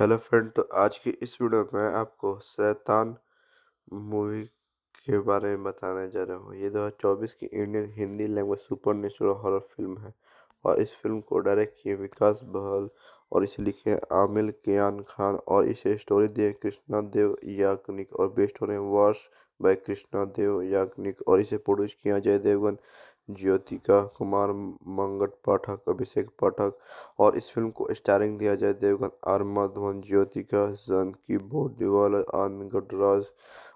hello friend तो आज की इस वीडियो में आपको शैतान मूवी के बारे में बताने जा रहा हूँ ये 2024 की Indian Hindi language supernatural horror film है और इस फिल्म को डायरेक्ट किए विकास बहल और इसे लिखे आमिल कियान खान और इसे स्टोरी दिए कृष्णा देव याग्निक और बेस्ट होने वर्ष बाय कृष्णा देव याग्निक और इसे प्रोड्यूस किया जय देवगन ज्योतिका कुमार मंगट पाठक अभिषेक पाठक और इस फिल्म को स्टारिंग दिया जाए देवगन आर माधवन ज्योतिका जानकी बोडीवाल आनंद गटराज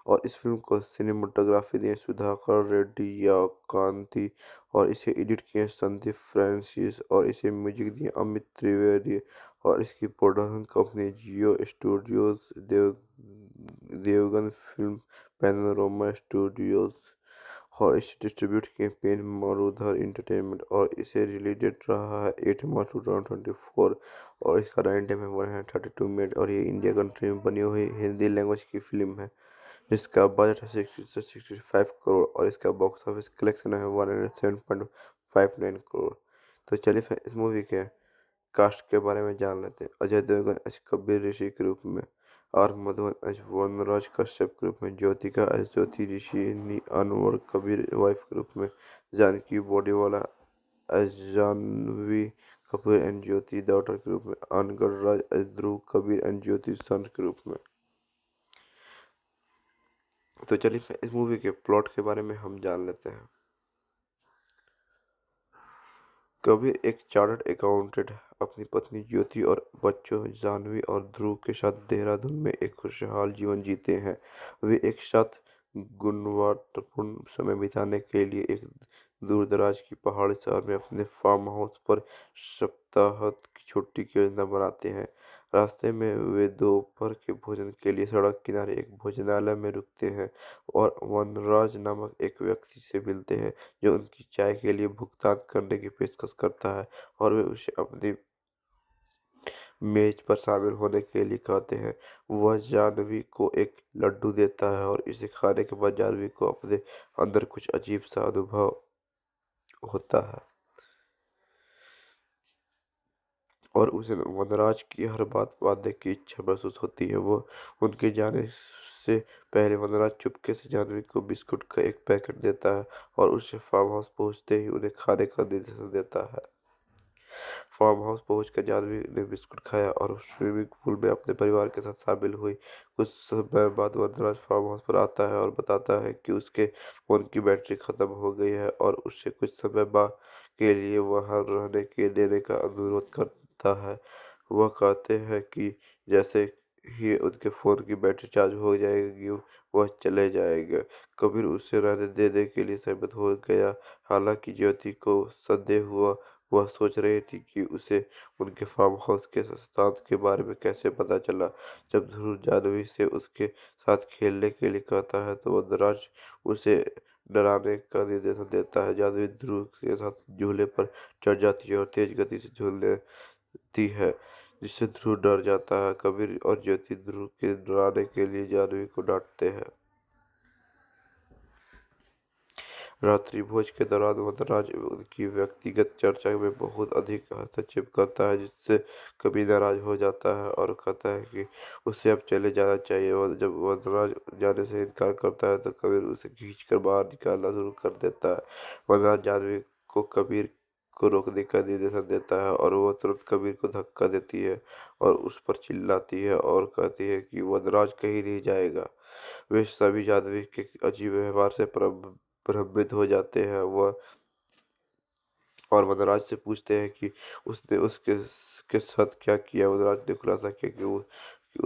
और इस फिल्म को सिनेमाटोग्राफी दिए सुधाकर रेड्डी या कांति और इसे एडिट किए संदीप फ्रांसिस और इसे म्यूजिक दिए अमित त्रिवेदी और इसकी production company Jio studios Dev Devgan film panorama Studios और इस डिस्ट्रीब्यूट कैंपेन मरुधर इंटरटेनमेंट और इसे रिलीजेड रहा है eight March two thousand twenty four और इसका रन टाइम है one hundred thirty two minute और ये इंडिया कंट्री में बनी हुई हिंदी लैंग्वेज की फिल्म है जिसका बजट है सिक्सटी सिक्सटी फाइव करोड़ और इसका बॉक्स ऑफिस कलेक्शन है one hundred seven point five nine crore तो चलिए इस मूवी के कास्ट के बारे में जान लेते हैं अजय देवगन एस कबीर ऋषि के रूप में और मधुबन एस वनराज कश्यप के रूप में ज्योतिका एस ज्योति ऋषि अनवर कबीर वाइफ के रूप में Janki Bodiwala Janhvi Kapoor and Jyoti daughter के रूप में अनगढ़ राज ध्रुव कबीर एंड ज्योति सन के रूप में तो चलिए इस मूवी के प्लॉट के बारे में हम जान लेते हैं कबीर एक चार्टर्ड अकाउंटेंट अपनी पत्नी ज्योति और बच्चों जानवी और ध्रुव के साथ देहरादून में एक खुशहाल जीवन जीते हैं वे एक साथ गुणवत्तापूर्ण समय बिताने के लिए एक दूरदराज की पहाड़ी शहर में अपने फार्म हाउस पर सप्ताह की छुट्टी की योजना बनाते हैं रास्ते में वे दोपहर के भोजन के लिए सड़क किनारे एक भोजनालय में रुकते हैं और वनराज नामक एक व्यक्ति से मिलते हैं जो उनकी चाय के लिए भुगतान करने की पेशकश करता है और वे उसे अपनी मेज पर शामिल होने के लिए कहते हैं वह जानवी को एक लड्डू देता है और इसे खाने के बाद जानवी को अपने अंदर कुछ अजीब सा अनुभव होता है और उसे वनराज की हर बात मानने की इच्छा महसूस होती है वो उनके जाने से पहले वनराज चुपके से जाह्नवी को बिस्कुट का एक पैकेट देता है और उसे फार्म हाउस पहुँचते ही उन्हें खाने का निर्देशन देता है फार्म हाउस पहुँच कर जाह्नवी ने बिस्कुट खाया और स्विमिंग पूल में अपने परिवार के साथ शामिल हुई कुछ समय बाद वनराज फार्म हाउस पर आता है और बताता है कि उसके फ़ोन की बैटरी ख़त्म हो गई है और उसे कुछ समय बाद के लिए वहाँ रहने के देने का अनुरोध कर जाता है वह कहते हैं कि जैसे ही उनके फ़ोन की बैटरी चार्ज हो जाएगी वह चले जाएंगे कबीर उसे रहने देने के लिए सहमत हो गया हालांकि ज्योति को संदेह हुआ वह सोच रही थी कि उसे उनके फार्म हाउस के सिद्धांत के बारे में कैसे पता चला जब ध्रुव जाह्नवी से उसके साथ खेलने के लिए कहता है तो वह वनराज उसे डराने का निर्देशन देता है जाह्नवी ध्रुव के साथ झूले पर चढ़ जाती है और तेज गति से झूलने होती है जिससे ध्रुव डर जाता है कबीर और ज्योति ध्रुव के डराने के लिए जानवी को डांटते हैं रात्रि भोज के दौरान वनराज उनकी व्यक्तिगत चर्चा में बहुत अधिक हस्तक्षेप करता है जिससे कभी नाराज हो जाता है और कहता है कि उसे अब चले जाना चाहिए और जब वनराज जाने से इनकार करता है तो कबीर उसे खींच कर बाहर निकालना शुरू कर देता है वनराज जानवी को कबीर को रोकने का निर्देश देता है और वह तुरंत कबीर को धक्का देती है और उस पर चिल्लाती है और कहती है कि वनराज कहीं नहीं जाएगा वे सभी जाह्नवी के अजीब व्यवहार से भ्रमित हो जाते हैं वह और वनराज से पूछते हैं कि उसने उसके के साथ क्या किया वनराज ने खुलासा किया कि,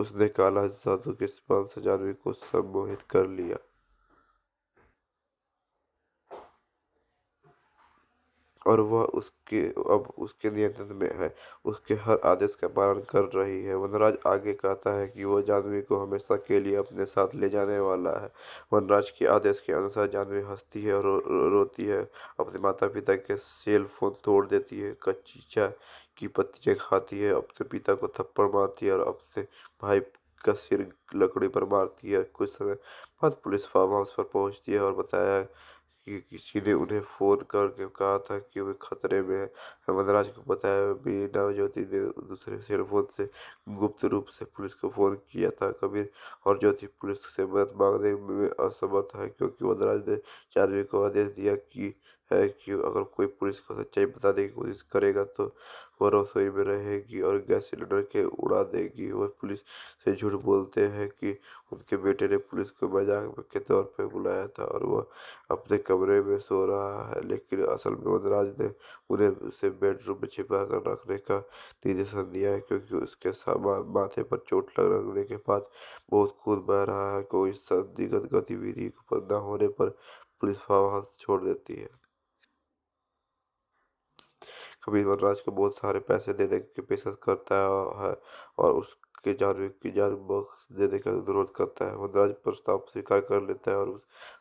उसने काला जादू के इस्तेमाल को सम्मोहित कर लिया और वह उसके अब उसके नियंत्रण में है उसके हर आदेश का पालन कर रही है वनराज आगे कहता है कि वह जानवी को हमेशा के लिए अपने साथ ले जाने वाला है वनराज के आदेश के अनुसार जानवी हंसती है और रो, रो, रोती है अपने माता पिता के सेल फोन तोड़ देती है कच्ची चाय की पत्तियाँ खाती है अपने पिता को थप्पड़ मारती है और अपने भाई का सिर लकड़ी पर मारती है कुछ समय बाद पुलिस फार्म हाउस पर पहुंचती है और बताया कि किसी ने उन्हें फ़ोन करके कहा था कि वे खतरे में है हेमंतराज को बताया मीना ज्योति ने दूसरे सेलफोन से गुप्त रूप से पुलिस को फ़ोन किया था कबीर और ज्योति पुलिस से मदद मांगने में असमर्थ है क्योंकि वनराज ने जानवी को आदेश दिया कि है कि अगर कोई पुलिस को सच्चाई बताने की कोशिश करेगा तो वह रसोई में रहेगी और गैस सिलेंडर के उड़ा देगी वह पुलिस से झूठ बोलते हैं कि उनके बेटे ने पुलिस को मजाक के तौर पर बुलाया था और वह अपने कमरे में सो रहा है लेकिन असल में वनराज ने उन्हें उसे बेडरूम में छिपा कर रखने का निर्देशन दिया है क्योंकि उसके माथे पर चोट लगने के बाद बहुत खून बह रहा है कोई संदिग्ध गतिविधि न होने पर पुलिस वहाँ छोड़ देती है कभी वनराज को बहुत सारे पैसे देने की पेशकश करता है और उसके जान की जान बख्श देने का अनुरोध करता है वनराज प्रस्ताव स्वीकार कर लेता है और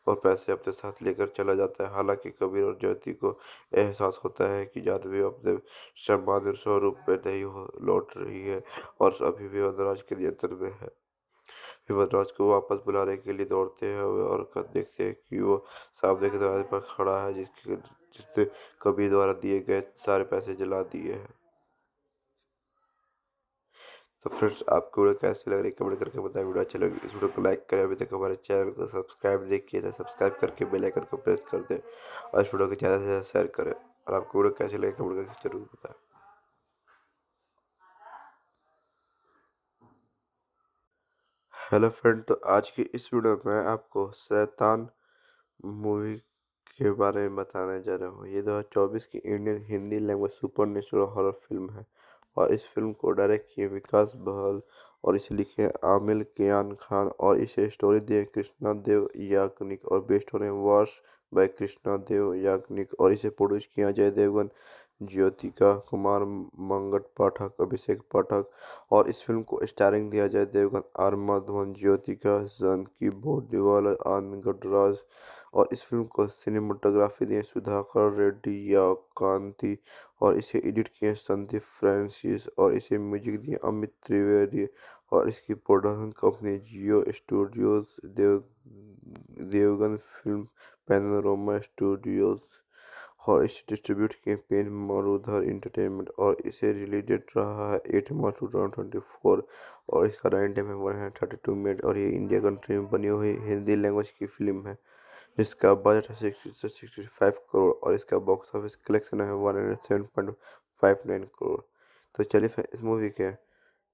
और पैसे अपने साथ लेकर चला जाता है हालांकि कबीर और ज्योति को एहसास होता है कि जानवी अपने सम्मान स्वरूप में नहीं लौट रही है और अभी भी वनराज के नियंत्रण में है वनराज को वापस बुलाने के लिए दौड़ते हैं और देखते हैं कि वो सामने के दरवाजे पर खड़ा है जिसके जिसने कबीर द्वारा दिए गए सारे पैसे जला दिए हैं तो फ्रेंड्स आपको वीडियो कैसी लग रही है कमेंट करके बताएं वीडियो अच्छी लगी इस वीडियो को लाइक करें अभी तक हमारे चैनल को सब्सक्राइब नहीं किया था सब्सक्राइब करके बेल आइकन को प्रेस कर दें और इस वीडियो को ज़्यादा से ज़्यादा शेयर करें और आपको वीडियो कैसी लगे कमेंट करके जरूर बताएं हेलो फ्रेंड तो आज की इस वीडियो में आपको शैतान मूवी के बारे में बताने जा रहा हूँ ये दो हज़ार चौबीस की Indian Hindi language supernatural horror film है और इस फिल्म को डायरेक्ट किए विकास बहल और इसे लिखे आमिल कियान खान और इसे स्टोरी दिए कृष्णा देव याग्निक और बेस्ट होने वर्ष बाय कृष्णा देव याग्निक और इसे प्रोड्यूस किया जय देवगन ज्योतिका कुमार मंगट पाठक अभिषेक पाठक और इस फिल्म को स्टारिंग दिया जय देवगन आर माधवन ज्योतिका जानकी बोडीवाल आनंद गडराज और इस फिल्म को सिनेमाटोग्राफी दिए सुधाकर रेड्डी या कांति और इसे एडिट किए संदीप फ्रांसिस और इसे म्यूजिक दिए अमित त्रिवेदी और इसकी production company Jio studios Dev Devgan film panorama studios और इसे डिस्ट्रीब्यूट किए पेन मरुधर इंटरटेनमेंट और इसे रिलीजेड रहा है eight March two thousand twenty four और इसका रनिंग टाइम है one hundred thirty two minute और ये इंडिया कंट्री में बनी हुई हिंदी लैंग्वेज की फिल्म है इसका बजट सिक्सटी फाइव करोड़ और इसका बॉक्स ऑफिस कलेक्शन है one hundred seven point five nine crore तो चलिए फिर इस मूवी के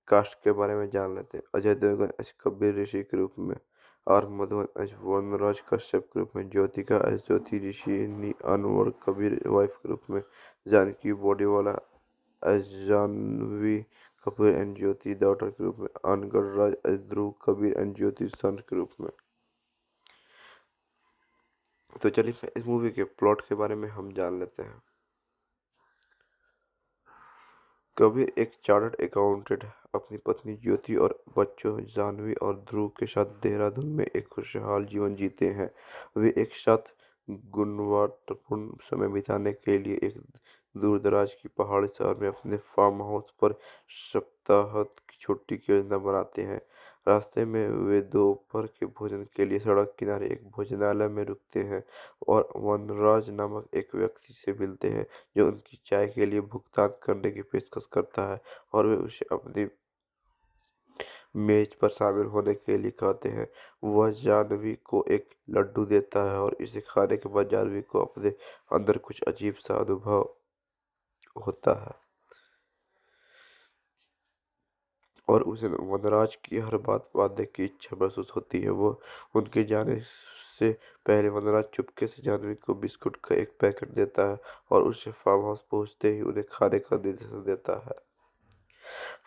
कास्ट के बारे में जान लेते हैं अजय देवगन एज कबीर ऋषि के रूप में और मधुबन एज वनराज कश्यप के रूप में ज्योतिका एज ज्योति ऋषि नी अनवर कबीर वाइफ के रूप में जानकी वाला as Janhvi Kapoor and Jyoti daughter के रूप में अनगढ़ Raj as Dhruv Kabir and Jyoti son के रूप में तो चलिए इस मूवी के प्लॉट के बारे में हम जान लेते हैं कबीर एक चार्टर्ड अकाउंटेंट अपनी पत्नी ज्योति और बच्चों जानवी और ध्रुव के साथ देहरादून में एक खुशहाल जीवन जीते हैं वे एक साथ गुणवत्तापूर्ण समय बिताने के लिए एक दूरदराज की पहाड़ी शहर में अपने फार्म हाउस पर सप्ताह की छुट्टी की योजना बनाते हैं रास्ते में वे दोपहर के भोजन के लिए सड़क किनारे एक भोजनालय में रुकते हैं और वनराज नामक एक व्यक्ति से मिलते हैं जो उनकी चाय के लिए भुगतान करने की पेशकश करता है और वे उसे अपनी मेज पर शामिल होने के लिए कहते हैं वह जाह्नवी को एक लड्डू देता है और इसे खाने के बाद जाह्नवी को अपने अंदर कुछ अजीब सा अनुभव होता है और उसे वनराज की हर बात वादे की इच्छा महसूस होती है वो उनके जाने से पहले वनराज चुपके से जाह्नवी को बिस्कुट का एक पैकेट देता है और उसे फार्म हाउस पहुँचते ही उन्हें खाने का निर्देशन देता है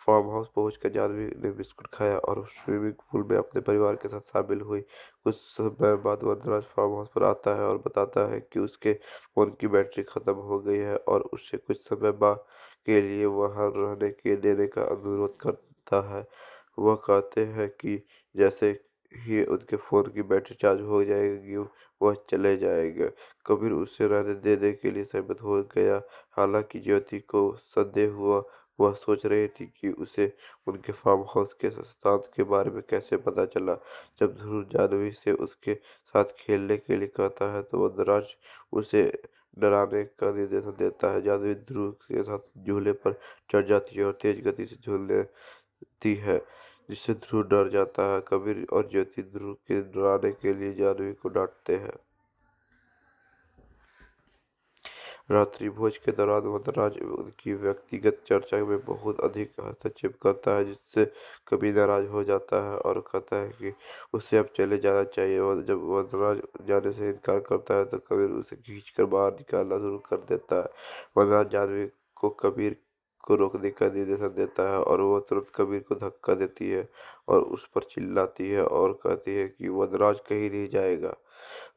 फार्म हाउस पहुँच कर जाह्नवी ने बिस्कुट खाया और स्विमिंग पूल में अपने परिवार के साथ शामिल हुई कुछ समय बाद वनराज फार्म हाउस पर आता है और बताता है कि उसके फ़ोन की बैटरी ख़त्म हो गई है और उससे कुछ समय बाद के लिए वहाँ रहने के देने का अनुरोध कर करता है वह कहते हैं कि जैसे ही उनके फ़ोन की बैटरी चार्ज हो जाएगी वह चले जाएंगे कबीर उसे रहने देने के लिए सहमत हो गया हालांकि ज्योति को संदेह हुआ वह सोच रही थी कि उसे उनके फार्म हाउस के सिद्धांत के बारे में कैसे पता चला जब ध्रुव जाह्नवी से उसके साथ खेलने के लिए कहता है तो वह वनराज उसे डराने का निर्देशन देता है जाह्नवी ध्रुव के साथ झूले पर चढ़ जाती है और तेज गति से झूलने दी है जिससे ध्रुव डर जाता है कबीर और ज्योति ध्रुव के डराने के लिए जाह्नवी को डांटते हैं रात्रि भोज के दौरान वनराज उनकी व्यक्तिगत चर्चा में बहुत अधिक हस्तक्षेप करता है जिससे कभी नाराज हो जाता है और कहता है कि उसे अब चले जाना चाहिए और जब वनराज जाने से इनकार करता है तो कबीर उसे खींच कर बाहर निकालना शुरू कर देता है वनराज जानवी को कबीर को रोकने का निर्देशन देता है और वह तुरंत कबीर को धक्का देती है और उस पर चिल्लाती है और कहती है कि वनराज कहीं नहीं जाएगा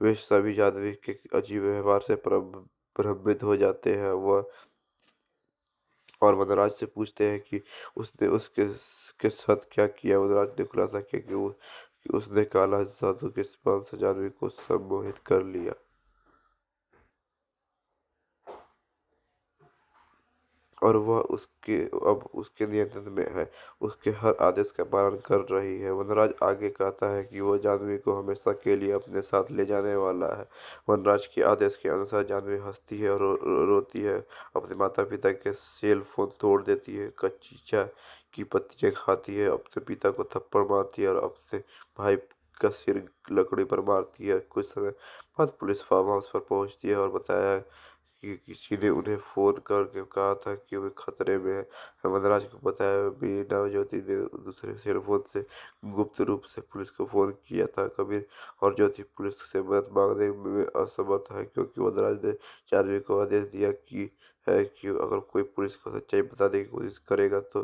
वे सभी जाह्नवी के अजीब व्यवहार से भ्रमित हो जाते हैं वह और वनराज से पूछते हैं कि उसने उसके के साथ क्या किया वनराज ने खुलासा किया कि, कि उसने काला जादू के इस्तेमाल से को सम्मोहित कर लिया और वह उसके अब उसके नियंत्रण में है उसके हर आदेश का पालन कर रही है वनराज आगे कहता है कि वह जानवी को हमेशा के लिए अपने साथ ले जाने वाला है वनराज के आदेश के अनुसार जानवी हंसती है और रो, रो, रोती है अपने माता पिता के सेल फोन तोड़ देती है कच्ची चाय की पत्तियाँ खाती है अपने पिता को थप्पड़ मारती है और अपने भाई का सिर लकड़ी पर मारती है कुछ समय बाद पुलिस फार्म हाउस पर पहुंचती है और बताया कि किसी ने उन्हें फ़ोन करके कहा था कि वे खतरे में है हेमंतराज को बताया मीना ज्योति ने दूसरे सेलफोन से गुप्त रूप से पुलिस को फ़ोन किया था कबीर और ज्योति पुलिस से मदद मांगने में असमर्थ है क्योंकि वनराज ने चार्वी को आदेश दिया कि है कि अगर कोई पुलिस को सच्चाई बताने की कोशिश करेगा तो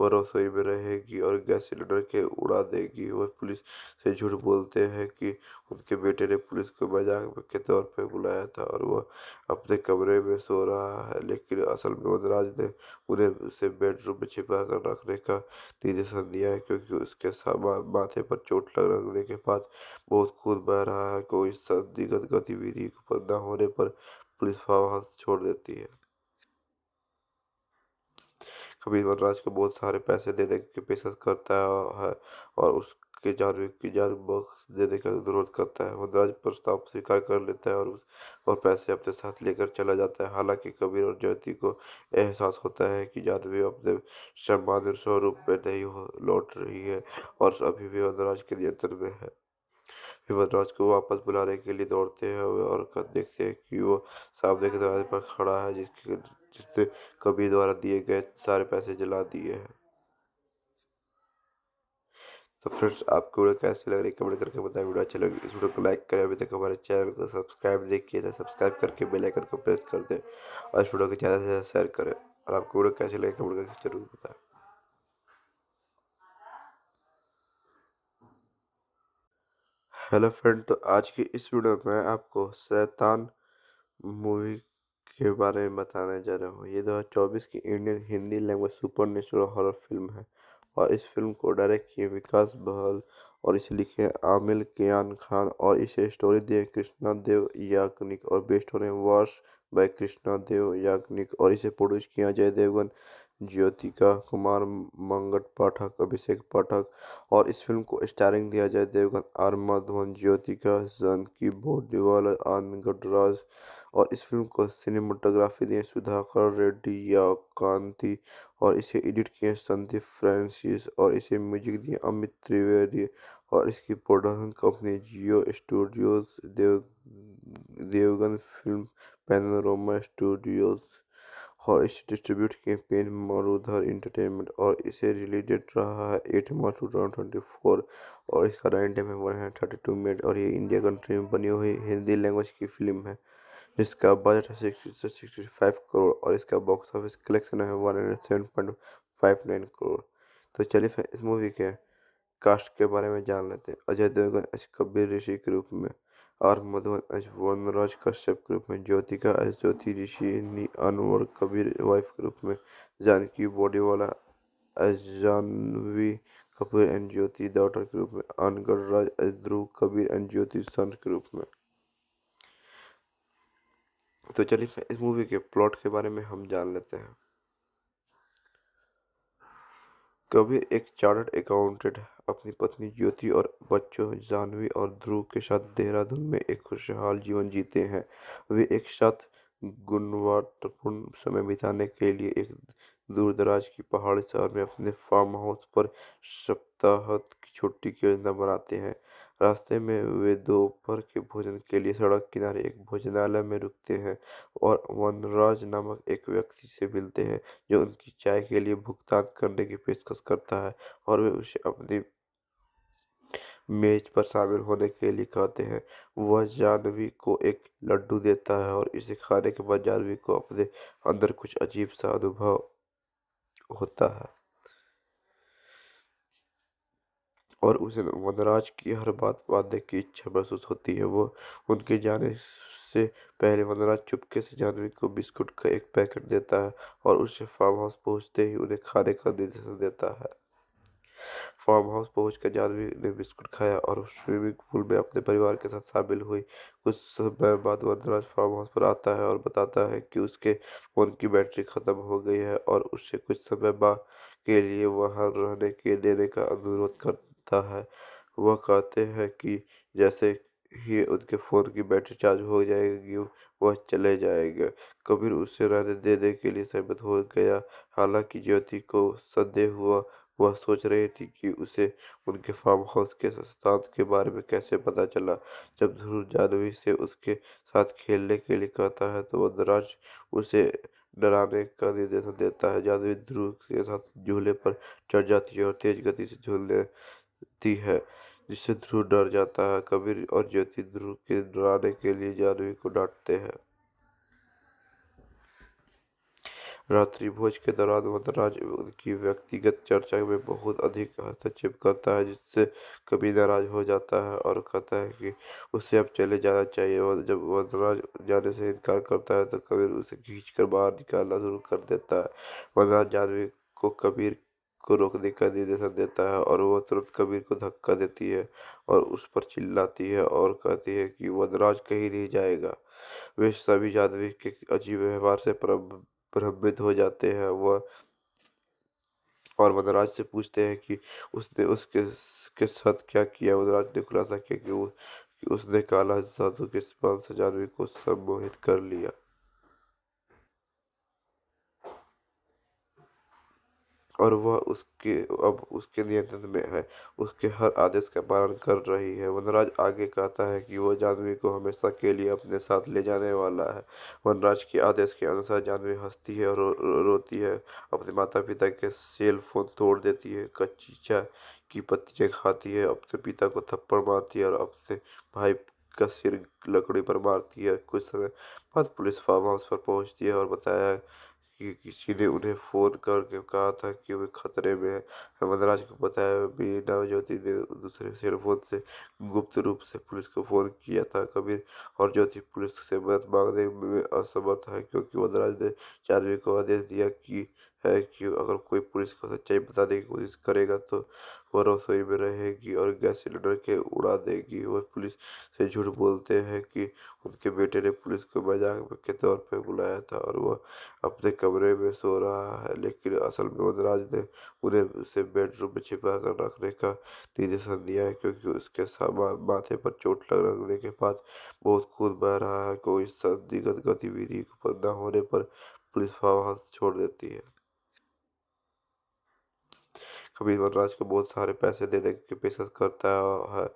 वह रसोई में रहेगी और गैस सिलेंडर के उड़ा देगी वह पुलिस से झूठ बोलते हैं कि उनके बेटे ने पुलिस को मजाक के तौर पर बुलाया था और वह अपने कमरे में सो रहा है लेकिन असल में वनराज ने उन्हें उसे बेडरूम में छिपा कर रखने का निर्देशन दिया है क्योंकि उसके माथे पर चोट लगने के बाद बहुत खून बह रहा है कोई संदिग्ध गतिविधि न होने पर पुलिस फार्म छोड़ देती है कबीरवर वनराज को बहुत सारे पैसे देने की पेशकश करता है और उसके जानवी की जान बख्श देने का अनुरोध करता है वनराज प्रस्ताव स्वीकार कर लेता है और और पैसे अपने साथ लेकर चला जाता है हालांकि कबीर और ज्योति को एहसास होता है कि जानवी अपने सम्मान स्वरूप में नहीं लौट रही है और अभी भी वनराज के नियंत्रण में है वनराज को वापस बुलाने के लिए दौड़ते हैं और देखते हैं कि वो सामने के दरवाजे पर खड़ा है जिसके जिसने कबीर द्वारा दिए गए सारे पैसे जला दिए हैं तो फ्रेंड्स आपको वीडियो कैसी लग रही है कमेंट करके बताएं वीडियो अच्छी लगी इस वीडियो को लाइक करें अभी तक हमारे चैनल को सब्सक्राइब नहीं किया था सब्सक्राइब करके बेल आइकन को प्रेस कर दें और इस वीडियो को ज़्यादा से ज़्यादा शेयर करें और आपको वीडियो कैसी लगी कमेंट करके जरूर बताएं हेलो फ्रेंड तो आज की इस वीडियो में आपको शैतान मूवी के बारे में बताने जा रहा हूँ ये दो हज़ार चौबीस की Indian Hindi language supernatural horror film है और इस फिल्म को डायरेक्ट किए विकास बहल और इसे लिखे आमिल कियान खान और इसे स्टोरी दिए कृष्णा देव याग्निक और बेस्ट होने वर्ष बाय कृष्णा देव याग्निक और इसे प्रोड्यूस किया जय देवगन ज्योतिका कुमार मंगट पाठक अभिषेक पाठक और इस फिल्म को स्टारिंग दिया जाए देवगन आर माधवन ज्योतिका जानकी बोडीवाल आनंद गडराज और इस फिल्म को सिनेमाटोग्राफी दिए सुधाकर रेड्डी या कांति और इसे एडिट किए संदीप फ्रांसिस और इसे म्यूजिक दिए अमित त्रिवेदी और इसकी production company Jio studios Dev Devgan film panorama studios और इसे डिस्ट्रीब्यूट किए पेन मरुधर इंटरटेनमेंट और इसे रिलीजेड रहा है eight March two thousand twenty four और इसका रन टाइम है one hundred thirty two minute और ये इंडिया कंट्री में बनी हुई हिंदी लैंग्वेज की फिल्म है इसका बजट है सिक्सटी सिक्सटी फाइव करोड़ और इसका बॉक्स ऑफिस कलेक्शन है one hundred seven point five nine crore तो चलिए फिर इस मूवी के कास्ट के बारे में जान लेते हैं अजय देवगन एच कबीर ऋषि के रूप में और मधुबन एच वनराज कश्यप के रूप में ज्योतिका एज ज्योति ऋषि अनवर कबीर वाइफ के रूप में जानकी वाला as Janvi Kapoor and Jyoti daughter के रूप में अनगढ़ Raj as Dhruv Kabir and Jyoti son के रूप में तो चलिए इस मूवी के प्लॉट के बारे में हम जान लेते हैं कबीर एक चार्टर्ड अकाउंटेंट अपनी पत्नी ज्योति और बच्चों जानवी और ध्रुव के साथ देहरादून में एक खुशहाल जीवन जीते हैं वे एक साथ गुणवत्तापूर्ण समय बिताने के लिए एक दूरदराज की पहाड़ी शहर में अपने फार्म हाउस पर सप्ताह की छुट्टी की योजना बनाते हैं रास्ते में वे दोपहर के भोजन के लिए सड़क किनारे एक भोजनालय में रुकते हैं और वनराज नामक एक व्यक्ति से मिलते हैं जो उनकी चाय के लिए भुगतान करने की पेशकश करता है और वे उसे अपनी मेज पर शामिल होने के लिए कहते हैं वह जानवी को एक लड्डू देता है और इसे खाने के बाद जानवी को अपने अंदर कुछ अजीब सा अनुभव होता है और उसे वनराज की हर बात मानने की इच्छा महसूस होती है वो उनके जाने से पहले वनराज चुपके से जाह्नवी को बिस्कुट का एक पैकेट देता है और उसे फार्म हाउस पहुँचते ही उन्हें खाने का निर्देशन देता है फार्म हाउस पहुँच कर जाह्नवी ने बिस्कुट खाया और स्विमिंग पूल में अपने परिवार के साथ शामिल हुई कुछ समय बाद वनराज फार्म हाउस पर आता है और बताता है कि उसके फ़ोन की बैटरी ख़त्म हो गई है और उससे कुछ समय बाद के लिए वहाँ रहने के देने का अनुरोध करता सकता है वह कहते हैं कि जैसे ही उनके फ़ोन की बैटरी चार्ज हो जाएगी वह चले जाएंगे कबीर उसे रहने देने के लिए सहमत हो गया हालांकि ज्योति को संदेह हुआ वह सोच रही थी कि उसे उनके फार्म हाउस के सिद्धांत के बारे में कैसे पता चला जब ध्रुव जादवी से उसके साथ खेलने के लिए कहता है तो वह वनराज उसे डराने का निर्देशन देता है जादवी ध्रुव के साथ झूले पर चढ़ जाती है और तेज गति से झूलने दी है जिससे ध्रुव डर जाता है कबीर और ज्योति ध्रुव के डराने के लिए जाह्नवी को डांटते हैं रात्रि भोज के दौरान वनराज उनकी व्यक्तिगत चर्चा में बहुत अधिक हस्तक्षेप करता है जिससे कभी नाराज हो जाता है और कहता है कि उसे अब चले जाना चाहिए और जब वनराज जाने से इनकार करता है तो कबीर उसे खींच कर बाहर निकालना शुरू कर देता है वनराज जानवी को कबीर को रोकने का निर्देशन देता है और वह तुरंत कबीर को धक्का देती है और उस पर चिल्लाती है और कहती है कि वनराज कहीं नहीं जाएगा वे सभी जाह्नवी के अजीब व्यवहार से भ्रमित हो जाते हैं वह और वनराज से पूछते हैं कि उसने उसके के साथ क्या किया वनराज ने खुलासा किया कि, उसने काला जादू के इस्तेमाल से जाह्नवी को सम्मोहित कर लिया और वह उसके अब उसके नियंत्रण में है उसके हर आदेश का पालन कर रही है वनराज आगे कहता है कि वह जानवी को हमेशा के लिए अपने साथ ले जाने वाला है वनराज के आदेश के अनुसार जानवी हंसती है और रो, रो, रोती है अपने माता पिता के सेल फोन तोड़ देती है कच्ची चाय की पत्तियाँ खाती है अपने पिता को थप्पड़ मारती है और अपने भाई का सिर लकड़ी पर मारती है कुछ समय बाद पुलिस फार्म हाउस पर पहुंचती है और बताया कि किसी ने उन्हें फ़ोन करके कहा था कि वे खतरे में है हेमंतराज को बताया मीना ज्योति ने दूसरे सेलफोन से गुप्त रूप से पुलिस को फ़ोन किया था कबीर और ज्योति पुलिस से मदद मांगने में असमर्थ है क्योंकि वनराज ने चार्वी को आदेश दिया कि है कि अगर कोई पुलिस को सच्चाई बताने की कोशिश करेगा तो वह रसोई में रहेगी और गैस सिलेंडर के उड़ा देगी वह पुलिस से झूठ बोलते हैं कि उनके बेटे ने पुलिस को मजाक के तौर पर बुलाया था और वह अपने कमरे में सो रहा है लेकिन असल में वनराज ने उन्हें उसे बेडरूम में छिपा कर रखने का निर्देशन दिया है क्योंकि उसके माथे पर चोट लगने के बाद बहुत खून बह रहा है कोई संदिग्ध गतिविधि उत्पन्न होने पर पुलिस फार्म छोड़ देती है कभी वनराज को बहुत सारे पैसे देने की पेशकश करता है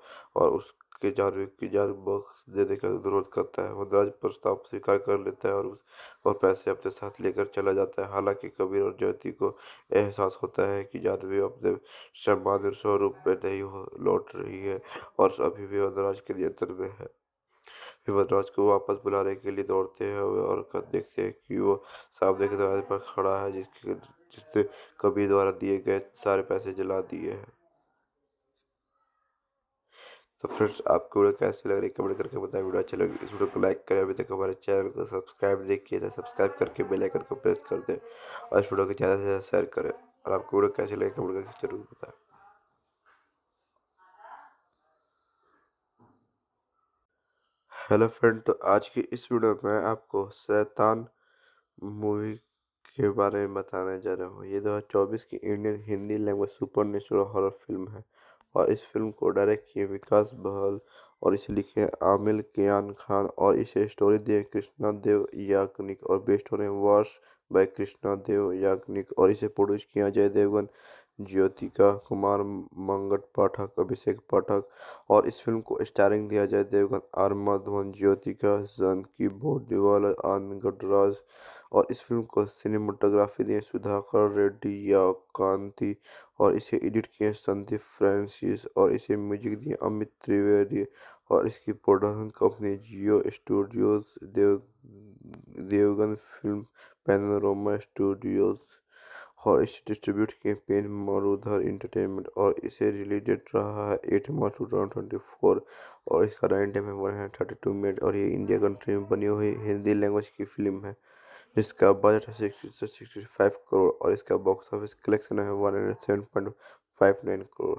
और उसके जान की जान बख्श देने का अनुरोध करता है वनराज प्रस्ताव स्वीकार कर लेता है और उस और पैसे अपने साथ लेकर चला जाता है हालांकि कबीर और ज्योति को एहसास होता है कि जानवी अपने सम्मान स्वरूप में नहीं लौट रही है और अभी भी वनराज के नियंत्रण में है वनराज को वापस बुलाने के लिए दौड़ते हैं और देखते हैं कि वो सामने के दरवाजे पर खड़ा है जिसके जिसने कबीर द्वारा दिए गए सारे पैसे जला दिए हैं तो फ्रेंड्स आपको वीडियो कैसी लग रही है कमेंट करके बताएं वीडियो अच्छी लगी इस वीडियो को लाइक करें अभी तक हमारे चैनल को सब्सक्राइब नहीं किया था सब्सक्राइब करके बेल आइकन को प्रेस कर दें और इस वीडियो को ज़्यादा से ज़्यादा शेयर करें और आपको वीडियो कैसी लगी कमेंट करके जरूर बताएं हेलो फ्रेंड तो आज की इस वीडियो में आपको शैतान मूवी के बारे में बताने जा रहा हूँ ये दो हज़ार चौबीस की Indian Hindi language supernatural horror film है और इस फिल्म को डायरेक्ट किए विकास बहल और इसे लिखे आमिल कियान खान और इसे स्टोरी दिए कृष्णा देव याग्निक और बेस्ट होने वर्ष बाय कृष्णा देव याग्निक और इसे प्रोड्यूस किया जय देवगन ज्योतिका कुमार मंगट पाठक अभिषेक पाठक और इस फिल्म को स्टारिंग दिया जाए देवगन आर माधवन ज्योतिका जानकी बोडीवाल आनंद गटराज और इस फिल्म को सिनेमाटोग्राफी दिए सुधाकर रेड्डी या कांति और इसे एडिट किए संदीप फ्रांसिस और इसे म्यूजिक दिए अमित त्रिवेदी और इसकी production company Jio studios Dev Devgan film panorama studios और इसे डिस्ट्रीब्यूट किए पेन मारूधर इंटरटेनमेंट और इसे रिलीज डेट रहा है eight March two thousand twenty four और इसका रनिंग टाइम है one hundred thirty two minute और ये इंडिया कंट्री में बनी हुई हिंदी लैंग्वेज की फिल्म है इसका बजट है सिक्सटी सिक्सटी फाइव करोड़ और इसका बॉक्स ऑफिस कलेक्शन है one hundred seven point five nine crore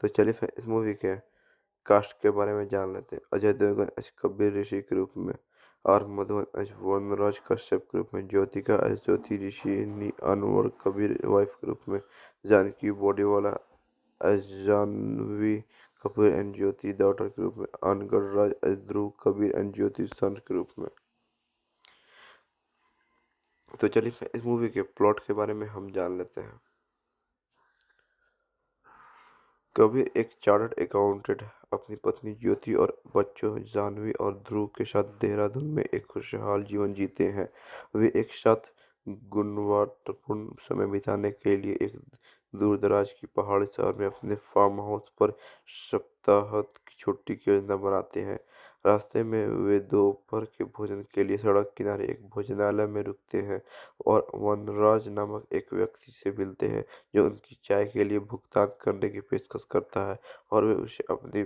तो चलिए फिर इस मूवी के कास्ट के बारे में जान लेते हैं अजय देवगन एच कबीर ऋषि के रूप में और मधुवन वन वनराज कश्यप के रूप में ज्योतिका एच ज्योति ऋषि नी अनवर कबीर वाइफ के रूप में Janki Bodiwala Janhvi Kapoor and Jyoti daughter के रूप में अनगढ़ Raj as Dhruv Kabir and Jyoti son के रूप में तो चलिए इस मूवी के प्लॉट के बारे में हम जान लेते हैं कबीर एक चार्टर्ड अकाउंटेंट अपनी पत्नी ज्योति और बच्चों जानवी और ध्रुव के साथ देहरादून में एक खुशहाल जीवन जीते हैं वे एक साथ गुणवत्तापूर्ण समय बिताने के लिए एक दूरदराज की पहाड़ी शहर में अपने फार्म हाउस पर सप्ताह की छुट्टी की योजना बनाते हैं रास्ते में वे दोपहर के भोजन के लिए सड़क किनारे एक भोजनालय में रुकते हैं और वनराज नामक एक व्यक्ति से मिलते हैं जो उनकी चाय के लिए भुगतान करने की पेशकश करता है और वे उसे अपनी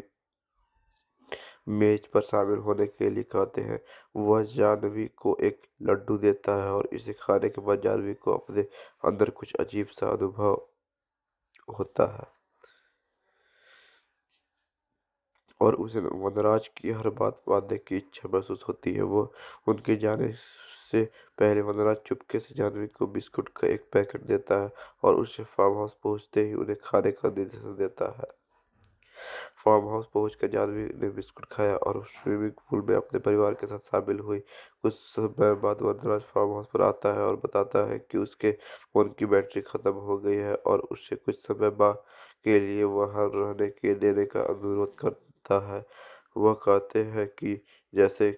मेज पर शामिल होने के लिए कहते हैं वह जानवी को एक लड्डू देता है और इसे खाने के बाद जानवी को अपने अंदर कुछ अजीब सा अनुभव होता है और उसे वनराज की हर बात मानने की इच्छा महसूस होती है वो उनके जाने से पहले वनराज चुपके से जाह्नवी को बिस्कुट का एक पैकेट देता है और उसे फार्म हाउस पहुँचते ही उन्हें खाने का निर्देशन देता है फार्म हाउस पहुँच कर जाह्नवी ने बिस्कुट खाया और स्विमिंग पूल में अपने परिवार के साथ शामिल हुई कुछ समय बाद वनराज फार्म हाउस पर आता है और बताता है कि उसके फ़ोन की बैटरी ख़त्म हो गई है और उसे कुछ समय बाद के लिए वहाँ रहने के देने का अनुरोध कर लगता है वह कहते हैं कि जैसे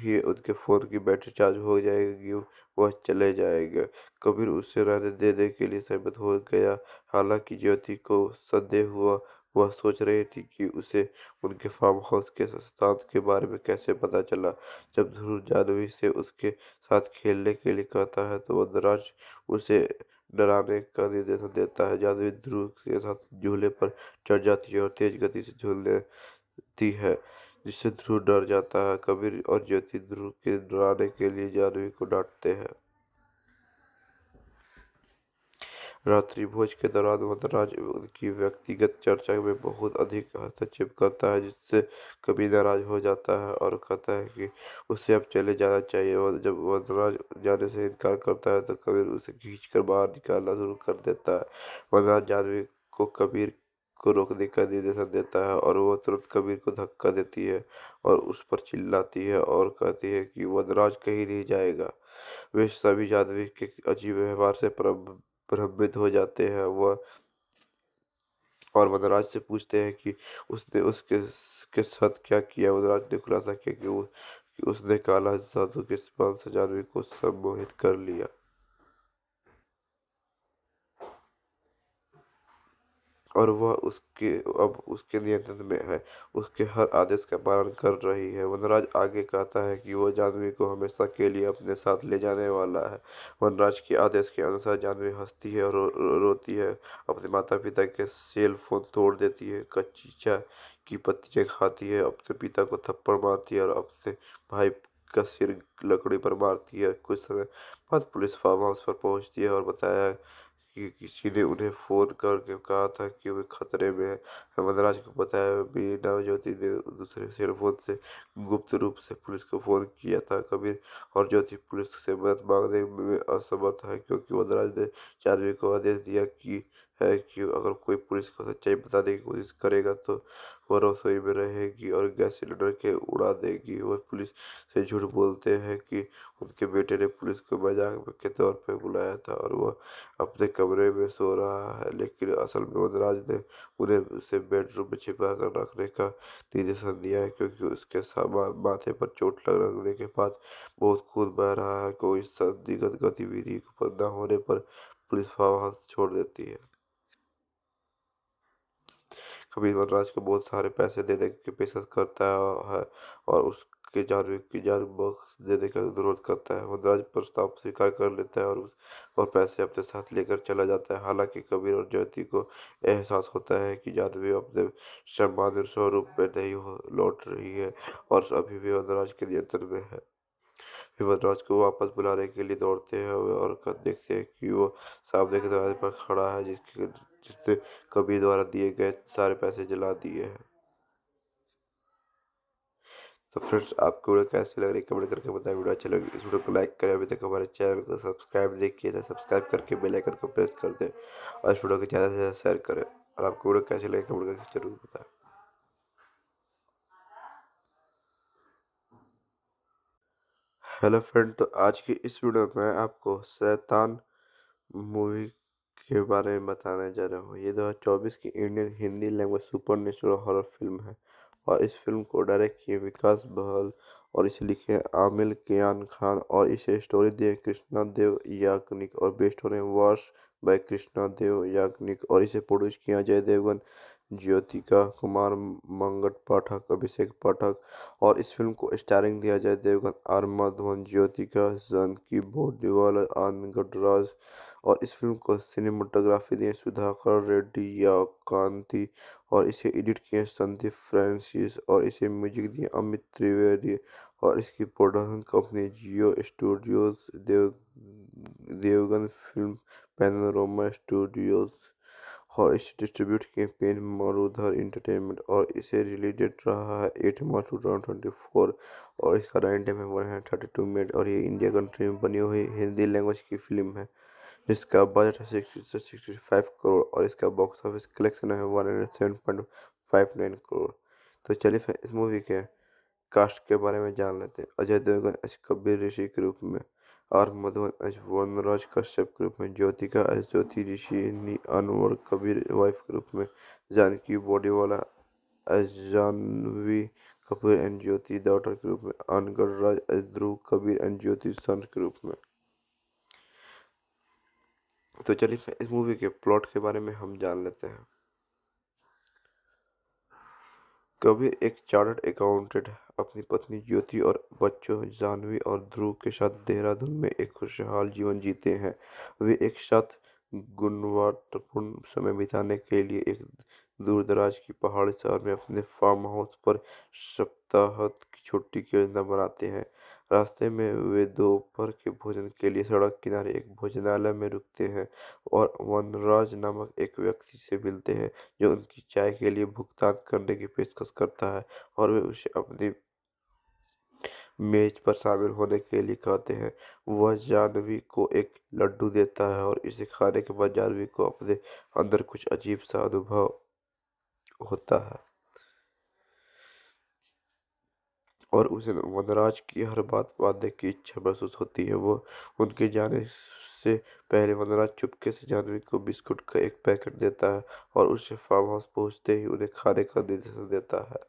ही उनके फ़ोन की बैटरी चार्ज हो जाएगी वह चले जाएंगे कबीर उसे रहने देने के लिए सहमत हो गया हालांकि ज्योति को संदेह हुआ वह सोच रही थी कि उसे उनके फार्म हाउस के स्थान के बारे में कैसे पता चला जब ध्रुव जाह्नवी से उसके साथ खेलने के लिए कहता है तो वह वनराज उसे डराने का निर्देशन देता है जाह्नवी ध्रुव के साथ झूले पर चढ़ जाती है और तेज गति से झूलने दिखती है जिससे ध्रुव डर जाता है कबीर और ज्योति ध्रुव के डराने के लिए जानवी को डांटते हैं रात्रि भोज के दौरान वनराज उनकी व्यक्तिगत चर्चा में बहुत अधिक हस्तक्षेप करता है जिससे कभी नाराज हो जाता है और कहता है कि उसे अब चले जाना चाहिए और जब वनराज जाने से इनकार करता है तो कबीर उसे खींच कर बाहर निकालना शुरू कर देता है वनराज जानवी को कबीर को रोकने का निर्देश देता है और वह तुरंत कबीर को धक्का देती है और उस पर चिल्लाती है और कहती है कि वनराज कहीं नहीं जाएगा वे सभी जाह्नवी के अजीब व्यवहार से प्रभावित हो जाते हैं वह और वनराज से पूछते हैं कि उसने उसके के साथ क्या किया वनराज ने खुलासा किया कि, कि उसने काला जादू के इस्तेमाल से को सम्मोहित कर लिया और वह उसके अब उसके नियंत्रण में है उसके हर आदेश का पालन कर रही है वनराज आगे कहता है कि वह जानवी को हमेशा के लिए अपने साथ ले जाने वाला है वनराज के आदेश के अनुसार जानवी हंसती है और रो, रो, रोती है अपने माता पिता के सेल फोन तोड़ देती है कच्ची चाय की पत्तियाँ खाती है अपने पिता को थप्पड़ मारती है और अपने भाई का सिर लकड़ी पर मारती है कुछ समय बाद पुलिस फार्म हाउस पर पहुंचती है और बताया कि किसी ने उन्हें फ़ोन करके कहा था कि वे खतरे में है मद्रास को बताया भी नवज्योति ने दूसरे सेलफोन से गुप्त रूप से पुलिस को फ़ोन किया था कबीर और ज्योति पुलिस से मदद मांगने में असमर्थ है क्योंकि वनराज ने चार्वी को आदेश दिया कि है कि अगर कोई पुलिस को सच्चाई बताने की कोशिश करेगा तो वह रसोई में रहेगी और गैस सिलेंडर के उड़ा देगी वह पुलिस से झूठ बोलते हैं कि उनके बेटे ने पुलिस को मजाक के तौर पर बुलाया था और वह अपने कमरे में सो रहा है लेकिन असल में वनराज ने उन्हें उसे बेडरूम में छिपा कर रखने का निर्देशन दिया है क्योंकि उसके सामान माथे पर चोट लगने के बाद बहुत खून बह रहा है कोई संदिग्ध गतिविधि न होने पर पुलिस वहाँ छोड़ देती है कभी वनराज को बहुत सारे पैसे देने की पेशकश करता है और उसके जान की जान बख्श देने का अनुरोध करता है वनराज प्रस्ताव स्वीकार कर लेता है और और पैसे अपने साथ लेकर चला जाता है हालांकि कबीर और ज्योति को एहसास होता है कि जादवी अपने सम्मान स्वरूप में नहीं लौट रही है और अभी भी वनराज के नियंत्रण में है वनराज को वापस बुलाने के लिए दौड़ते हैं और देखते हैं कि वो सामने के दरवाजे पर खड़ा है जिसके जिसने कबीर द्वारा दिए गए सारे पैसे जला दिए हैं तो फ्रेंड्स आपको वीडियो कैसी लग रही है कमेंट करके बताएं वीडियो अच्छी लग रही है इस वीडियो को लाइक करें अभी तक हमारे चैनल को सब्सक्राइब नहीं किया था तो सब्सक्राइब करके बेल आइकन को प्रेस कर दें और इस वीडियो को ज़्यादा से ज़्यादा शेयर करें और आपको वीडियो कैसी लगे कमेंट करके जरूर बताएं हेलो फ्रेंड तो आज की इस वीडियो में आपको शैतान मूवी के बारे में बताने जा रहा हूँ ये दो हज़ार चौबीस की Indian Hindi language supernatural horror film है और इस फिल्म को डायरेक्ट किए विकास बहल और इसे लिखे आमिल कियान खान और इसे स्टोरी दिए कृष्णा देव याग्निक और बेस्ट होने वर्ष बाय कृष्णा देव याग्निक और इसे प्रोड्यूस किया जय देवगन ज्योतिका कुमार मंगट पाठक अभिषेक पाठक और इस फिल्म को स्टारिंग दिया जाए देवगन आर माधवन ज्योतिका जानकी बोडीवाल आनंद गटराज और इस फिल्म को सिनेमाटोग्राफी दिए सुधाकर रेड्डी या कांति और इसे एडिट किए संदीप फ्रांसिस और इसे म्यूजिक दिए अमित त्रिवेदी और इसकी production company Jio studios Dev Devgan film panorama studios और इसे डिस्ट्रीब्यूट किए पेन मरुधर इंटरटेनमेंट और इसे रिलीज डेट रहा है eight March two thousand twenty four और इसका रनिंग टाइम है one hundred thirty two minute और ये इंडिया कंट्री में बनी हुई हिंदी लैंग्वेज की फिल्म है इसका बजट है सिक्सटी फाइव करोड़ और इसका बॉक्स ऑफिस कलेक्शन है one hundred seven point five nine crore तो चलिए फिर इस मूवी के कास्ट के बारे में जान लेते हैं अजय देवगन एच कबीर ऋषि के रूप में और मधुबन एच वनराज कश्यप के रूप में ज्योतिका एच ज्योति ऋषि अनवर कबीर वाइफ के रूप में जानकी वाला as Janvi Kapoor and Jyoti daughter के रूप में अनगढ़ Raj as Dhruv Kabir and Jyoti son के रूप में तो चलिए इस मूवी के प्लॉट के बारे में हम जान लेते हैं कबीर एक चार्टर्ड अकाउंटेंट अपनी पत्नी ज्योति और बच्चों जानवी और ध्रुव के साथ देहरादून में एक खुशहाल जीवन जीते हैं वे एक साथ गुणवत्तापूर्ण समय बिताने के लिए एक दूरदराज की पहाड़ी शहर में अपने फार्म हाउस पर सप्ताह की छुट्टी की योजना बनाते हैं रास्ते में वे दोपहर के भोजन के लिए सड़क किनारे एक भोजनालय में रुकते हैं और वनराज नामक एक व्यक्ति से मिलते हैं जो उनकी चाय के लिए भुगतान करने की पेशकश करता है और वे उसे अपनी मेज पर शामिल होने के लिए कहते हैं वह जानवी को एक लड्डू देता है और इसे खाने के बाद जानवी को अपने अंदर कुछ अजीब सा अनुभव होता है और उसे वनराज की हर बात मानने की इच्छा महसूस होती है वो उनके जाने से पहले वनराज चुपके से जाह्नवी को बिस्कुट का एक पैकेट देता है और उसे फार्म हाउस पहुँचते ही उन्हें खाने का निर्देशन देता है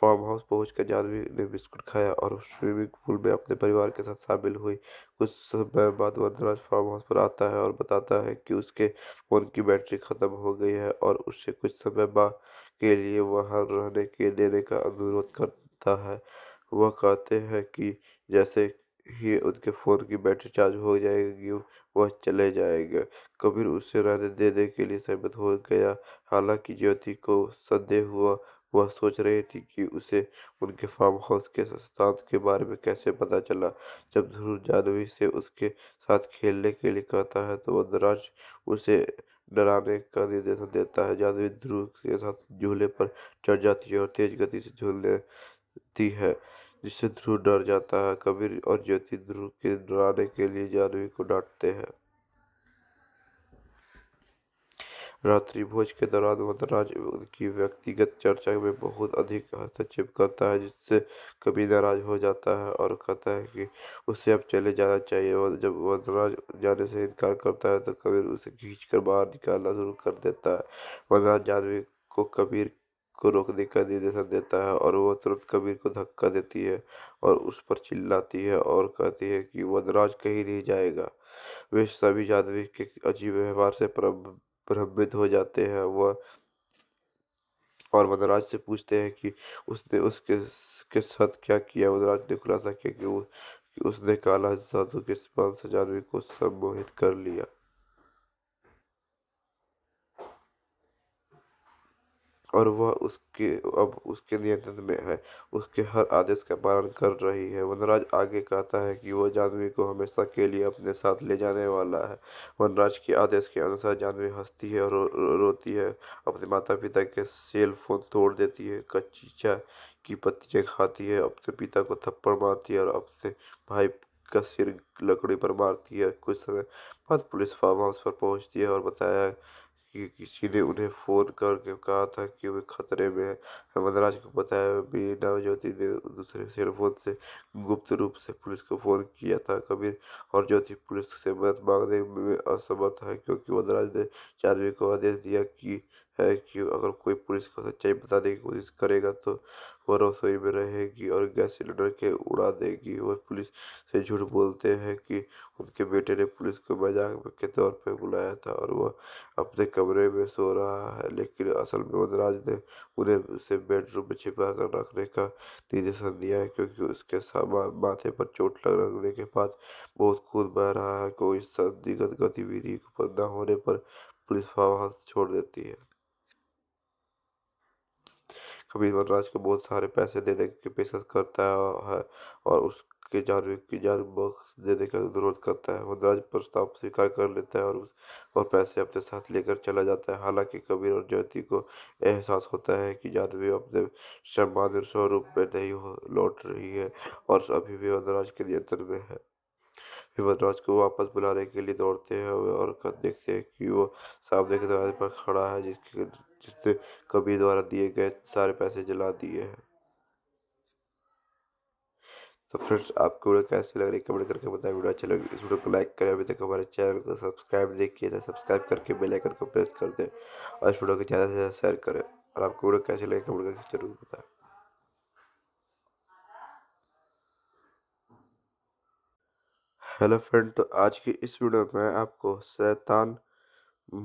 फार्म हाउस पहुँच कर जाह्नवी ने बिस्कुट खाया और स्विमिंग पूल में अपने परिवार के साथ शामिल हुई कुछ समय बाद वनराज फार्म हाउस पर आता है और बताता है कि उसके फ़ोन की बैटरी ख़त्म हो गई है और उससे कुछ समय बाद के लिए वहाँ रहने के देने का अनुरोध कर दिखता है वह कहते हैं कि जैसे ही उनके फ़ोन की बैटरी चार्ज हो जाएगी वह चले जाएंगे कबीर उसे रहने देने के लिए सहमत हो गया हालांकि ज्योति को संदेह हुआ वह सोच रही थी कि उसे उनके फार्म हाउस के सिद्धांत के बारे में कैसे पता चला जब ध्रुव जादवी से उसके साथ खेलने के लिए कहता है तो वह दराज उसे डराने का निर्देशन देता है जादवी ध्रुव के साथ झूले पर चढ़ जाती है और तेज गति से झूलने दी है जिससे ध्रुव डर जाता है कबीर और ज्योति ध्रुव के डराने के लिए जाह्नवी को डांटते हैं रात्रि भोज के दौरान वनराज की व्यक्तिगत चर्चा में बहुत अधिक हस्तक्षेप करता है जिससे कभी नाराज हो जाता है और कहता है कि उसे अब चले जाना चाहिए और जब वनराज जाने से इनकार करता है तो कबीर उसे खींच कर बाहर निकालना शुरू कर देता है वनराज जानवी को कबीर को रोकने का निर्देशन देता है और वह तुरंत कबीर को धक्का देती है और उस पर चिल्लाती है और कहती है कि वनराज कहीं नहीं जाएगा वे सभी जाह्नवी के अजीब व्यवहार से प्रभावित हो जाते हैं वह और वनराज से पूछते हैं कि उसने उसके के साथ क्या किया वनराज ने खुलासा किया कि, उसने काला जादू के स्पर्श जाह्नवी को सम्मोहित कर लिया और वह उसके अब उसके नियंत्रण में है उसके हर आदेश का पालन कर रही है वनराज आगे कहता है कि वह जानवी को हमेशा के लिए अपने साथ ले जाने वाला है वनराज के आदेश के अनुसार जानवी हंसती है और रो, रो, रोती है अपने माता पिता के सेल फोन तोड़ देती है कच्ची चाय की पत्तियाँ खाती है अपने पिता को थप्पड़ मारती है और अपने भाई का सिर लकड़ी पर मारती है कुछ समय बाद पुलिस फार्म हाउस पर पहुंचती है और बताया कि किसी ने उन्हें फ़ोन करके कहा था कि वे खतरे में हैं हेमंतराज को बताया मीना ज्योति ने दूसरे सेलफोन से गुप्त रूप से पुलिस को फ़ोन किया था कबीर और ज्योति पुलिस से मदद मांगने में असमर्थ है क्योंकि वनराज ने चांदनी को आदेश दिया कि है कि अगर कोई पुलिस को सच्चाई बताने की कोशिश करेगा तो वह रसोई में रहेगी और गैस सिलेंडर के उड़ा देगी वह पुलिस से झूठ बोलते हैं कि उनके बेटे ने पुलिस को मजाक के तौर पर बुलाया था और वह अपने कमरे में सो रहा है लेकिन असल में वनराज ने उन्हें उसे बेडरूम में छिपा कर रखने का निर्देशन दिया है क्योंकि उसके माथे पर चोट लगने के बाद बहुत खून बह रहा है कोई संदिग्ध गतिविधि को होने पर पुलिस फार्म छोड़ देती है कबीरवर राज को बहुत सारे पैसे देने की पेशकश करता है और उसके जादू की जान बख्श देने का अनुरोध करता है वनराज प्रस्ताव स्वीकार कर लेता है और और पैसे अपने साथ लेकर चला जाता है हालांकि कबीर और ज्योति को एहसास होता है कि जानवी अपने सम्मान स्वरूप में नहीं लौट रही है और अभी भी वनराज के नियंत्रण में है वनराज को वापस बुलाने के लिए दौड़ते हैं और देखते हैं कि वो सामने के दरवाजे पर खड़ा है जिसके जिसने कबीर द्वारा दिए गए सारे पैसे जला दिए हैं तो फ्रेंड्स आपको वीडियो कैसे लग रही है कमेंट करके बताएं वीडियो अच्छी लगी इस वीडियो को लाइक करें अभी तक हमारे चैनल को सब्सक्राइब नहीं किया था सब्सक्राइब करके बेल आइकन को प्रेस कर दें और इस वीडियो को ज़्यादा से ज़्यादा शेयर करें और आपको वीडियो कैसे लगे कमेंट करके जरूर बताएं हेलो फ्रेंड तो आज की इस वीडियो में आपको शैतान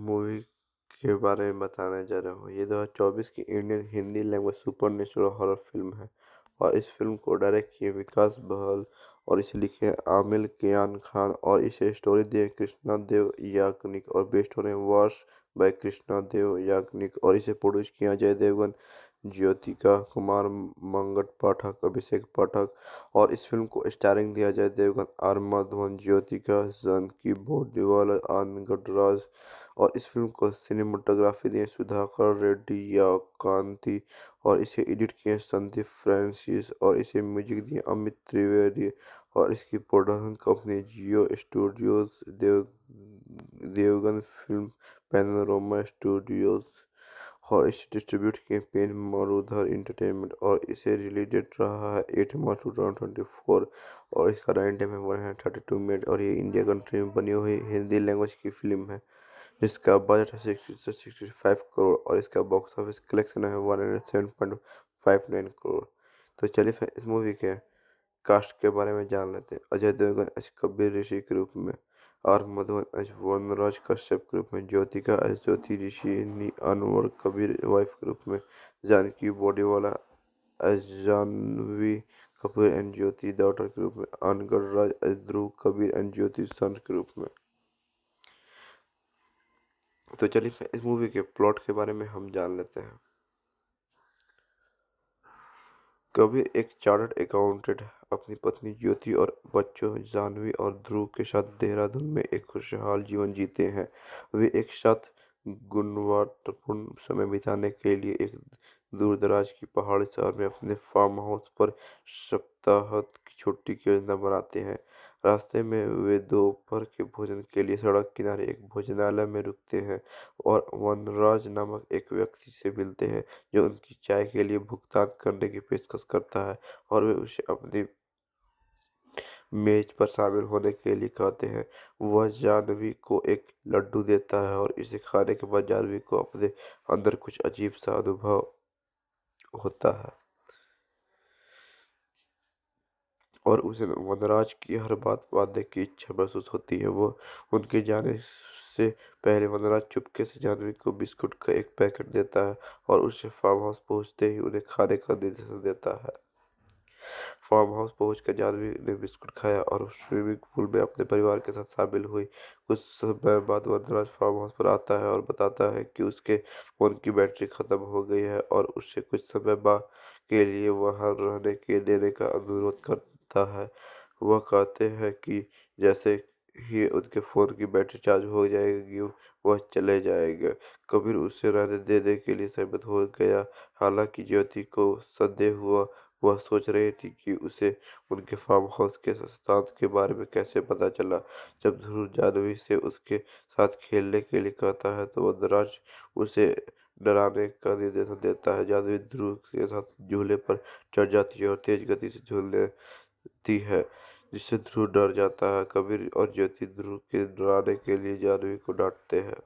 मूवी के बारे में बताने जा रहा हूँ ये 2024 की Indian Hindi language supernatural horror film है और इस फिल्म को डायरेक्ट किए विकास बहल और इसे लिखे आमिल कियान खान और इसे स्टोरी दिए कृष्णा देव याग्निक और बेस्ट होने वर्ष बाय कृष्णा देव याग्निक और इसे प्रोड्यूस किया जय देवगन ज्योतिका कुमार मंगट पाठक अभिषेक पाठक और इस फिल्म को स्टारिंग दिया जाए देवगन आर माधवन ज्योतिका जानकी बोडीवाल आनंद गटराज और इस फिल्म को सिनेमाटोग्राफी दिए सुधाकर रेड्डी या कांति और इसे एडिट किए संदीप फ्रांसिस और इसे म्यूजिक दिए अमित त्रिवेदी और इसकी production company Jio studios Dev Devgan film panorama Studios और इसे डिस्ट्रीब्यूट किए पेन मरुधर इंटरटेनमेंट और इसे रिलीज डेट रहा है eight March two thousand twenty four और इसका रन टाइम है one hundred thirty two minute और ये इंडिया कंट्री में बनी हुई हिंदी लैंग्वेज की फिल्म है इसका बजट है सिक्सटी सिक्सटी फाइव करोड़ और इसका बॉक्स ऑफिस कलेक्शन है one hundred seven point five nine crore तो चलिए इस मूवी के कास्ट के बारे में जान लेते हैं अजय देवगन एच कबीर ऋषि के रूप में और मधुबन एज वनराज कश्यप के रूप में ज्योतिका एच ज्योति ऋषि नी अनवर कबीर वाइफ के रूप में जानकी वाला as Janvi Kapoor and Jyoti daughter के रूप में अनगढ़ Raj as Dhruv Kabir and Jyoti son के रूप में तो चलिए इस मूवी के प्लॉट के बारे में हम जान लेते हैं कबीर एक चार्टर्ड अकाउंटेंट अपनी पत्नी ज्योति और बच्चों जानवी और ध्रुव के साथ देहरादून में एक खुशहाल जीवन जीते हैं वे एक साथ गुणवत्तापूर्ण समय बिताने के लिए एक दूरदराज की पहाड़ी शहर में अपने फार्म हाउस पर सप्ताह की छुट्टी की योजना बनाते हैं रास्ते में वे दोपहर के भोजन के लिए सड़क किनारे एक भोजनालय में रुकते हैं और वनराज नामक एक व्यक्ति से मिलते हैं जो उनकी चाय के लिए भुगतान करने की पेशकश करता है और वे उसे अपनी मेज पर शामिल होने के लिए कहते हैं वह जानवी को एक लड्डू देता है और इसे खाने के बाद जानवी को अपने अंदर कुछ अजीब सा अनुभव होता है और उसे वनराज की हर बात वादे की इच्छा महसूस होती है वो उनके जाने से पहले वनराज चुपके से जाह्नवी को बिस्कुट का एक पैकेट देता है और उसे फार्म हाउस पहुँचते ही उन्हें खाने का निर्देशन देता है फार्म हाउस पहुँच कर जाह्नवी ने बिस्कुट खाया और स्विमिंग पूल में अपने परिवार के साथ शामिल हुई कुछ समय बाद वनराज फार्म हाउस पर आता है और बताता है कि उसके फ़ोन की बैटरी ख़त्म हो गई है और उसे कुछ समय बाद के लिए वहाँ रहने के देने का अनुरोध कर आता है वह कहते हैं कि जैसे ही उनके फ़ोन की बैटरी चार्ज हो जाएगी वह चले जाएंगे कबीर उसे रहने देने के लिए सहमत हो गया हालांकि ज्योति को संदेह हुआ वह सोच रही थी कि उसे उनके फार्म हाउस के स्थान के बारे में कैसे पता चला जब ध्रुव जाह्नवी से उसके साथ खेलने के लिए कहता है तो वह वनराज उसे डराने का निर्देशन देता है जाह्नवी ध्रुव के साथ झूले पर चढ़ जाती है और तेज गति से झूलने दी है जिससे ध्रुव डर जाता है कबीर और ज्योति ध्रुव के डराने के लिए जानवी को डांटते हैं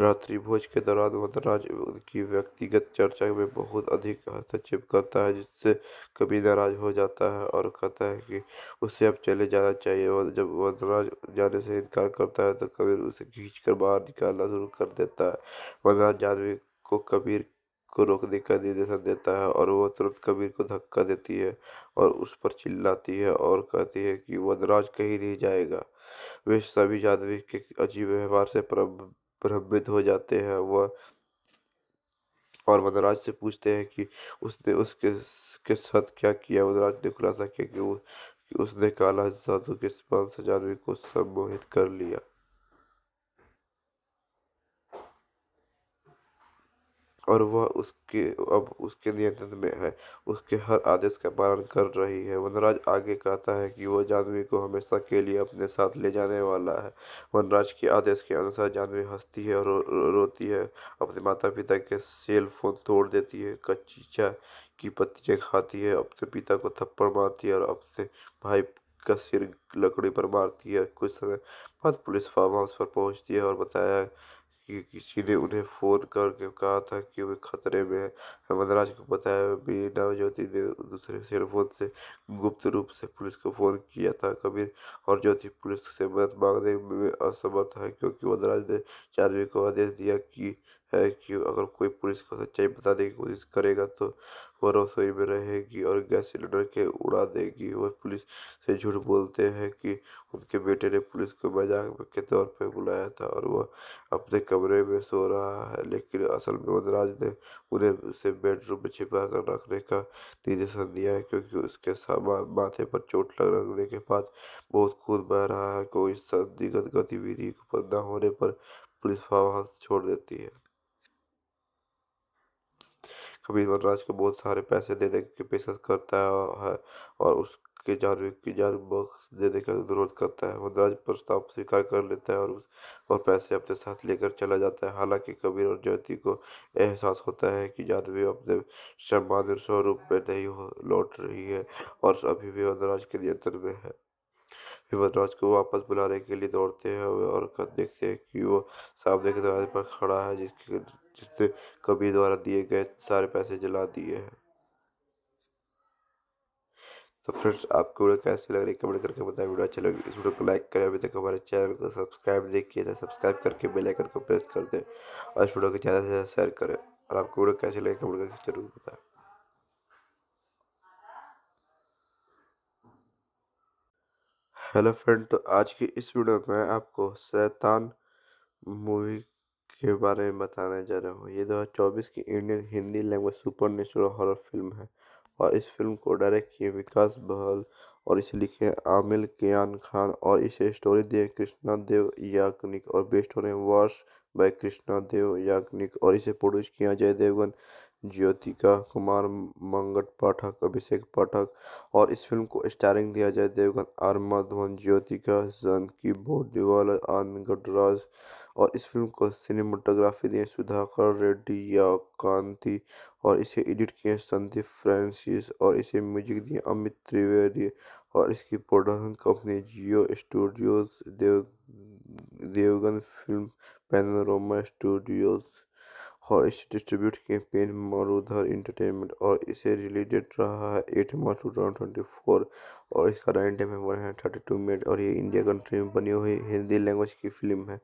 रात्रि भोज के दौरान वनराज उनकी व्यक्तिगत चर्चा में बहुत अधिक हस्तक्षेप करता है जिससे कभी नाराज हो जाता है और कहता है कि उसे अब चले जाना चाहिए और जब वनराज जाने से इनकार करता है तो कबीर उसे खींच कर बाहर निकालना शुरू कर देता है वनराज जानवी को कबीर को रोकने का निर्देश देता है और वह तुरंत कबीर को धक्का देती है और उस पर चिल्लाती है और कहती है कि वनराज कहीं नहीं जाएगा वे सभी जाह्नवी के अजीब व्यवहार से प्रभावित हो जाते हैं वह और वनराज से पूछते हैं कि उसने उसके के साथ क्या किया वनराज ने खुलासा किया कि, वो, कि उसने काला जादू के इस्तेमाल से जाह्नवी को सम्मोहित कर लिया और वह उसके अब उसके नियंत्रण में है उसके हर आदेश का पालन कर रही है वनराज आगे कहता है कि वह जानवी को हमेशा के लिए अपने साथ ले जाने वाला है वनराज के आदेश के अनुसार जानवी हंसती है और रो, रो, रोती है अपने माता पिता के सेल फोन तोड़ देती है कच्ची चाय की पत्तियाँ खाती है अपने पिता को थप्पड़ मारती है और अपने भाई का सिर लकड़ी पर मारती है कुछ समय बाद पुलिस फार्म हाउस पर पहुंचती है और बताया कि किसी ने उन्हें फ़ोन करके कहा था कि वे खतरे में है हेमंतराज को बताया भी नवज्योति ने दूसरे सेलफोन से गुप्त रूप से पुलिस को फ़ोन किया था कबीर और ज्योति पुलिस से मदद मांगने में असमर्थ है क्योंकि वनराज ने चांदनी को आदेश दिया कि है कि अगर कोई पुलिस को सच्चाई बताने की कोशिश करेगा तो वह रसोई में रहेगी और गैस सिलेंडर के उड़ा देगी वह पुलिस से झूठ बोलते हैं कि उनके बेटे ने पुलिस को मजाक के तौर पर बुलाया था और वह अपने कमरे में सो रहा है लेकिन असल में वनराज ने उन्हें उसे बेडरूम में छिपा कर रखने का निर्देशन दिया है क्योंकि उसके माथे पर चोट लग रखने के बाद बहुत खून बह रहा है कोई संदिग्ध गतिविधि उत्पन्न होने पर पुलिस वहाँ छोड़ देती है कभी वरराज को बहुत सारे पैसे देने की पेशकश करता है और उसके जान की जान बख्श देने का अनुरोध करता है वनराज प्रस्ताव स्वीकार कर लेता है और और पैसे अपने साथ लेकर चला जाता है हालांकि कबीर और ज्योति को एहसास होता है कि जादवी अपने सम्मान स्वरूप में नहीं लौट रही है और अभी भी वनराज के नियंत्रण में है वनराज को वापस बुलाने के लिए दौड़ते हैं और देखते हैं कि वो सामने के दरवाजे पर खड़ा है जिसके जिसने कबीर द्वारा दिए गए सारे पैसे जला दिए हैं तो फ्रेंड्स आपको वीडियो कैसी लग रही है कमेंट करके बताएं वीडियो अच्छी लगी इस वीडियो को लाइक करें अभी तक हमारे चैनल को सब्सक्राइब नहीं किया था सब्सक्राइब करके बेल आइकन को प्रेस कर दें और इस वीडियो को ज़्यादा से ज़्यादा शेयर करें और आपको वीडियो कैसी लगे कमेंट करके जरूर बताएं हेलो फ्रेंड तो आज की इस वीडियो में आपको शैतान मूवी के बारे में बताने जा रहा हूँ ये दो हज़ार चौबीस की Indian Hindi language supernatural horror film है और इस फिल्म को डायरेक्ट किए विकास बहल और इसे लिखे आमिल कियान खान और इसे स्टोरी दिए कृष्णा देव याग्निक और बेस्ट होने वर्ष बाय कृष्णा देव याग्निक और इसे प्रोड्यूस किया जय देवगन ज्योतिका कुमार मंगट पाठक अभिषेक पाठक और इस फिल्म को स्टारिंग दिया जय देवगन आर माधवन ज्योतिका जानकी बोडीवाल आनंद गडराज और इस फिल्म को सिनेमाटोग्राफी दिए सुधाकर रेड्डी या कांति और इसे एडिट किए संदीप फ्रांसिस और इसे म्यूजिक दिए अमित त्रिवेदी और इसकी production company Jio studios Dev Devgan film panorama studios और इसे डिस्ट्रीब्यूट किए पेन मरुधर इंटरटेनमेंट और इसे रिलीजेड रहा है eight March two thousand twenty four और इसका रनिंग टाइम है one hundred thirty two minute और ये इंडिया कंट्री में बनी हुई हिंदी लैंग्वेज की फिल्म है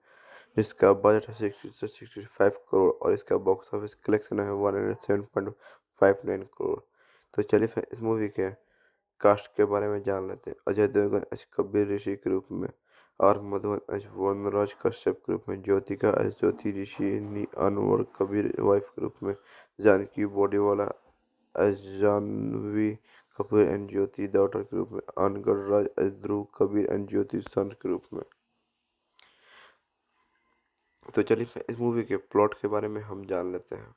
इसका बजट है सिक्सटी सिक्सटी फाइव करोड़ और इसका बॉक्स ऑफिस कलेक्शन है one hundred seven point five nine crore तो चलिए फिर इस मूवी के कास्ट के बारे में जान लेते हैं अजय देवगन एच कबीर ऋषि के रूप में और मधुवन एच वनराज कश्यप के रूप में ज्योतिका एच ज्योति ऋषि अनवर कबीर वाइफ के रूप में जानकी वाला as Janvi Kapoor and Jyoti daughter के रूप में अनगढ़ Raj as Dhruv Kabir and Jyoti son के रूप में तो चलिए इस मूवी के प्लॉट के बारे में हम जान लेते हैं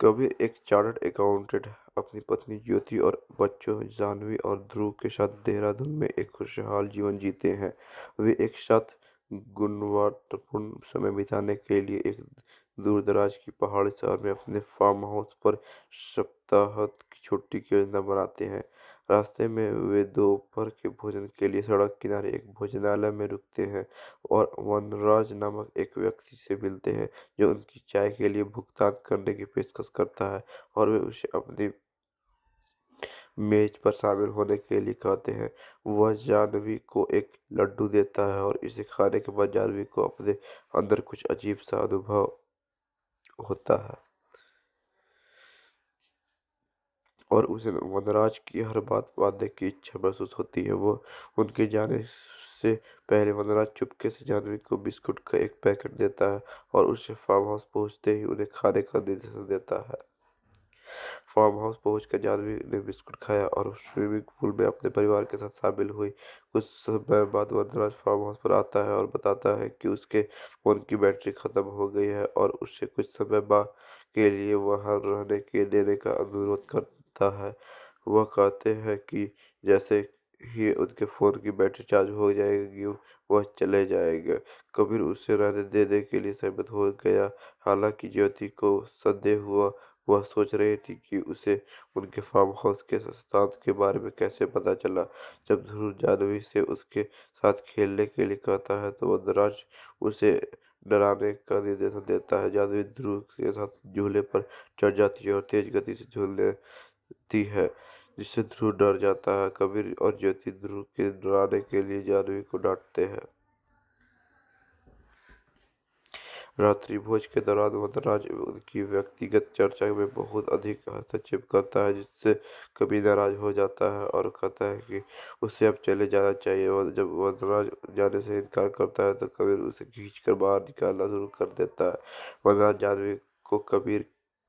कबीर एक चार्टर्ड अकाउंटेंट अपनी पत्नी ज्योति और बच्चों जानवी और ध्रुव के साथ देहरादून में एक खुशहाल जीवन जीते हैं वे एक साथ गुणवत्तापूर्ण समय बिताने के लिए एक दूरदराज की पहाड़ी शहर में अपने फार्म हाउस पर सप्ताह की छुट्टी की योजना बनाते हैं रास्ते में वे दोपहर के भोजन के लिए सड़क किनारे एक भोजनालय में रुकते हैं और वनराज नामक एक व्यक्ति से मिलते हैं जो उनकी चाय के लिए भुगतान करने की पेशकश करता है और वे उसे अपनी मेज पर शामिल होने के लिए कहते हैं वह जाह्नवी को एक लड्डू देता है और इसे खाने के बाद जाह्नवी को अपने अंदर कुछ अजीब सा अनुभव होता है और उसे वनराज की हर बात वादे की इच्छा महसूस होती है वो उनके जाने से पहले वनराज चुपके से जानवी को बिस्कुट का एक पैकेट देता है और उसे फार्म हाउस पहुँचते ही उन्हें खाने का निर्देशन देता है फार्म हाउस पहुँच कर जानवी ने बिस्कुट खाया और स्विमिंग पूल में अपने परिवार के साथ शामिल हुई कुछ समय बाद वनराज फार्म हाउस पर आता है और बताता है कि उसके फ़ोन की बैटरी ख़त्म हो गई है और उससे कुछ समय बाद के लिए वहाँ रहने के देने का अनुरोध कर दिखता है वह कहते हैं कि जैसे ही उनके फ़ोन की बैटरी चार्ज हो जाएगी वह चले जाएंगे कबीर उसे रहने देने के लिए सहमत हो गया हालांकि ज्योति को संदेह हुआ वह सोच रही थी कि उसे उनके फार्म हाउस के सिद्धांत के बारे में कैसे पता चला जब ध्रुव जादवी से उसके साथ खेलने के लिए कहता है तो वह वनराज उसे डराने का निर्देशन देता है जादवी ध्रुव के साथ झूले पर चढ़ जाती है और तेज गति से झूलने दिखती है जिससे ध्रुव डर जाता है कबीर और ज्योति ध्रुव के डराने के लिए जानवी को डांटते हैं रात्रि भोज के दौरान वनराज उनकी व्यक्तिगत चर्चा में बहुत अधिक हस्तक्षेप करता है जिससे कभी नाराज हो जाता है और कहता है कि उसे अब चले जाना चाहिए जब वनराज जाने से इनकार करता है तो कबीर उसे खींच कर बाहर निकालना शुरू कर देता है वनराज जानवी को कबीर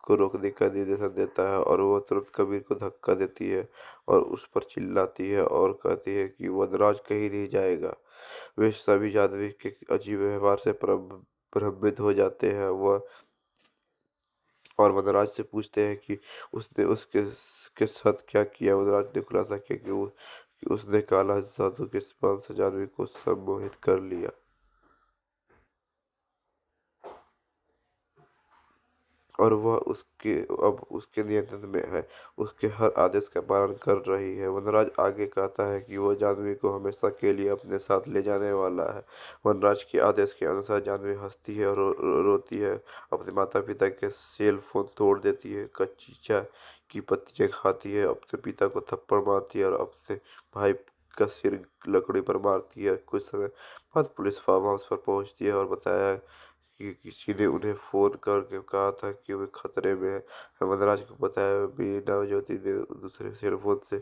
को रोकने का निर्देशन देता है और वह तुरंत कबीर को धक्का देती है और उस पर चिल्लाती है और कहती है कि वनराज कहीं नहीं जाएगा वे सभी जाह्नवी के अजीब व्यवहार से भ्रमित हो जाते हैं वह और वनराज से पूछते हैं कि उसने उसके के साथ क्या किया वनराज ने खुलासा किया कि उसने काला जादू के इस्तेमाल से जाह्नवी को सम्मोहित कर लिया और वह उसके अब उसके नियंत्रण में है उसके हर आदेश का पालन कर रही है वनराज आगे कहता है कि वह जानवी को हमेशा के लिए अपने साथ ले जाने वाला है वनराज के आदेश के अनुसार जानवी हंसती है और रो, रो, रोती है अपने माता पिता के सेल फोन तोड़ देती है कच्ची चाय की पत्तियाँ खाती है अपने पिता को थप्पड़ मारती है और अपने भाई का सिर लकड़ी पर मारती है कुछ समय बाद पुलिस फार्म हाउस पर पहुंचती है और बताया किसी ने उन्हें फ़ोन करके कहा था कि वे खतरे में है हेमंतराज को बताया मीना ज्योति ने दूसरे सेलफोन से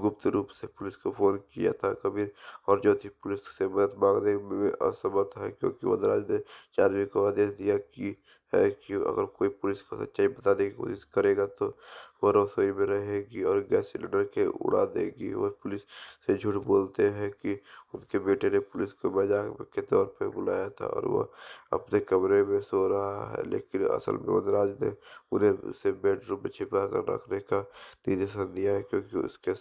गुप्त रूप से पुलिस को फ़ोन किया था कबीर और ज्योति पुलिस से मदद मांगने में असमर्थ है क्योंकि वनराज ने चार्वी को आदेश दिया कि है कि अगर कोई पुलिस को सच्चाई बताने की कोशिश करेगा तो वह रसोई में रहेगी और गैस सिलेंडर के उड़ा देगी वह पुलिस से झूठ बोलते हैं कि उनके बेटे ने पुलिस को मजाक के तौर पर बुलाया था और वह अपने कमरे में सो रहा है लेकिन असल में वनराज ने उन्हें उसे बेडरूम में छिपा कर रखने का निर्देशन दिया है क्योंकि उसके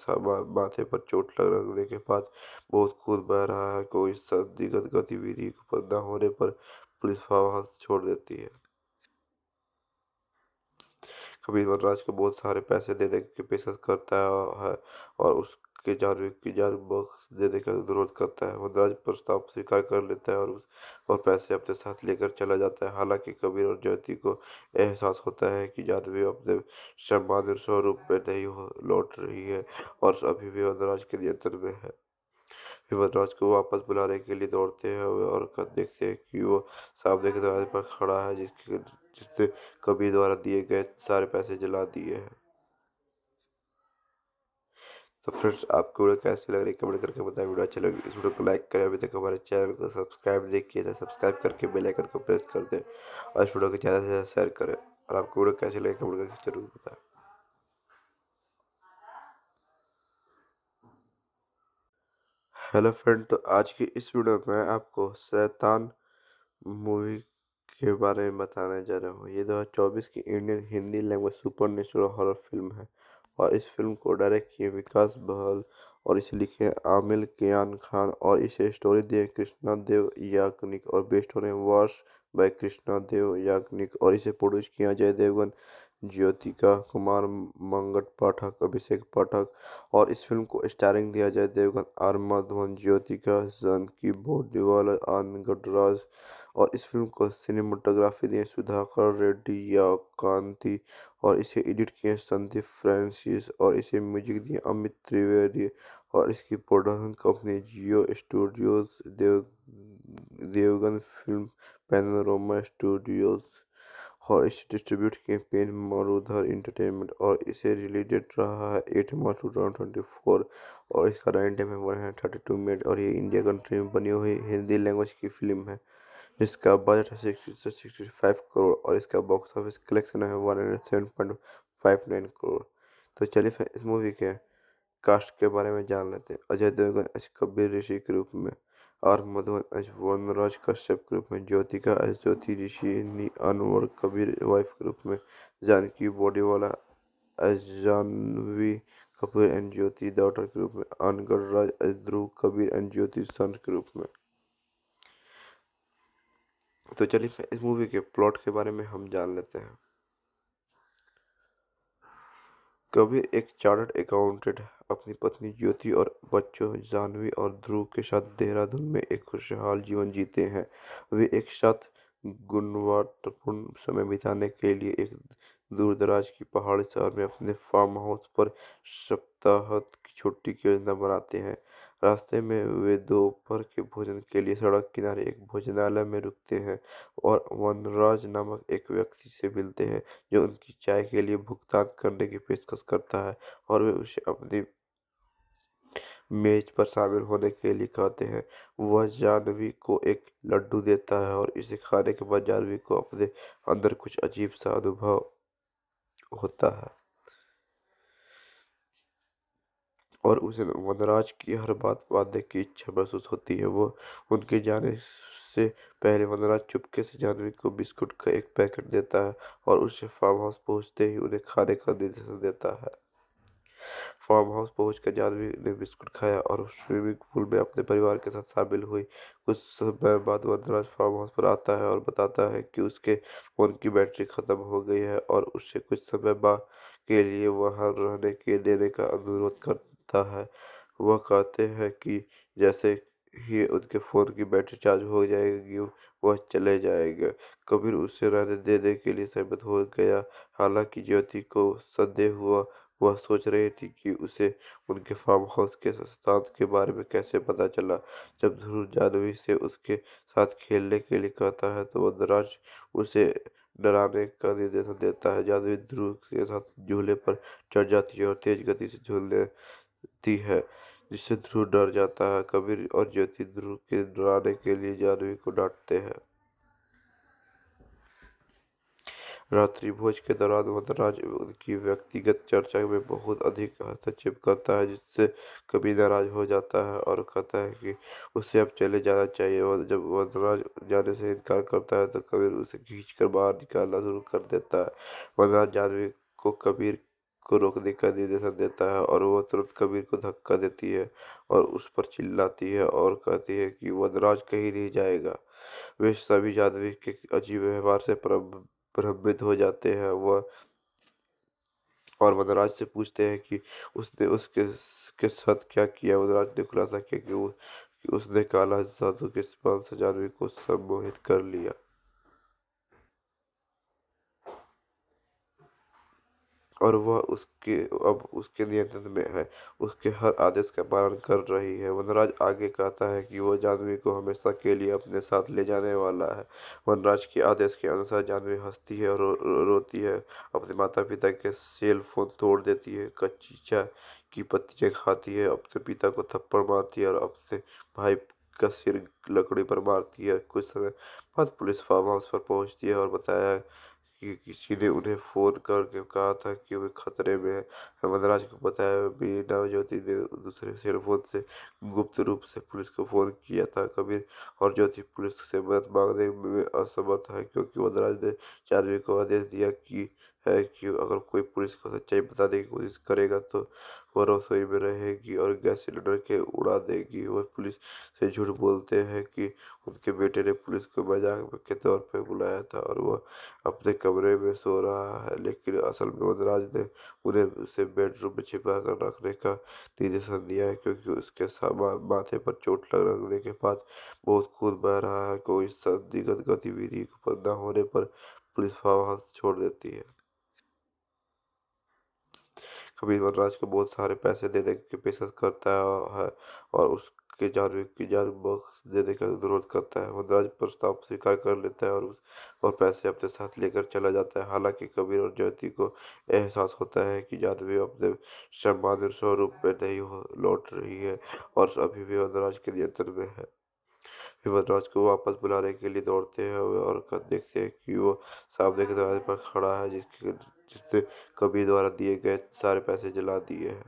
माथे पर चोट लगने के बाद बहुत खून बह रहा है कोई संदिग्ध गतिविधि न होने पर पुलिस फावहाल छोड़ देती है कबीर वनराज को बहुत सारे पैसे देने की पेशकश करता है और उसके जानवी की जान बख्श देने का अनुरोध करता है वनराज प्रस्ताव स्वीकार कर लेता है और और पैसे अपने साथ लेकर चला जाता है हालांकि कबीर और ज्योति को एहसास होता है कि जानवी अपने सम्मान स्वरूप में नहीं लौट रही है और अभी भी वनराज के नियंत्रण में है वनराज को वापस बुलाने के लिए दौड़ते हैं और देखते हैं कि वो सामने के दरवाजे पर खड़ा है जिसके जिसने कबीर द्वारा दिए गए सारे पैसे जला दिए हैं तो फ्रेंड्स आपको वीडियो कैसी लग रही है कमेंट करके बताएं वीडियो अच्छी लगी इस वीडियो को लाइक करें अभी तक हमारे चैनल को सब्सक्राइब नहीं किया था सब्सक्राइब करके बेल आइकन को प्रेस कर दें और इस वीडियो को ज़्यादा से ज़्यादा शेयर करें और आपको वीडियो कैसी लगी कमेंट करके जरूर बताएं हेलो फ्रेंड तो आज की इस वीडियो में आपको शैतान मूवी के बारे में बताने जा रहा हूँ ये दो हज़ार चौबीस की Indian Hindi language supernatural horror film है और इस फिल्म को डायरेक्ट किए विकास बहल और इसे लिखे आमिल कियान खान और इसे स्टोरी दिए कृष्णा देव याग्निक और बेस्ट होने वर्ष बाय कृष्णा देव याग्निक और इसे प्रोड्यूस किया जय देवगन ज्योतिका कुमार मंगट पाठक अभिषेक पाठक और इस फिल्म को स्टारिंग दिया जाए देवगन आर माधवन ज्योतिका जानकी बोडीवाल आनंद गडराज और इस फिल्म को सिनेमाटोग्राफी दिए सुधाकर रेड्डी या कांति और इसे एडिट किए संदीप फ्रांसिस और इसे म्यूजिक दिए अमित त्रिवेदी और इसकी production company Jio studios Dev Devgan film panorama studios और इसे डिस्ट्रीब्यूट किए पेन मरुधर इंटरटेनमेंट और इसे रिलीज डेट रहा है eight March two thousand twenty four और इसका रन टाइम है one hundred thirty two minute और ये इंडिया कंट्री में बनी हुई हिंदी लैंग्वेज की फिल्म है इसका बजट है सिक्सटी सिक्सटी फाइव करोड़ और इसका बॉक्स ऑफिस कलेक्शन है one hundred seven point five nine crore तो चलिए फिर इस मूवी के कास्ट के बारे में जान लेते हैं अजय देवगन एच कबीर ऋषि के रूप में और मधुवन एच वनराज कश्यप के रूप में ज्योतिका एच ज्योति ऋषि अनवर कबीर वाइफ के रूप में जानकी वाला as Janvi Kapoor and Jyoti daughter के रूप में अनगढ़ Raj as Dhruv Kabir and Jyoti son के रूप में तो चलिए इस मूवी के प्लॉट के बारे में हम जान लेते हैं कबीर एक चार्टर्ड अकाउंटेंट अपनी पत्नी ज्योति और बच्चों जानवी और ध्रुव के साथ देहरादून में एक खुशहाल जीवन जीते हैं वे एक साथ गुणवत्तापूर्ण समय बिताने के लिए एक दूरदराज की पहाड़ी शहर में अपने फार्म हाउस पर सप्ताह की छुट्टी की योजना बनाते हैं रास्ते में वे दोपहर के भोजन के लिए सड़क किनारे एक भोजनालय में रुकते हैं और वनराज नामक एक व्यक्ति से मिलते हैं जो उनकी चाय के लिए भुगतान करने की पेशकश करता है और वे उसे अपनी मेज पर शामिल होने के लिए कहते हैं वह जानवी को एक लड्डू देता है और इसे खाने के बाद जानवी को अपने अंदर कुछ अजीब सा अनुभव होता है और उसे वनराज की हर बात मानने की इच्छा महसूस होती है वो उनके जाने से पहले वनराज चुपके से जाह्नवी को बिस्कुट का एक पैकेट देता है और उसे फार्म हाउस पहुँचते ही उन्हें खाने का निर्देशन देता है फार्म हाउस पहुँच कर जाह्नवी ने बिस्कुट खाया और स्विमिंग पूल में अपने परिवार के साथ शामिल हुई कुछ समय बाद वनराज फार्म हाउस पर आता है और बताता है कि उसके फ़ोन की बैटरी ख़त्म हो गई है और उसे कुछ समय बाद के लिए वहाँ रहने के देने का अनुरोध कर सकता है वह कहते हैं कि जैसे ही उनके फ़ोन की बैटरी चार्ज हो जाएगी वह चले जाएगा कबीर उसे रहने देने के लिए सहमत हो गया हालांकि ज्योति को संदेह हुआ वह सोच रही थी कि उसे उनके फार्म हाउस के संस्थान के बारे में कैसे पता चला जब ध्रुव जाह्नवी से उसके साथ खेलने के लिए कहता है तो वह वनराज उसे डराने का निर्देशन देता है जाह्नवी ध्रुव के साथ झूले पर चढ़ जाती है और तेज गति से झूलने दी है जिससे ध्रुव डर जाता है कबीर और ज्योति ध्रुव के डराने के लिए जानवी को डांटते हैं रात्रि भोज के दौरान वनराज उनकी व्यक्तिगत चर्चा में बहुत अधिक हस्तक्षेप करता है जिससे कभी नाराज हो जाता है और कहता है कि उसे अब चले जाना चाहिए जब वनराज जाने से इनकार करता है तो कबीर उसे खींच कर बाहर निकालना शुरू कर देता है वनराज जानवी को कबीर को रोकने का निर्देश देता है और वह तुरंत कबीर को धक्का देती है और उस पर चिल्लाती है और कहती है कि वनराज कहीं नहीं जाएगा वे सभी जाह्नवी के अजीब व्यवहार से भ्रमित हो जाते हैं वह और वनराज से पूछते हैं कि उसने उसके के साथ क्या किया वनराज ने खुलासा किया कि, कि उसने काला जादू के इस्तेमाल से जाह्नवी को सम्मोहित कर लिया और वह उसके अब उसके नियंत्रण में है उसके हर आदेश का पालन कर रही है वनराज आगे कहता है कि वह जानवी को हमेशा के लिए अपने साथ ले जाने वाला है वनराज के आदेश के अनुसार जानवी हंसती है और रो, रो, रोती है अपने माता पिता के सेल फोन तोड़ देती है कच्ची चाय की पत्तियाँ खाती है अपने पिता को थप्पड़ मारती है और अपने भाई का सिर लकड़ी पर मारती है कुछ समय बाद पुलिस फार्म हाउस पर पहुंचती है और बताया कि किसी ने उन्हें फ़ोन करके कहा था कि वे खतरे में है हेमंतराज को बताया मीना ज्योति ने दूसरे सेलफोन से गुप्त रूप से पुलिस को फ़ोन किया था कबीर और ज्योति पुलिस से मदद मांगने में असमर्थ है क्योंकि वनराज ने चार्वी को आदेश दिया कि है कि अगर कोई पुलिस को सच्चाई बताने की कोशिश करेगा तो वह रसोई में रहेगी और गैस सिलेंडर के उड़ा देगी वह पुलिस से झूठ बोलते हैं कि उनके बेटे ने पुलिस को मजाक के तौर पर बुलाया था और वह अपने कमरे में सो रहा है लेकिन असल में वनराज ने उन्हें उसे बेडरूम में छिपा कर रखने का निर्देशन दिया है क्योंकि उसके माथे पर चोट लगने के बाद बहुत खून बह रहा है कोई संदिग्ध गतिविधि उत्पन्न होने पर पुलिस वहां छोड़ देती है कभी वरराज को बहुत सारे पैसे देने की पेशकश करता है और उसके जानवी की जान बख्श देने का अनुरोध करता है वनराज प्रस्ताव स्वीकार कर लेता है और और पैसे अपने साथ लेकर चला जाता है हालांकि कबीर और ज्योति को एहसास होता है कि जानवी अपने सम्मान स्वरूप में नहीं लौट रही है और अभी भी वनराज के नियंत्रण में है वनराज को वापस बुलाने के लिए दौड़ते हैं और देखते हैं कि वो सामने के दरवाजे पर खड़ा है जिसके जिसने कबीर द्वारा दिए गए सारे पैसे जला दिए हैं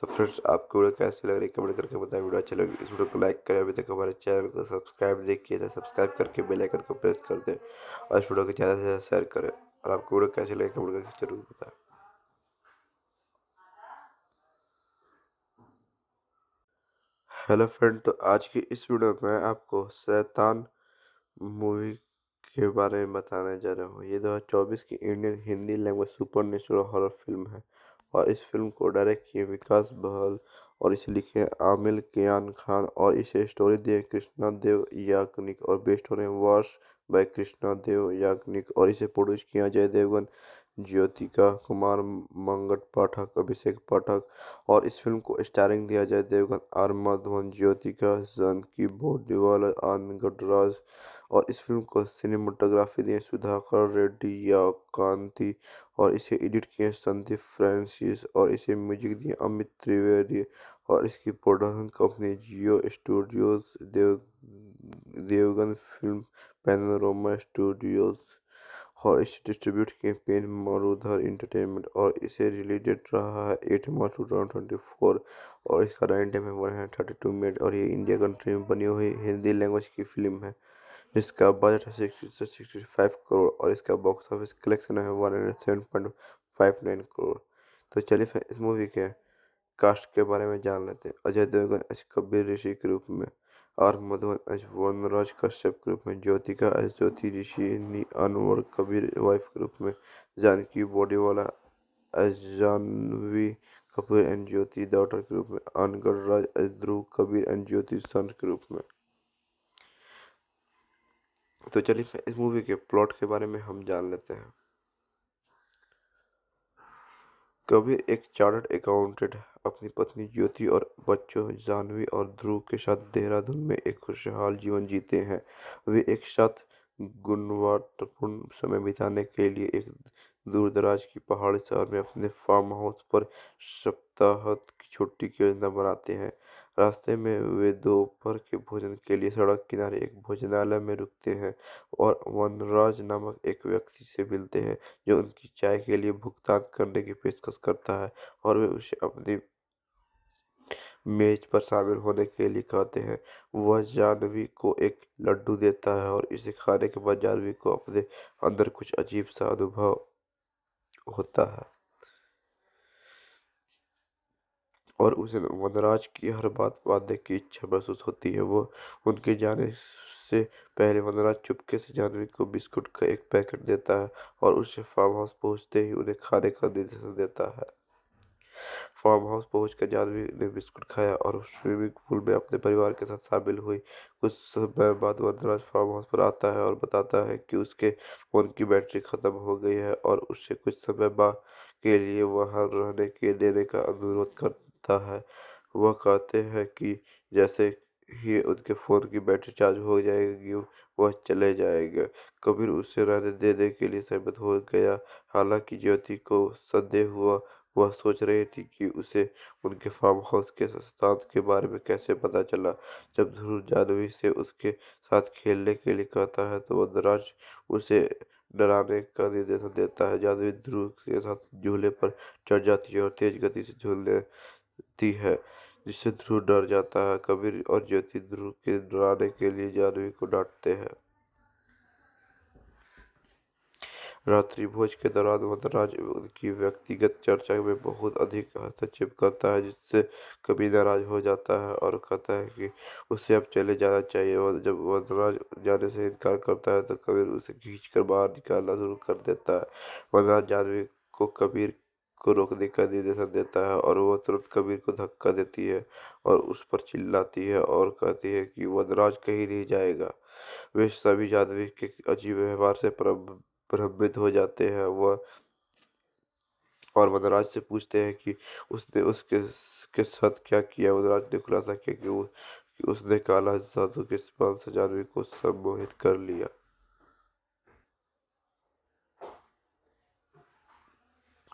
तो फ्रेंड्स आपको वीडियो कैसी लग रही है कमेंट करके बताएं वीडियो अच्छी लगी इस वीडियो को लाइक करें अभी तक हमारे चैनल को सब्सक्राइब नहीं किया था सब्सक्राइब करके बेल आइकन को प्रेस कर दें और इस वीडियो को ज़्यादा से ज़्यादा शेयर करें और आपको वीडियो कैसी लगे कमेंट करके जरूर बताएं हेलो फ्रेंड तो आज की इस वीडियो में आपको शैतान मूवी के बारे में बताने जा रहा हूँ ये दो हज़ार चौबीस की Indian Hindi language supernatural horror film है और इस फिल्म को डायरेक्ट किए विकास बहल और इसे लिखे आमिल कियान खान और इसे स्टोरी दिए कृष्णा देव याग्निक और बेस्ट होने वर्ष बाय कृष्णा देव याग्निक और इसे प्रोड्यूस किया जय देवगन ज्योतिका कुमार मंगट पाठक अभिषेक पाठक और इस फिल्म को स्टारिंग दिया जाए देवगन आर माधवन ज्योतिका जानकी बोर्डीवाल आनंद गडराज और इस फिल्म को सिनेमाटोग्राफी दिए सुधाकर रेड्डी या कांति और इसे एडिट किए संदीप फ्रांसिस और इसे म्यूजिक दिए अमित त्रिवेदी और इसकी production company Jio studios Dev Devgan film panorama studios और इसे डिस्ट्रीब्यूट किए पेन मरुधर इंटरटेनमेंट और इसे रिलेटेड रहा है eight March two thousand twenty four और इसका रनिंग टाइम है one hundred thirty two minute और ये इंडिया कंट्री में बनी हुई हिंदी लैंग्वेज की फिल्म है इसका बजट है सिक्सटी सिक्सटी फाइव करोड़ और इसका बॉक्स ऑफिस कलेक्शन है one hundred seven point five nine crore तो चलिए फिर इस मूवी के कास्ट के बारे में जान लेते हैं अजय देवगन एच कबीर ऋषि के रूप में और मधुबन एच वनराज कश्यप के रूप में ज्योतिका एच ज्योति ऋषि अनवर कबीर वाइफ के रूप में जानकी वाला as Janvi Kapoor and Jyoti daughter के रूप में अनगढ़ Raj as Dhruv Kabir and Jyoti son के रूप में तो चलिए इस मूवी के प्लॉट के बारे में हम जान लेते हैं कबीर एक चार्टर्ड अकाउंटेंट अपनी पत्नी ज्योति और बच्चों जानवी और ध्रुव के साथ देहरादून में एक खुशहाल जीवन जीते हैं वे एक साथ गुणवत्तापूर्ण समय बिताने के लिए एक दूरदराज की पहाड़ी शहर में अपने फार्म हाउस पर सप्ताह की छुट्टी की योजना बनाते हैं रास्ते में वे दोपहर के भोजन के लिए सड़क किनारे एक भोजनालय में रुकते हैं और वनराज नामक एक व्यक्ति से मिलते हैं जो उनकी चाय के लिए भुगतान करने की पेशकश करता है और वे उसे अपनी मेज पर शामिल होने के लिए कहते हैं वह जानवी को एक लड्डू देता है और इसे खाने के बाद जानवी को अपने अंदर कुछ अजीब सा अनुभव होता है और उसे वनराज की हर बात मानने की इच्छा महसूस होती है वो उनके जाने से पहले वनराज चुपके से जाह्नवी को बिस्कुट का एक पैकेट देता है और उसे फार्म हाउस पहुँचते ही उन्हें खाने का निर्देशन देता है फार्म हाउस पहुँच कर जाह्नवी ने बिस्कुट खाया और स्विमिंग पूल में अपने परिवार के साथ शामिल हुई कुछ समय बाद वनराज फार्म हाउस पर आता है और बताता है कि उसके फ़ोन की बैटरी ख़त्म हो गई है और उसे कुछ समय बाद के लिए वहाँ रहने के देने का अनुरोध कर सकता है वह कहते हैं कि जैसे ही उनके फ़ोन की बैटरी चार्ज हो जाएगी वह चले जाएंगे कबीर उसे रहने देने के लिए सहमत हो गया हालांकि ज्योति को संदेह हुआ वह सोच रही थी कि उसे उनके फार्म हाउस के स्थान के बारे में कैसे पता चला जब ध्रुव जाह्नवी से उसके साथ खेलने के लिए कहता है तो वह वनराज उसे डराने का निर्देशन देता है जाह्नवी ध्रुव के साथ झूले पर चढ़ जाती है और तेज गति से झूलने दी है जिससे ध्रुव डर जाता है कबीर और ज्योति ध्रुव के डराने के लिए जाह्नवी को डांटते हैं रात्रि भोज के दौरान वनराज उनकी व्यक्तिगत चर्चा में बहुत अधिक हस्तक्षेप करता है जिससे कभी नाराज हो जाता है और कहता है कि उसे अब चले जाना चाहिए और जब वनराज जाने से इनकार करता है तो कबीर उसे खींच कर बाहर निकालना शुरू कर देता है वनराज जानवी को कबीर को रोकने का निर्देशन देता है और वह तुरंत कबीर को धक्का देती है और उस पर चिल्लाती है और कहती है कि वनराज कहीं नहीं जाएगा वे सभी जाह्नवी के अजीब व्यवहार से भ्रमित हो जाते हैं वह और वनराज से पूछते हैं कि उसने उसके के साथ क्या किया वनराज ने खुलासा किया कि, कि उसने काला जादू के इस्तेमाल से जानवी को सम्मोहित कर लिया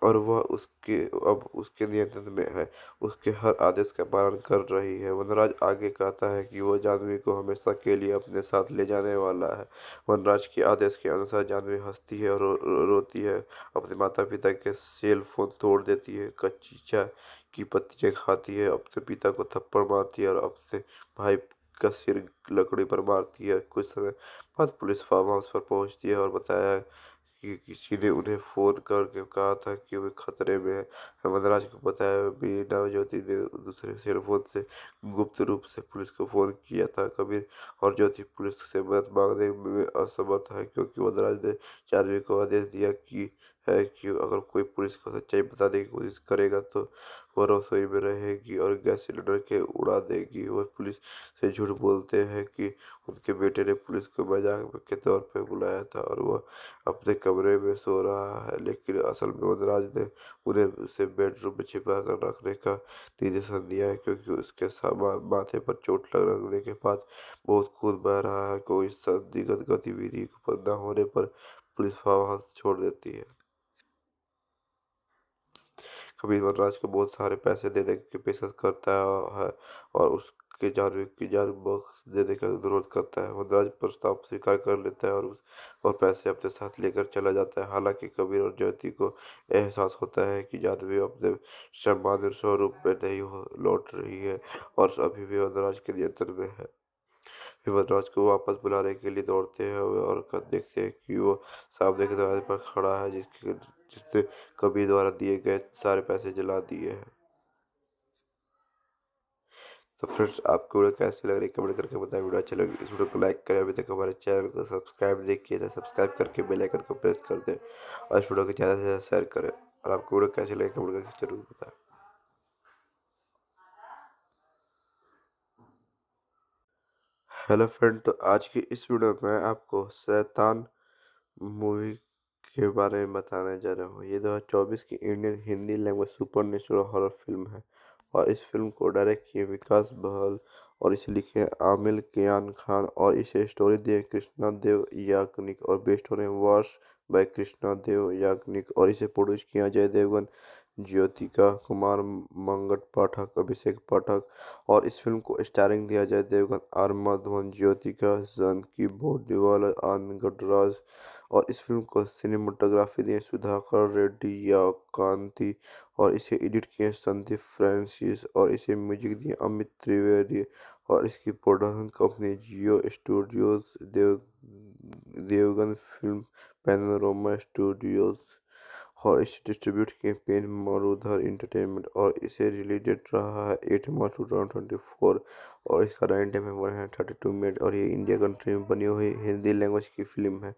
और वह उसके अब उसके नियंत्रण में है उसके हर आदेश का पालन कर रही है वनराज आगे कहता है कि वह जानवी को हमेशा के लिए अपने साथ ले जाने वाला है वनराज के आदेश के अनुसार जानवी हंसती है और रो, रो, रोती है अपने माता पिता के सेल फोन तोड़ देती है कच्ची चाय की पत्तियाँ खाती है अपने पिता को थप्पड़ मारती है और अपने भाई का सिर लकड़ी पर मारती है कुछ समय बाद पुलिस फार्म हाउस पर पहुंचती है और बताया कि किसी ने उन्हें फ़ोन करके कहा था कि वे खतरे में है हेमंतराज को बताया मीना ज्योति ने दूसरे सेलफोन से गुप्त रूप से पुलिस को फ़ोन किया था कबीर और ज्योति पुलिस से मदद मांगने में असमर्थ है क्योंकि वनराज ने चार्वी को आदेश दिया कि है कि अगर कोई पुलिस को सच्चाई बताने की कोशिश करेगा तो वह रसोई में रहेगी और गैस सिलेंडर के उड़ा देगी वह पुलिस से झूठ बोलते हैं कि उनके बेटे ने पुलिस को मजाक के तौर पर बुलाया था और वह अपने कमरे में सो रहा है लेकिन असल में वनराज ने उन्हें उसे बेडरूम में छिपा कर रखने का निर्देशन दिया है क्योंकि उसके सामान माथे पर चोट लगने के बाद बहुत खून बह रहा है कोई संदिग्ध गतिविधि न होने पर पुलिस वहाँ छोड़ देती है कभी वनराज को बहुत सारे पैसे देने की पेशकश करता है और उसके जानवी की जान बख्श देने का अनुरोध करता है वनराज प्रस्ताव स्वीकार कर लेता है और और पैसे अपने साथ लेकर चला जाता है हालांकि कबीर और ज्योति को एहसास होता है कि जादवी अपने सम्मान स्वरूप में नहीं लौट रही है और अभी भी वनराज के नियंत्रण में है वनराज को वापस बुलाने के लिए दौड़ते हैं और देखते हैं कि वो सामने के दरवाजे पर खड़ा है जिसके जिसने कबीर द्वारा दिए गए सारे पैसे जला दिए हैं तो फ्रेंड्स आपको वीडियो कैसी लग रही है कमेंट करके बताएं वीडियो अच्छी लगी इस वीडियो को लाइक करें अभी तक हमारे चैनल को सब्सक्राइब नहीं किया था तो सब्सक्राइब करके बेल आइकन को प्रेस कर दें और इस वीडियो को ज़्यादा से ज़्यादा शेयर करें और आपको वीडियो कैसी लगी कमेंट करके जरूर बताएं हेलो फ्रेंड तो आज की इस वीडियो में आपको शैतान मूवी के बारे में बताने जा रहा हूँ ये दो हज़ार चौबीस की Indian Hindi language supernatural horror film है और इस फिल्म को डायरेक्ट किए विकास बहल और इसे लिखे आमिल कियान खान और इसे स्टोरी दिए कृष्णा देव याग्निक और बेस्ट होने वर्ष बाय कृष्णा देव याग्निक और इसे प्रोड्यूस किया जय देवगन ज्योतिका कुमार मंगट पाठक अभिषेक पाठक और इस फिल्म को स्टारिंग दिया जाए देवगन आर माधवन ज्योतिका जानकी बोडीवाल आनंद गटराज और इस फिल्म को सिनेमाटोग्राफी दिए सुधाकर रेड्डी या कांति और इसे एडिट किए संदीप फ्रांसिस और इसे म्यूजिक दिए अमित त्रिवेदी और इसकी production company Jio studios Dev Devgan film panorama studios और इसे डिस्ट्रीब्यूट किए पेन मरुधर इंटरटेनमेंट और इसे रिलीज डेट रहा है eight March two thousand twenty four और इसका रन टाइम है one hundred thirty two minute और ये इंडिया कंट्री में बनी हुई हिंदी लैंग्वेज की फिल्म है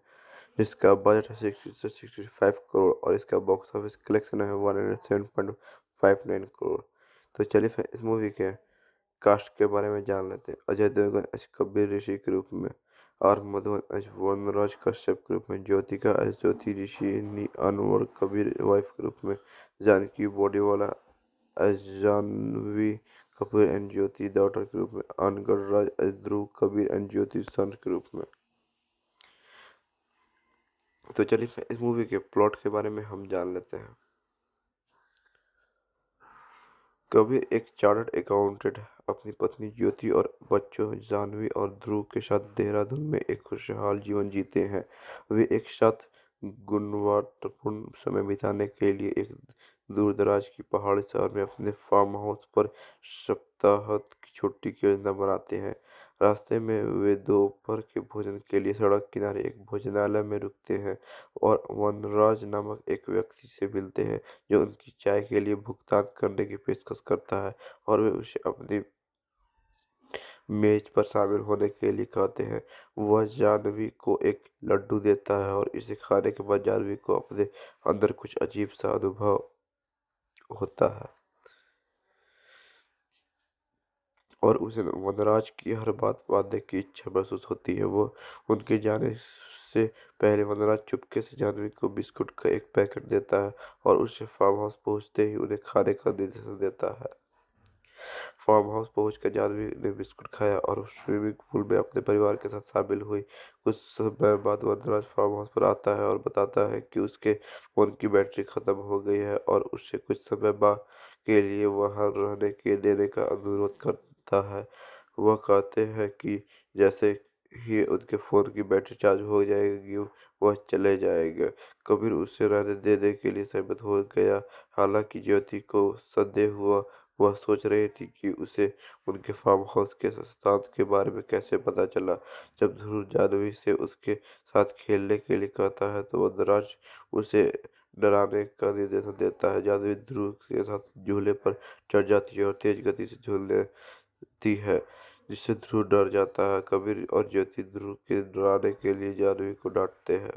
इसका बजट है सिक्सटी फाइव करोड़ और इसका बॉक्स ऑफिस कलेक्शन है one hundred seven point five nine crore तो चलिए फिर इस मूवी के कास्ट के बारे में जान लेते हैं अजय देवगन एच कबीर ऋषि के रूप में और मधुबन एच वनराज कश्यप के रूप में ज्योतिका एच ज्योति ऋषि अनवर कबीर वाइफ के रूप में जानकी वाला as Janvi Kapoor and Jyoti daughter के रूप में अनगढ़ राज ध्रुव कबीर एंड ज्योति सन के रूप में तो चलिए इस मूवी के प्लॉट के बारे में हम जान लेते हैं कबीर एक चार्टर्ड अकाउंटेंट अपनी पत्नी ज्योति और बच्चों जानवी और ध्रुव के साथ देहरादून में एक खुशहाल जीवन जीते हैं वे एक साथ गुणवत्तापूर्ण समय बिताने के लिए एक दूरदराज की पहाड़ी शहर में अपने फार्म हाउस पर सप्ताह की छुट्टी की योजना बनाते हैं रास्ते में वे दोपहर के भोजन के लिए सड़क किनारे एक भोजनालय में रुकते हैं और वनराज नामक एक व्यक्ति से मिलते हैं जो उनकी चाय के लिए भुगतान करने की पेशकश करता है और वे उसे अपनी मेज पर शामिल होने के लिए कहते हैं वह जानवी को एक लड्डू देता है और इसे खाने के बाद जानवी को अपने अंदर कुछ अजीब सा अनुभव होता है और उसे वनराज की हर बात मानने की इच्छा महसूस होती है वो उनके जाने से पहले वनराज चुपके से जाह्नवी को बिस्कुट का एक पैकेट देता है और उसे फार्म हाउस पहुँचते ही उन्हें खाने का निर्देशन देता है फार्म हाउस पहुँच कर जाह्नवी ने बिस्कुट खाया और स्विमिंग पूल में अपने परिवार के साथ शामिल हुई कुछ समय बाद वनराज फार्म हाउस पर आता है और बताता है कि उसके फ़ोन की बैटरी ख़त्म हो गई है और उससे कुछ समय बाद के लिए वहाँ रहने के देने का अनुरोध कर सकता है वह कहते हैं कि जैसे ही उनके फ़ोन की बैटरी चार्ज हो जाएगी वह चले जाएंगे कबीर उसे रहने देने के लिए सहमत हो गया हालांकि ज्योति को संदेह हुआ वह सोच रही थी कि उसे उनके फार्म हाउस के संस्थान के बारे में कैसे पता चला जब ध्रुव जादवी से उसके साथ खेलने के लिए कहता है तो वह वनराज उसे डराने का निर्देशन देता है जादवी ध्रुव के साथ झूले पर चढ़ जाती है और तेज गति से झूलने दी है जिससे ध्रुव डर जाता है कबीर और ज्योति ध्रुव के डराने के लिए जाह्नवी को डांटते हैं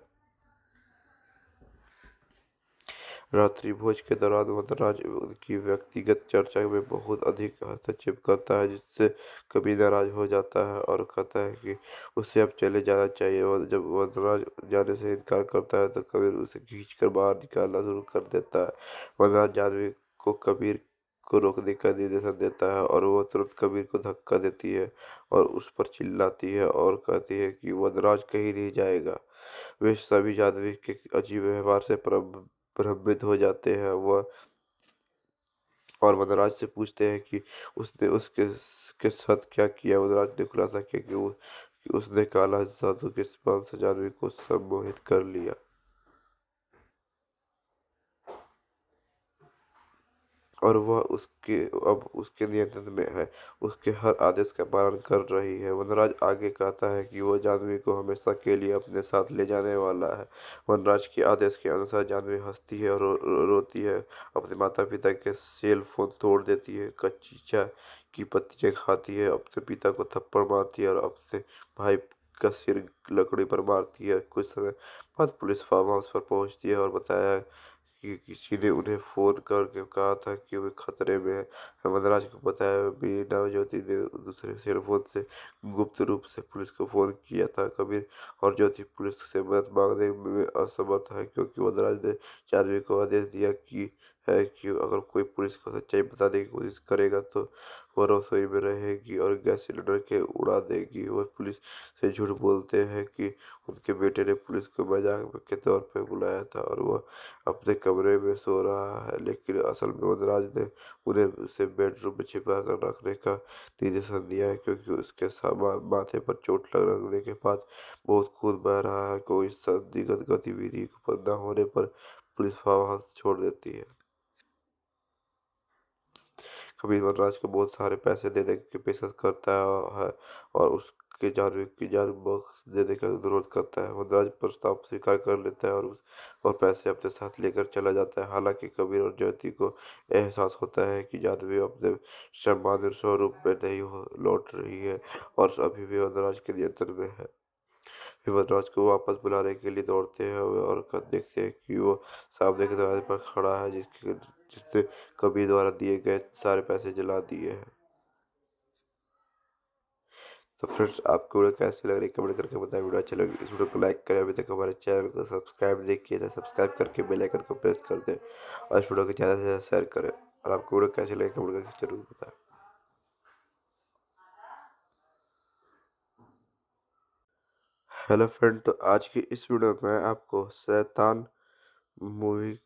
रात्रि भोज के दौरान वनराज की व्यक्तिगत चर्चा में बहुत अधिक हस्तक्षेप करता है जिससे कभी नाराज हो जाता है और कहता है कि उसे अब चले जाना चाहिए और जब वनराज जाने से इनकार करता है तो कबीर उसे खींच कर बाहर निकालना शुरू कर देता है वनराज जानवी को कबीर को रोकने का निर्देशन देता है और वह तुरंत कबीर को धक्का देती है और उस पर चिल्लाती है और कहती है कि वनराज कहीं नहीं जाएगा वे सभी जाह्नवी के अजीब व्यवहार से भ्रमित हो जाते हैं वह और वनराज से पूछते हैं कि उसने उसके के साथ क्या किया वनराज ने खुलासा किया कि, उसने काला जादू के स्पर्श जाह्नवी को सम्मोहित कर लिया और वह उसके अब उसके नियंत्रण में है उसके हर आदेश का पालन कर रही है वनराज आगे कहता है कि वह जानवी को हमेशा के लिए अपने साथ ले जाने वाला है वनराज के आदेश के अनुसार जानवी हंसती है और रो, रो, रोती है अपने माता पिता के सेल फोन तोड़ देती है कच्ची चाय की पत्तियाँ खाती है अपने पिता को थप्पड़ मारती है और अपने भाई का सिर लकड़ी पर मारती है कुछ समय बाद पुलिस फार्म हाउस पर पहुंचती है और बताया कि किसी ने उन्हें फ़ोन करके कहा था कि वे खतरे में है हेमंतराज को बताया मीना ज्योति ने दूसरे सेलफोन से गुप्त रूप से पुलिस को फ़ोन किया था कबीर और ज्योति पुलिस से मदद मांगने में असमर्थ है क्योंकि वनराज ने चार्ली को आदेश दिया कि है कि अगर कोई पुलिस को सच्चाई बताने की कोशिश करेगा तो वह रसोई में रहेगी और गैस सिलेंडर के उड़ा देगी वह पुलिस से झूठ बोलते हैं कि उनके बेटे ने पुलिस को मजाक के तौर पर बुलाया था और वह अपने कमरे में सो रहा है लेकिन असल में वनराज ने उन्हें उसे बेडरूम में छिपा कर रखने का निर्देशन दिया है क्योंकि उसके माथे पर चोट लगने के बाद बहुत खून बह रहा है कोई संदिग्ध गतिविधि को होने पर पुलिस फार्म हाउस छोड़ देती है कबीरवर राज को बहुत सारे पैसे देने की पेशकश करता है और उसके जान की जान बख्श देने का अनुरोध करता है वनराज प्रस्ताव स्वीकार कर लेता है और और पैसे अपने साथ लेकर चला जाता है हालांकि कबीर और ज्योति को एहसास होता है कि जानवी अपने सम्मान स्वरूप में नहीं लौट रही है और अभी भी वनराज के नियंत्रण में है वनराज को वापस बुलाने के लिए दौड़ते हैं और देखते हैं कि वो सामने के दरवाजे पर खड़ा है जिसके जिसने कबीर द्वारा दिए गए सारे पैसे जला दिए हैं तो फ्रेंड्स आपको वीडियो कैसी लग रही है कमेंट करके बताएं वीडियो अच्छी लगी इस वीडियो को लाइक करें अभी तक हमारे चैनल को सब्सक्राइब नहीं किया था सब्सक्राइब करके बेल आइकन को प्रेस कर दें और इस वीडियो को ज़्यादा से ज़्यादा शेयर करें और आपको वीडियो कैसी लगे कमेंट करके जरूर बताएं हेलो फ्रेंड तो आज की इस वीडियो में आपको शैतान मूवी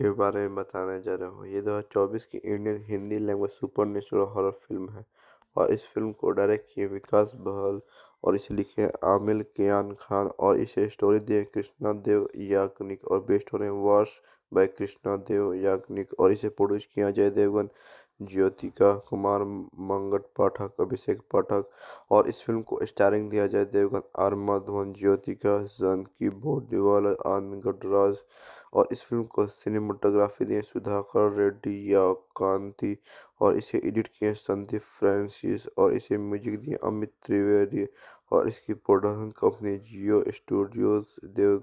के बारे में बताने जा रहा हूँ ये दो हज़ार चौबीस की Indian Hindi language supernatural horror film है और इस फिल्म को डायरेक्ट किए विकास बहल और इसे लिखे आमिल कियान खान और इसे स्टोरी दिए कृष्णा देव याग्निक और बेस्ट होने वर्ष बाय कृष्णा देव याग्निक और इसे प्रोड्यूस किया जय देवगन ज्योतिका कुमार मंगट पाठक अभिषेक पाठक और इस फिल्म को स्टारिंग दिया जाए देवगन आर माधवन ज्योतिका जानकी बोडीवाल आन गटराज और इस फिल्म को सिनेमाटोग्राफी दिए सुधाकर रेड्डी या कांति और इसे एडिट किए संदीप फ्रांसिस और इसे म्यूजिक दिए अमित त्रिवेदी और इसकी production company Jio studios Dev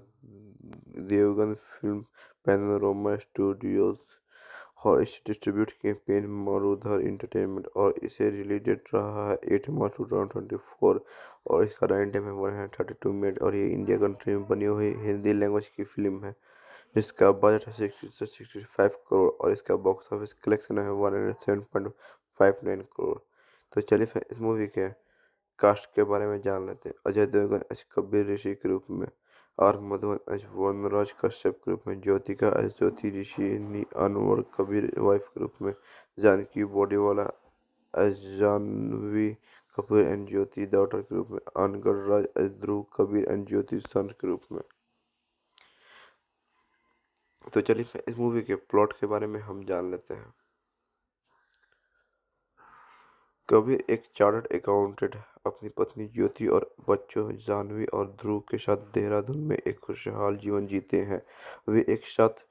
Devgan film panorama Studios और इसे डिस्ट्रीब्यूट किए पेन मरुधर इंटरटेनमेंट और इसे रिलीज डेट रहा है eight March two thousand twenty four और इसका रन टाइम है one hundred thirty two minute और ये इंडिया कंट्री में बनी हुई हिंदी लैंग्वेज की फिल्म है इसका बजट है सिक्सटी से सिक्सटी फाइव करोड़ और इसका बॉक्स ऑफिस कलेक्शन है one hundred seven point five nine crore तो चलिए फिर इस मूवी के कास्ट के बारे में जान लेते हैं अजय देवगन एच कबीर ऋषि के रूप में और मधुबन एच वनराज कश्यप के रूप में ज्योतिका एच ज्योति ऋषि नी अनवर कबीर वाइफ के रूप में जानकी वाला as Janvi Kapoor and Jyoti daughter के रूप में अनगढ़ Raj as Dhruv Kabir and Jyoti son के रूप में तो चलिए इस मूवी के प्लॉट के बारे में हम जान लेते हैं कबीर एक चार्टर्ड अकाउंटेंट अपनी पत्नी ज्योति और बच्चों जानवी और ध्रुव के साथ देहरादून में एक खुशहाल जीवन जीते हैं वे एक साथ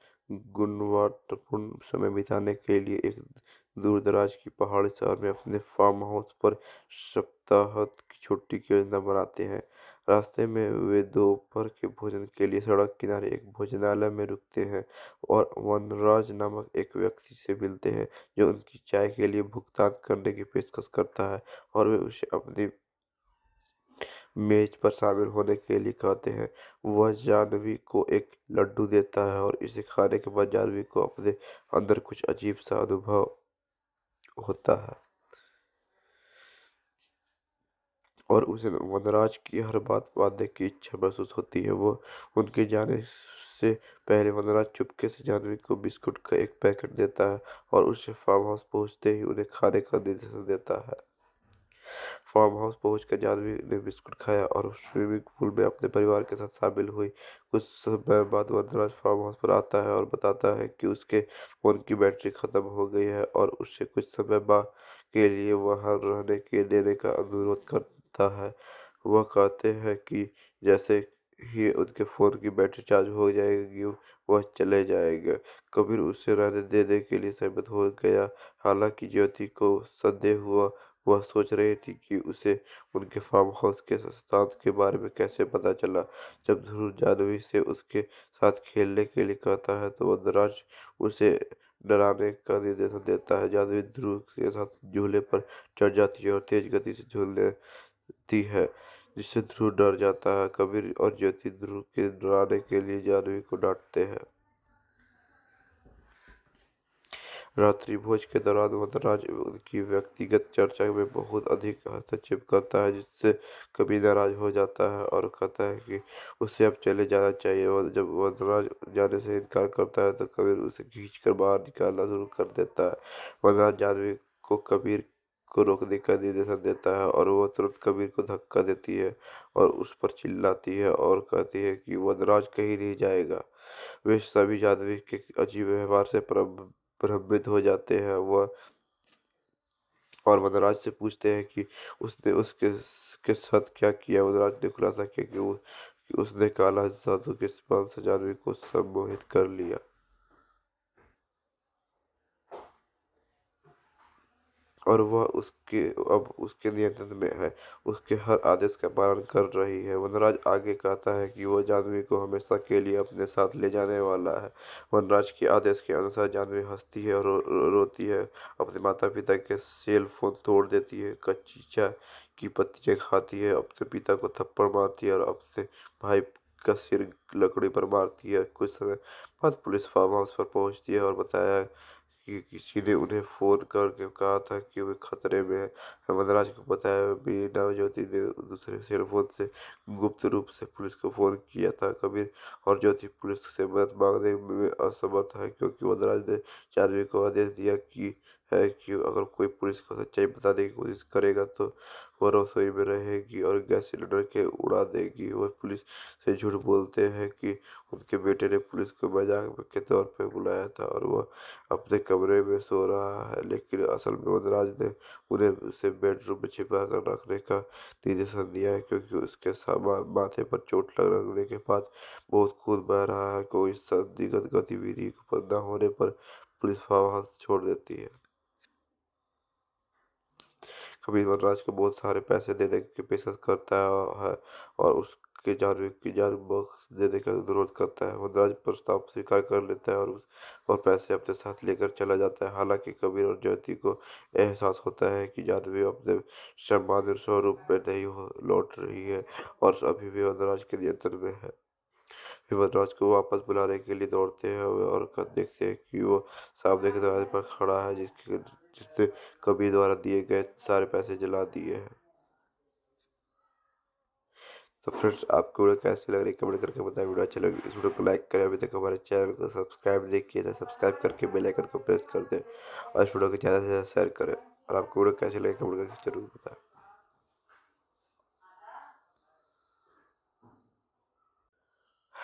गुणवत्तापूर्ण समय बिताने के लिए एक दूरदराज की पहाड़ी शहर में अपने फार्म हाउस पर सप्ताह की छुट्टी की योजना बनाते हैं रास्ते में वे दोपहर के भोजन के लिए सड़क किनारे एक भोजनालय में रुकते हैं और वनराज नामक एक व्यक्ति से मिलते हैं जो उनकी चाय के लिए भुगतान करने की पेशकश करता है और वे उसे अपनी मेज पर शामिल होने के लिए कहते हैं वह जानवी को एक लड्डू देता है और इसे खाने के बाद जानवी को अपने अंदर कुछ अजीब सा अनुभव होता है और उसे वनराज की हर बात वादे की इच्छा महसूस होती है वो उनके जाने से पहले वनराज चुपके से जाह्नवी को बिस्कुट का एक पैकेट देता है और उसे फार्म हाउस पहुँचते ही उन्हें खाने का निर्देशन देता है फार्म हाउस पहुँच कर जाह्नवी ने बिस्कुट खाया और स्विमिंग पूल में अपने परिवार के साथ शामिल हुई कुछ समय बाद वनराज फार्म हाउस पर आता है और बताता है कि उसके फ़ोन की बैटरी ख़त्म हो गई है और उसे कुछ समय बाद के लिए वहाँ रहने के देने का अनुरोध कर होता है वह कहते हैं कि जैसे ही उनके फ़ोन की बैटरी चार्ज हो जाएगी वह चले जाएंगे कबीर उसे रहने देने के लिए सहमत हो गया हालांकि ज्योति को संदेह हुआ वह सोच रही थी कि उसे उनके फार्म हाउस के स्थान के बारे में कैसे पता चला जब ध्रुव जाह्नवी से उसके साथ खेलने के लिए कहता है तो वनराज उसे डराने का निर्देशन देता है जाह्नवी ध्रुव के साथ झूले पर चढ़ जाती है और तेज गति से झूलने दी है जिससे ध्रुव डर जाता है कबीर और ज्योति ध्रुव के डराने के लिए जानवी को डांटते हैं रात्रि भोज के दौरान वनराज उनकी व्यक्तिगत चर्चा में बहुत अधिक हस्तक्षेप करता है जिससे कभी नाराज हो जाता है और कहता है कि उसे अब चले जाना चाहिए और जब वनराज जाने से इनकार करता है तो कबीर उसे खींच कर बाहर निकालना शुरू कर देता है वनराज जानवी को कबीर को रोकने का निर्देशन देता है और वह तुरंत कबीर को धक्का देती है और उस पर चिल्लाती है और कहती है कि वनराज कहीं नहीं जाएगा वे सभी जाह्नवी के अजीब व्यवहार से भ्रमित हो जाते हैं वह और वनराज से पूछते हैं कि उसने उसके के साथ क्या किया वनराज ने खुलासा किया कि, वो, उसने काला जादू के समान से जाह्नवी को सम्मोहित कर लिया और वह उसके अब उसके नियंत्रण में है उसके हर आदेश का पालन कर रही है वनराज आगे कहता है कि वह जानवी को हमेशा के लिए अपने साथ ले जाने वाला है वनराज के आदेश के अनुसार जानवी हंसती है और रो, रो, रोती है अपने माता पिता के सेल फोन तोड़ देती है कच्ची चाय की पत्तियाँ खाती है अपने पिता को थप्पड़ मारती है और अपने भाई का सिर लकड़ी पर मारती है कुछ समय बाद पुलिस फार्म हाउस पर पहुंचती है और बताया कि किसी ने उन्हें फ़ोन करके कहा था कि वे खतरे में है मद्राज को बताया भी नवज्योति ने दूसरे सेलफोन से गुप्त रूप से पुलिस को फ़ोन किया था कबीर और ज्योति पुलिस से मदद मांगने में असमर्थ है क्योंकि मदराज ने चांदनी को आदेश दिया कि है कि अगर कोई पुलिस को सच्चाई बताने की कोशिश करेगा तो वह रसोई में रहेगी और गैस सिलेंडर के उड़ा देगी वह पुलिस से झूठ बोलते हैं कि उनके बेटे ने पुलिस को मजाक के तौर पर बुलाया था और वह अपने कमरे में सो रहा है लेकिन असल में वनराज ने उन्हें उसे बेडरूम में छिपा कर रखने का निर्देशन दिया है क्योंकि उसके माथे पर चोट रखने के बाद बहुत खून बह रहा है कोई संदिग्ध गतिविधि उत्पन्न होने पर पुलिस वहाँ छोड़ देती है कभी वनराज को बहुत सारे पैसे देने की पेशकश करता है और उसके जान की जान बख्श देने का अनुरोध करता है वनराज प्रस्ताव स्वीकार कर लेता है और और पैसे अपने साथ लेकर चला जाता है हालांकि कबीर और ज्योति को एहसास होता है कि जादवी अपने सम्मान स्वरूप में नहीं लौट रही है और अभी भी वनराज के नियंत्रण में है वनराज को वापस बुलाने के लिए दौड़ते हैं और देखते हैं कि वो सामने के दरवाजे पर खड़ा है जिसके जिसने कबीर द्वारा दिए गए सारे पैसे जला दिए हैं तो फ्रेंड्स आपको वीडियो कैसी लग रही है कमेंट करके बताएं वीडियो अच्छी लगी इस वीडियो को लाइक करें अभी तक हमारे चैनल को सब्सक्राइब नहीं किया था तो सब्सक्राइब करके बेल आइकन को प्रेस कर दें और इस वीडियो को ज़्यादा से ज़्यादा शेयर करें और आपको वीडियो कैसी लगे कमेंट करके जरूर बताएं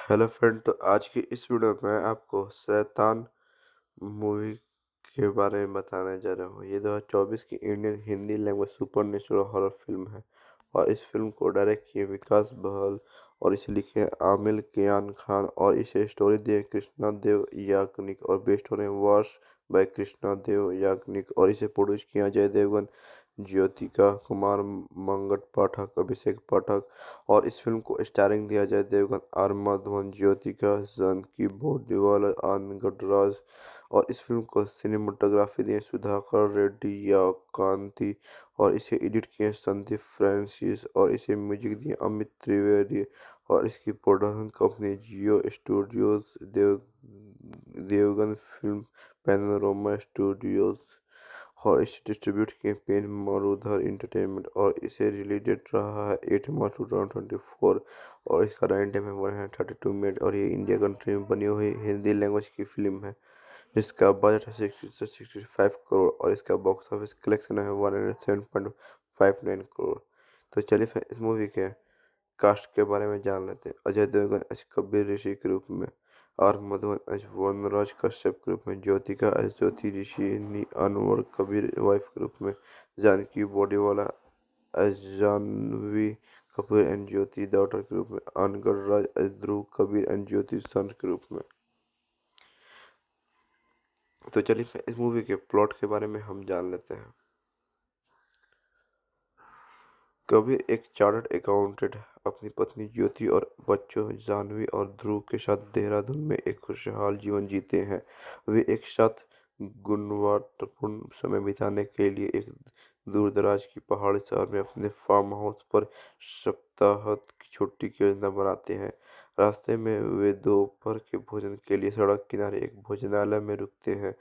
हेलो फ्रेंड तो आज की इस वीडियो में आपको शैतान मूवी के बारे में बताने जा रहा हूँ ये दो हज़ार चौबीस की Indian Hindi language supernatural horror film है और इस फिल्म को डायरेक्ट किए विकास बहल और इसे लिखे आमिल कियान खान और इसे स्टोरी दिए कृष्णा देव याग्निक और बेस्ट होने वर्ष बाय कृष्णा देव याग्निक और इसे प्रोड्यूस किया जय देवगन ज्योतिका कुमार मंगट पाठक अभिषेक पाठक और इस फिल्म को स्टारिंग दिया जय देवगन आर माधवन ज्योतिका जानकी बोडीवाल आन गडराज और इस फिल्म को सिनेमाटोग्राफी दिए सुधाकर रेड्डी या कांति और इसे एडिट किए संदीप फ्रांसिस और इसे म्यूजिक दिए अमित त्रिवेदी और इसकी production company Jio studios Dev Devgan film panorama studios और इसे डिस्ट्रीब्यूट किए पेन मरुधर इंटरटेनमेंट और इसे रिलीजेड रहा है eight March two thousand twenty four और इसका रन टाइम है one hundred thirty two minute और ये इंडिया कंट्री में बनी हुई हिंदी लैंग्वेज की फिल्म है इसका बजट है सिक्सटी सिक्सटी फाइव करोड़ और इसका बॉक्स ऑफिस कलेक्शन है one hundred seven point five nine crore तो चलिए फिर इस मूवी के कास्ट के बारे में जान लेते हैं अजय देवगन एच कबीर ऋषि के रूप में और मधुवन एच वनराज कश्यप के रूप में ज्योतिका एच ज्योति ऋषि अनवर कबीर वाइफ के रूप में जानकी वाला as Janvi Kapoor and Jyoti daughter के रूप में अनगढ़ Raj as Dhruv Kabir and Jyoti son के रूप में तो चलिए इस मूवी के प्लॉट के बारे में हम जान लेते हैं कबीर एक चार्टर्ड अकाउंटेंट अपनी पत्नी ज्योति और बच्चों जानवी और ध्रुव के साथ देहरादून में एक खुशहाल जीवन जीते हैं वे एक साथ गुणवत्तापूर्ण समय बिताने के लिए एक दूरदराज की पहाड़ी शहर में अपने फार्म हाउस पर सप्ताह की छुट्टी की योजना बनाते हैं रास्ते में वे दोपहर के भोजन के लिए सड़क किनारे एक भोजनालय में रुकते हैं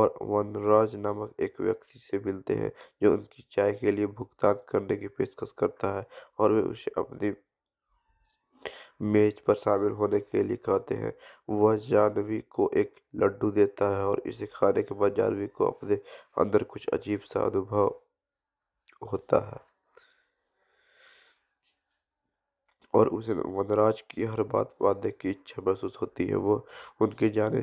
और वनराज नामक एक व्यक्ति से मिलते हैं जो उनकी चाय के लिए भुगतान करने की पेशकश करता है और वे उसे अपनी मेज पर शामिल होने के लिए कहते हैं वह जानवी को एक लड्डू देता है और इसे खाने के बाद जानवी को अपने अंदर कुछ अजीब सा अनुभव होता है और उसे वनराज की हर बात बांधने की इच्छा महसूस होती है वो उनके जाने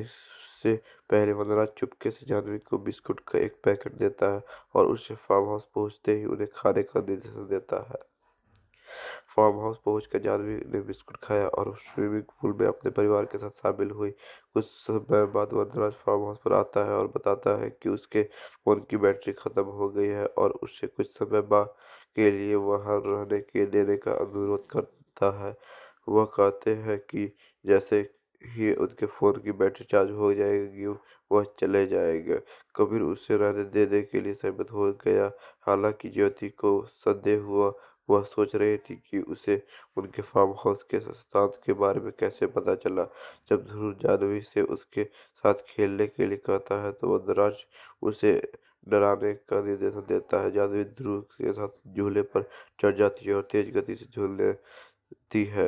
से पहले वनराज चुपके से जाह्नवी को बिस्कुट का एक पैकेट देता है और उसे फार्म हाउस पहुँचते ही उन्हें खाने का निर्देशन देता है फार्म हाउस पहुँच कर जाह्नवी ने बिस्कुट खाया और स्विमिंग पूल में अपने परिवार के साथ शामिल हुई कुछ समय बाद वनराज फार्म हाउस पर आता है और बताता है कि उसके फ़ोन की बैटरी ख़त्म हो गई है और उससे कुछ समय बाद के लिए वहाँ रहने के देने का अनुरोध कर दिखता है वह कहते हैं कि जैसे ही उनके फ़ोन की बैटरी चार्ज हो जाएगी वह चले जाएगा कबीर उसे रहने देने के लिए सहमत हो गया हालांकि ज्योति को संदेह हुआ वह सोच रही थी कि उसे उनके फार्म हाउस के सिद्धांत के बारे में कैसे पता चला जब ध्रुव जादवी से उसके साथ खेलने के लिए कहता है तो वह दराज उसे डराने का निर्देशन देता है जादवी ध्रुव के साथ झूले पर चढ़ जाती है और तेज गति से झूलने दी है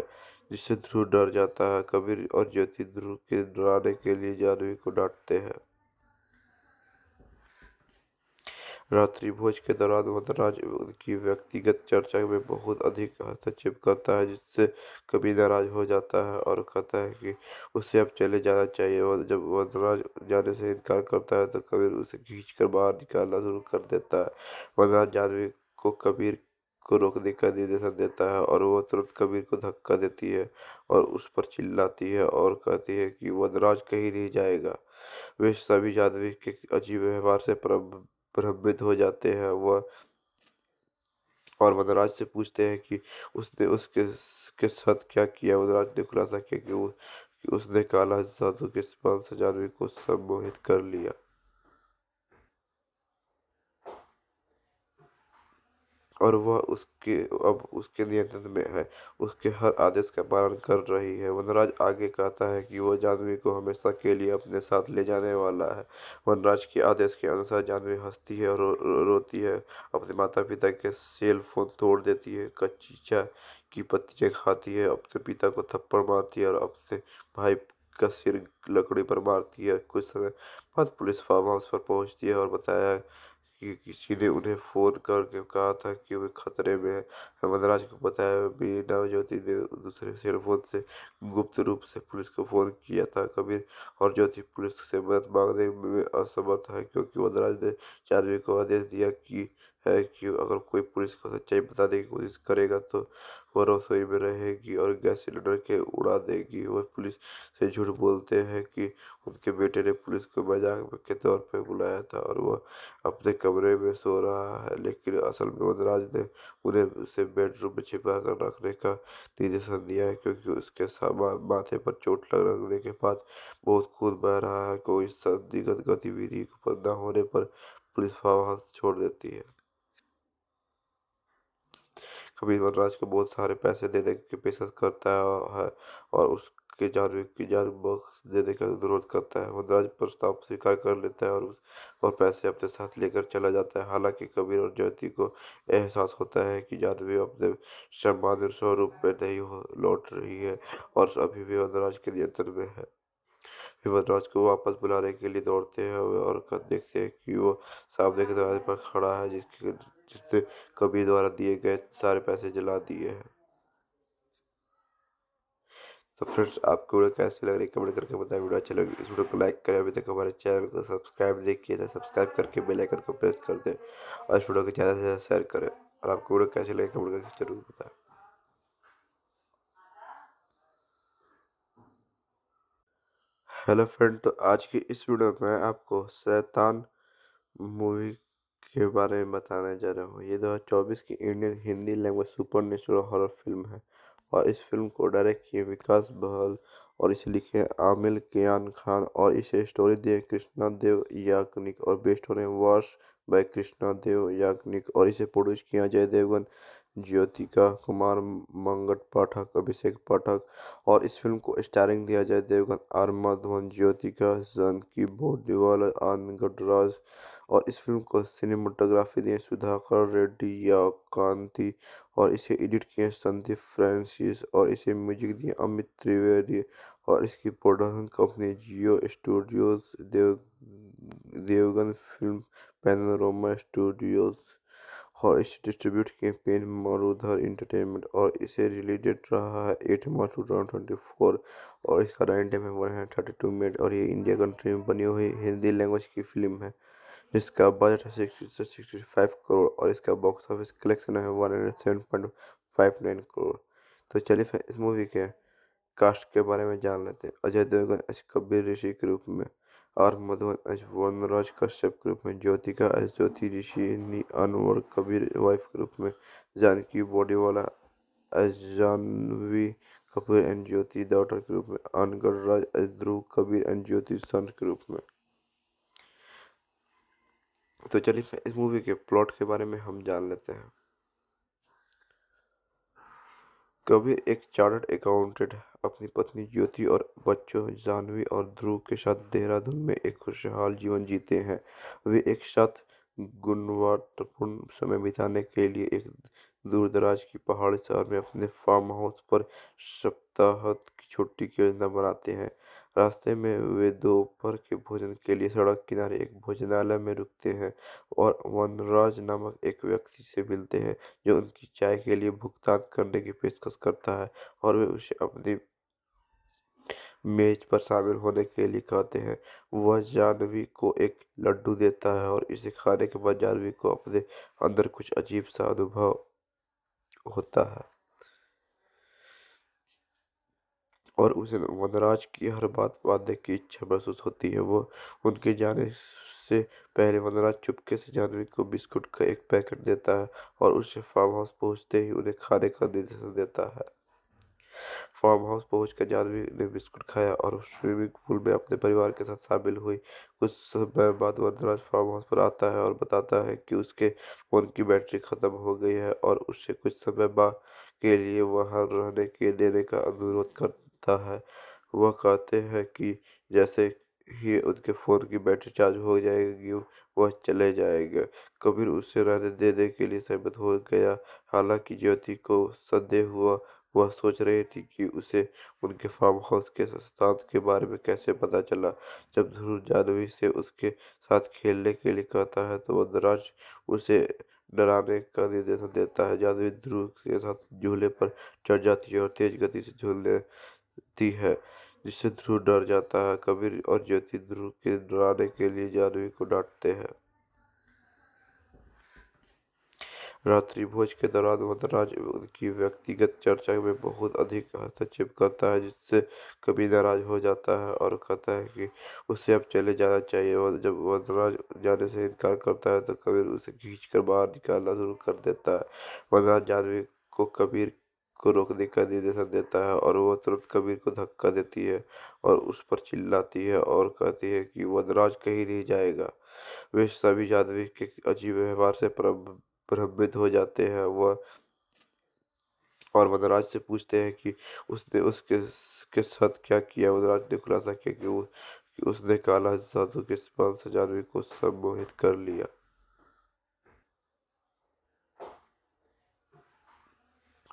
जिससे ध्रुव डर जाता है कबीर और ज्योति ध्रुव के डराने के लिए जाह्नवी को डांटते हैं रात्रि भोज के दौरान वनराज उनकी व्यक्तिगत चर्चा में बहुत अधिक हस्तक्षेप करता है जिससे कभी नाराज हो जाता है और कहता है कि उसे अब चले जाना चाहिए और जब वनराज जाने से इनकार करता है तो कबीर उसे खींच कर बाहर निकालना शुरू कर देता है वनराज जानवी को कबीर को रोकने का निर्देशन देता है और वह तुरंत कबीर को धक्का देती है और उस पर चिल्लाती है और कहती है कि वनराज कहीं नहीं जाएगा वे सभी जाह्नवी के अजीब व्यवहार से भ्रमित हो जाते हैं वह और वनराज से पूछते हैं कि उसने उसके के साथ क्या किया वनराज ने खुलासा किया कि, उसने काला जादू के स्पर्श जाह्नवी को सम्मोहित कर लिया और वह उसके अब उसके नियंत्रण में है उसके हर आदेश का पालन कर रही है वनराज आगे कहता है कि वह जानवी को हमेशा के लिए अपने साथ ले जाने वाला है वनराज के आदेश के अनुसार जानवी हंसती है और रो, रो, रोती है अपने माता पिता के सेल फोन तोड़ देती है कच्ची चाय की पत्तियाँ खाती है अपने पिता को थप्पड़ मारती है और अपने भाई का सिर लकड़ी पर मारती है कुछ समय बाद पुलिस फार्म हाउस पर पहुंचती है और बताया किसी ने उन्हें फ़ोन करके कहा था कि वे खतरे में हैं हेमंतराज को बताया मीना ज्योति ने दूसरे सेलफोन से गुप्त रूप से पुलिस को फ़ोन किया था कबीर और ज्योति पुलिस से मदद मांगने में असमर्थ है क्योंकि वनराज ने चार्वी को आदेश दिया कि है कि अगर कोई पुलिस को सच्चाई बताने की कोशिश करेगा तो वह रसोई में रहेगी और गैस सिलेंडर के उड़ा देगी वह पुलिस से झूठ बोलते हैं कि उनके बेटे ने पुलिस को मजाक के तौर पर बुलाया था और वह अपने कमरे में सो रहा है लेकिन असल में वनराज ने उन्हें उसे बेडरूम में छिपा कर रखने का निर्देशन दिया है क्योंकि उसके माथे पर चोट लगने के बाद बहुत खून बह रहा है कोई संदिग्ध गतिविधि उत्पन्न होने पर पुलिस फार्म छोड़ देती है कबीरवर राज को बहुत सारे पैसे देने की पेशकश करता है और उसके जादू की जान बख्श देने का अनुरोध करता है वनराज प्रस्ताव स्वीकार कर लेता है और और पैसे अपने साथ लेकर चला जाता है हालांकि कबीर और ज्योति को एहसास होता है कि जानवी अपने सम्मान स्वरूप में नहीं लौट रही है और अभी भी वनराज के नियंत्रण में है वनराज को वापस बुलाने के लिए दौड़ते हैं और देखते हैं कि वो सामने के दरवाजे पर खड़ा है जिसके जिसने कबीर द्वारा दिए गए सारे पैसे जला दिए हैं तो फ्रेंड्स आपको वीडियो कैसी लग रही है कमेंट करके बताएं वीडियो अच्छी लगी इस वीडियो को लाइक करें अभी तक हमारे चैनल को सब्सक्राइब नहीं किया था सब्सक्राइब करके बेल आइकन को प्रेस कर दें और इस वीडियो को ज़्यादा से ज़्यादा शेयर करें और आपको वीडियो कैसी लगे कमेंट करके जरूर बताएं हेलो फ्रेंड तो आज की इस वीडियो में आपको शैतान मूवी के बारे में बताने जा रहा हूँ ये दो हज़ार चौबीस की Indian Hindi language supernatural horror film है और इस फिल्म को डायरेक्ट किए विकास बहल और इसे लिखे आमिल कियान खान और इसे स्टोरी दिए कृष्णा देव याग्निक और बेस्ट होने वर्ष बाय कृष्णा देव याग्निक और इसे प्रोड्यूस किया जय देवगन ज्योतिका कुमार मंगट पाठक अभिषेक पाठक और इस फिल्म को स्टारिंग दिया जय देवगन आर माधवन ज्योतिका जानकी बोडीवाल आनंद राज और इस फिल्म को सिनेमाटोग्राफी दिए सुधाकर रेड्डी या कांति और इसे एडिट किए संदीप फ्रांसिस और इसे म्यूजिक दिए अमित त्रिवेदी और इसकी production company Jio studios Dev Devgan Film Panorama Studios और इसे डिस्ट्रीब्यूट किए पेन मरुधर इंटरटेनमेंट और इसे रिलीडेड रहा है eight March two thousand twenty four और इसका रन टाइम है one hundred thirty two minute और ये इंडिया कंट्री में बनी हुई हिंदी लैंग्वेज की फिल्म है इसका बजट है सिक्सटी सिक्सटी फाइव करोड़ और इसका बॉक्स ऑफिस कलेक्शन है one hundred seven point five nine crore तो चलिए फिर इस मूवी के कास्ट के बारे में जान लेते हैं अजय देवगन एच कबीर ऋषि के रूप में और मधुबन एच वनराज कश्यप के रूप में ज्योतिका एस ज्योति ऋषि अनवर कबीर वाइफ के रूप में जानकी वाला as Janvi Kapoor and Jyoti daughter के रूप में अनगढ़ Raj as Dhruv Kabir and Jyoti son के रूप में तो चलिए इस मूवी के प्लॉट के बारे में हम जान लेते हैं कबीर एक चार्टर्ड अकाउंटेंट अपनी पत्नी ज्योति और बच्चों जानवी और ध्रुव के साथ देहरादून में एक खुशहाल जीवन जीते हैं वे एक साथ गुणवत्तापूर्ण समय बिताने के लिए एक दूरदराज की पहाड़ी शहर में अपने फार्म हाउस पर सप्ताह की छुट्टी की योजना बनाते हैं रास्ते में वे दोपहर के भोजन के लिए सड़क किनारे एक भोजनालय में रुकते हैं और वनराज नामक एक व्यक्ति से मिलते हैं जो उनकी चाय के लिए भुगतान करने की पेशकश करता है और वे उसे अपनी मेज पर शामिल होने के लिए कहते हैं वह जानवी को एक लड्डू देता है और इसे खाने के बाद जानवी को अपने अंदर कुछ अजीब सा अनुभव होता है और उसे वनराज की हर बात मानने की इच्छा महसूस होती है वो उनके जाने से पहले वनराज चुपके से जाह्नवी को बिस्कुट का एक पैकेट देता है और उसे फार्म हाउस पहुँचते ही उन्हें खाने का निर्देशन देता है फार्म हाउस पहुँच कर जाह्नवी ने बिस्कुट खाया और स्विमिंग पूल में अपने परिवार के साथ शामिल हुई कुछ समय बाद वनराज फार्म हाउस पर आता है और बताता है कि उसके फ़ोन की बैटरी ख़त्म हो गई है और उसे कुछ समय बाद के लिए वहाँ रहने के देने का अनुरोध कर जाता है वह कहते हैं कि जैसे ही उनके फ़ोन की बैटरी चार्ज हो जाएगी वह चले जाएंगे कबीर उसे रहने देने के लिए सहमत हो गया हालांकि ज्योति को संदेह हुआ वह सोच रही थी कि उसे उनके फार्म हाउस के सिद्धांत के बारे में कैसे पता चला जब ध्रुव जाह्नवी से उसके साथ खेलने के लिए कहता है तो वनराज उसे डराने का निर्देशन देता है जाह्नवी ध्रुव के साथ झूले पर चढ़ जाती है और तेज गति से झूलने दी है जिससे ध्रुव डर जाता है कबीर और ज्योति ध्रुव के डराने के लिए जानवी को डांटते हैं रात्रि भोज के दौरान वनराज उनकी व्यक्तिगत चर्चा में बहुत अधिक हस्तक्षेप करता है जिससे कभी नाराज हो जाता है और कहता है कि उसे अब चले जाना चाहिए और जब वनराज जाने से इनकार करता है तो कबीर उसे खींच कर बाहर निकालना शुरू कर देता है वनराज जानवी को कबीर को रोकने का निर्देश देता है और वह तुरंत कबीर को धक्का देती है और उस पर चिल्लाती है और कहती है कि वनराज कहीं नहीं जाएगा वे सभी जाह्नवी के अजीब व्यवहार से भ्रमित हो जाते हैं वह और वनराज से पूछते हैं कि उसने उसके के साथ क्या किया वनराज ने खुलासा किया कि, उसने काला जादू के इस्तेमाल को सम्मोहित कर लिया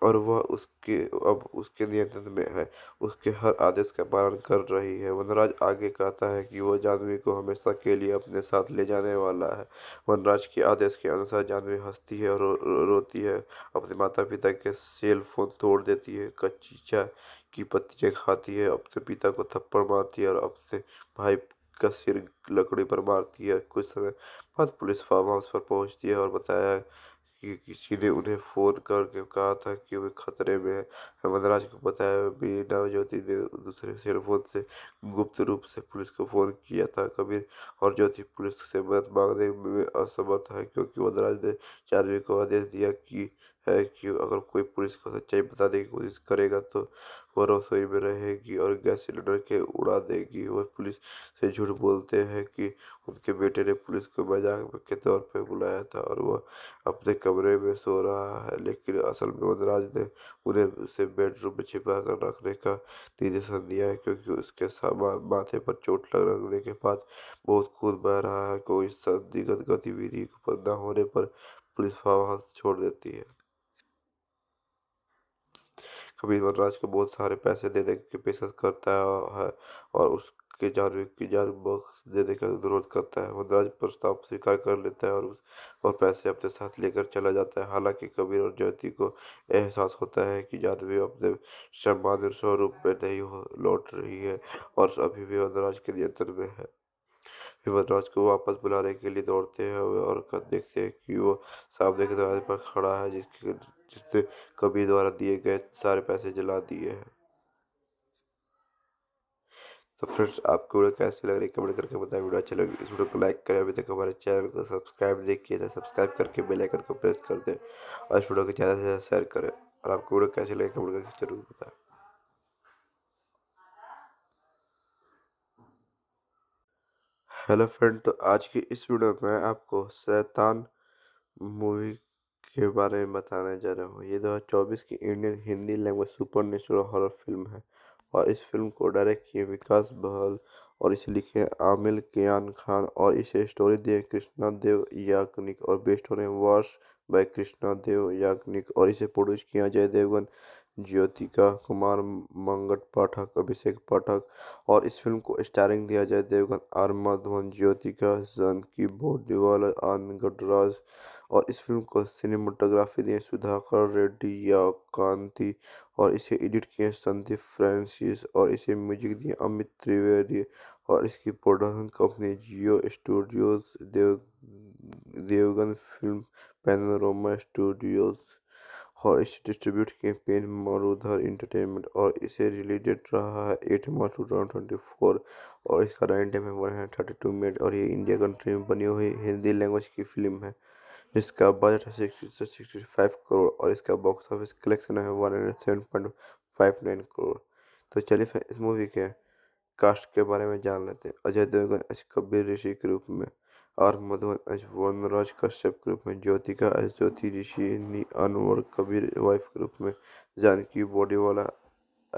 और वह उसके अब उसके नियंत्रण में है उसके हर आदेश का पालन कर रही है वनराज आगे कहता है कि वह जानवी को हमेशा के लिए अपने साथ ले जाने वाला है वनराज के आदेश के अनुसार जानवी हंसती है और रो, रो, रोती है अपने माता पिता के सेल फोन तोड़ देती है कच्ची चाय की पत्तियाँ खाती है अपने पिता को थप्पड़ मारती है और अपने भाई का सिर लकड़ी पर मारती है कुछ समय बाद पुलिस फार्म हाउस पर पहुंचती है और बताया कि किसी ने उन्हें फ़ोन करके कहा था कि वे खतरे में है हेमंतराज को बताया भी नवज्योति ने दूसरे सेलफोन से गुप्त रूप से पुलिस को फ़ोन किया था कबीर और ज्योति पुलिस से मदद मांगने में असमर्थ है क्योंकि वनराज ने चार्वी को आदेश दिया कि है कि अगर कोई पुलिस को सच्चाई बताने की कोशिश करेगा तो वह रसोई में रहेगी और गैस सिलेंडर के उड़ा देगी वह पुलिस से झूठ बोलते हैं कि उनके बेटे ने पुलिस को मजाक के तौर पर बुलाया था और वह अपने कमरे में सो रहा है लेकिन असल में वनराज ने उन्हें उसे बेडरूम में छिपा कर रखने का निर्देशन दिया है क्योंकि उसके माथे पर चोट लगने के बाद बहुत खून बह रहा है कोई संदिग्ध गतिविधि पंदा होने पर पुलिस वहाँ छोड़ देती है कभी वनराज को बहुत सारे पैसे देने की पेशकश करता है और उसके जान की जान बख्श देने का अनुरोध करता है वनराज प्रस्ताव स्वीकार कर लेता है और और पैसे अपने साथ लेकर चला जाता है हालांकि कबीर और ज्योति को एहसास होता है कि जानवी अपने सम्मान स्वरूप में नहीं लौट रही है और अभी भी वनराज के नियंत्रण में है वनराज को वापस बुलाने के लिए दौड़ते हैं और देखते हैं कि वो सामने के दरवाजे पर खड़ा है जिसके जिसने कबीर द्वारा दिए गए सारे पैसे जला दिए हैं तो फ्रेंड्स आपको वीडियो कैसी लग रही है कमेंट करके बताएं वीडियो अच्छी लगी इस वीडियो को लाइक करें अभी तक हमारे चैनल को सब्सक्राइब नहीं किया था सब्सक्राइब करके बेल आइकन को प्रेस कर दें और इस वीडियो को ज़्यादा से ज़्यादा शेयर करें और आपको वीडियो कैसी लगे कमेंट करके जरूर बताएं हेलो फ्रेंड तो आज की इस वीडियो में आपको शैतान मूवी के बारे में बताने जा रहा हूँ ये दो हज़ार चौबीस की Indian Hindi language supernatural horror film है और इस फिल्म को डायरेक्ट किए विकास बहल और इसे लिखे आमिल कियान खान और इसे स्टोरी दिए कृष्णा देव याग्निक और बेस्ट होने वर्ष बाय कृष्णा देव याग्निक और इसे प्रोड्यूस किया जय देवगन ज्योतिका कुमार मंगट पाठक अभिषेक पाठक और इस फिल्म को स्टारिंग दिया जय देवगन आर माधवन ज्योतिका जानकी बोडीवाल आनंद गडराज और इस फिल्म को सिनेमाटोग्राफी दिए सुधाकर रेड्डी या कांति और इसे एडिट किए संदीप फ्रांसिस और इसे म्यूजिक दिए अमित त्रिवेदी और इसकी production company Jio studios Dev Devgan film panorama studios और इसे डिस्ट्रीब्यूट किए पेन मरुधर इंटरटेनमेंट और इसे रिलीजेड रहा है eight March two thousand twenty four और इसका रन टाइम है one hundred thirty two minute और ये इंडिया कंट्री में बनी हुई हिंदी लैंग्वेज की फिल्म है इसका बजट है सिक्स सिक्सटी फाइव करोड़ और इसका बॉक्स ऑफिस कलेक्शन है one hundred seven point five nine crore तो चलिए फिर इस मूवी के कास्ट के बारे में जान लेते हैं अजय देवगन एच कबीर ऋषि के रूप में और एज एच वनराज कश्यप के रूप में ज्योतिका एच ज्योति ऋषि अनवर कबीर वाइफ के रूप में जानकी वाला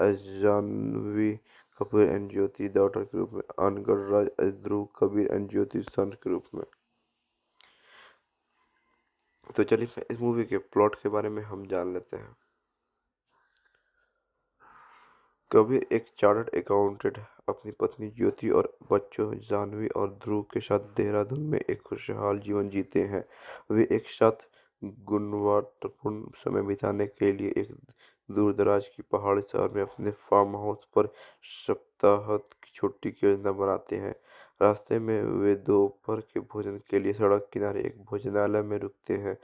as Janvi Kapoor and Jyoti daughter के रूप में अनगढ़ Raj as Dhruv Kabir and Jyoti son के रूप में तो चलिए इस मूवी के प्लॉट के बारे में हम जान लेते हैं कबीर एक चार्टर्ड अकाउंटेंट अपनी पत्नी ज्योति और बच्चों जानवी और ध्रुव के साथ देहरादून में एक खुशहाल जीवन जीते हैं वे एक साथ गुणवत्तापूर्ण समय बिताने के लिए एक दूरदराज की पहाड़ी शहर में अपने फार्म हाउस पर सप्ताह की छुट्टी की योजना बनाते हैं रास्ते में वे दोपहर के भोजन के लिए सड़क किनारे एक भोजनालय में रुकते हैं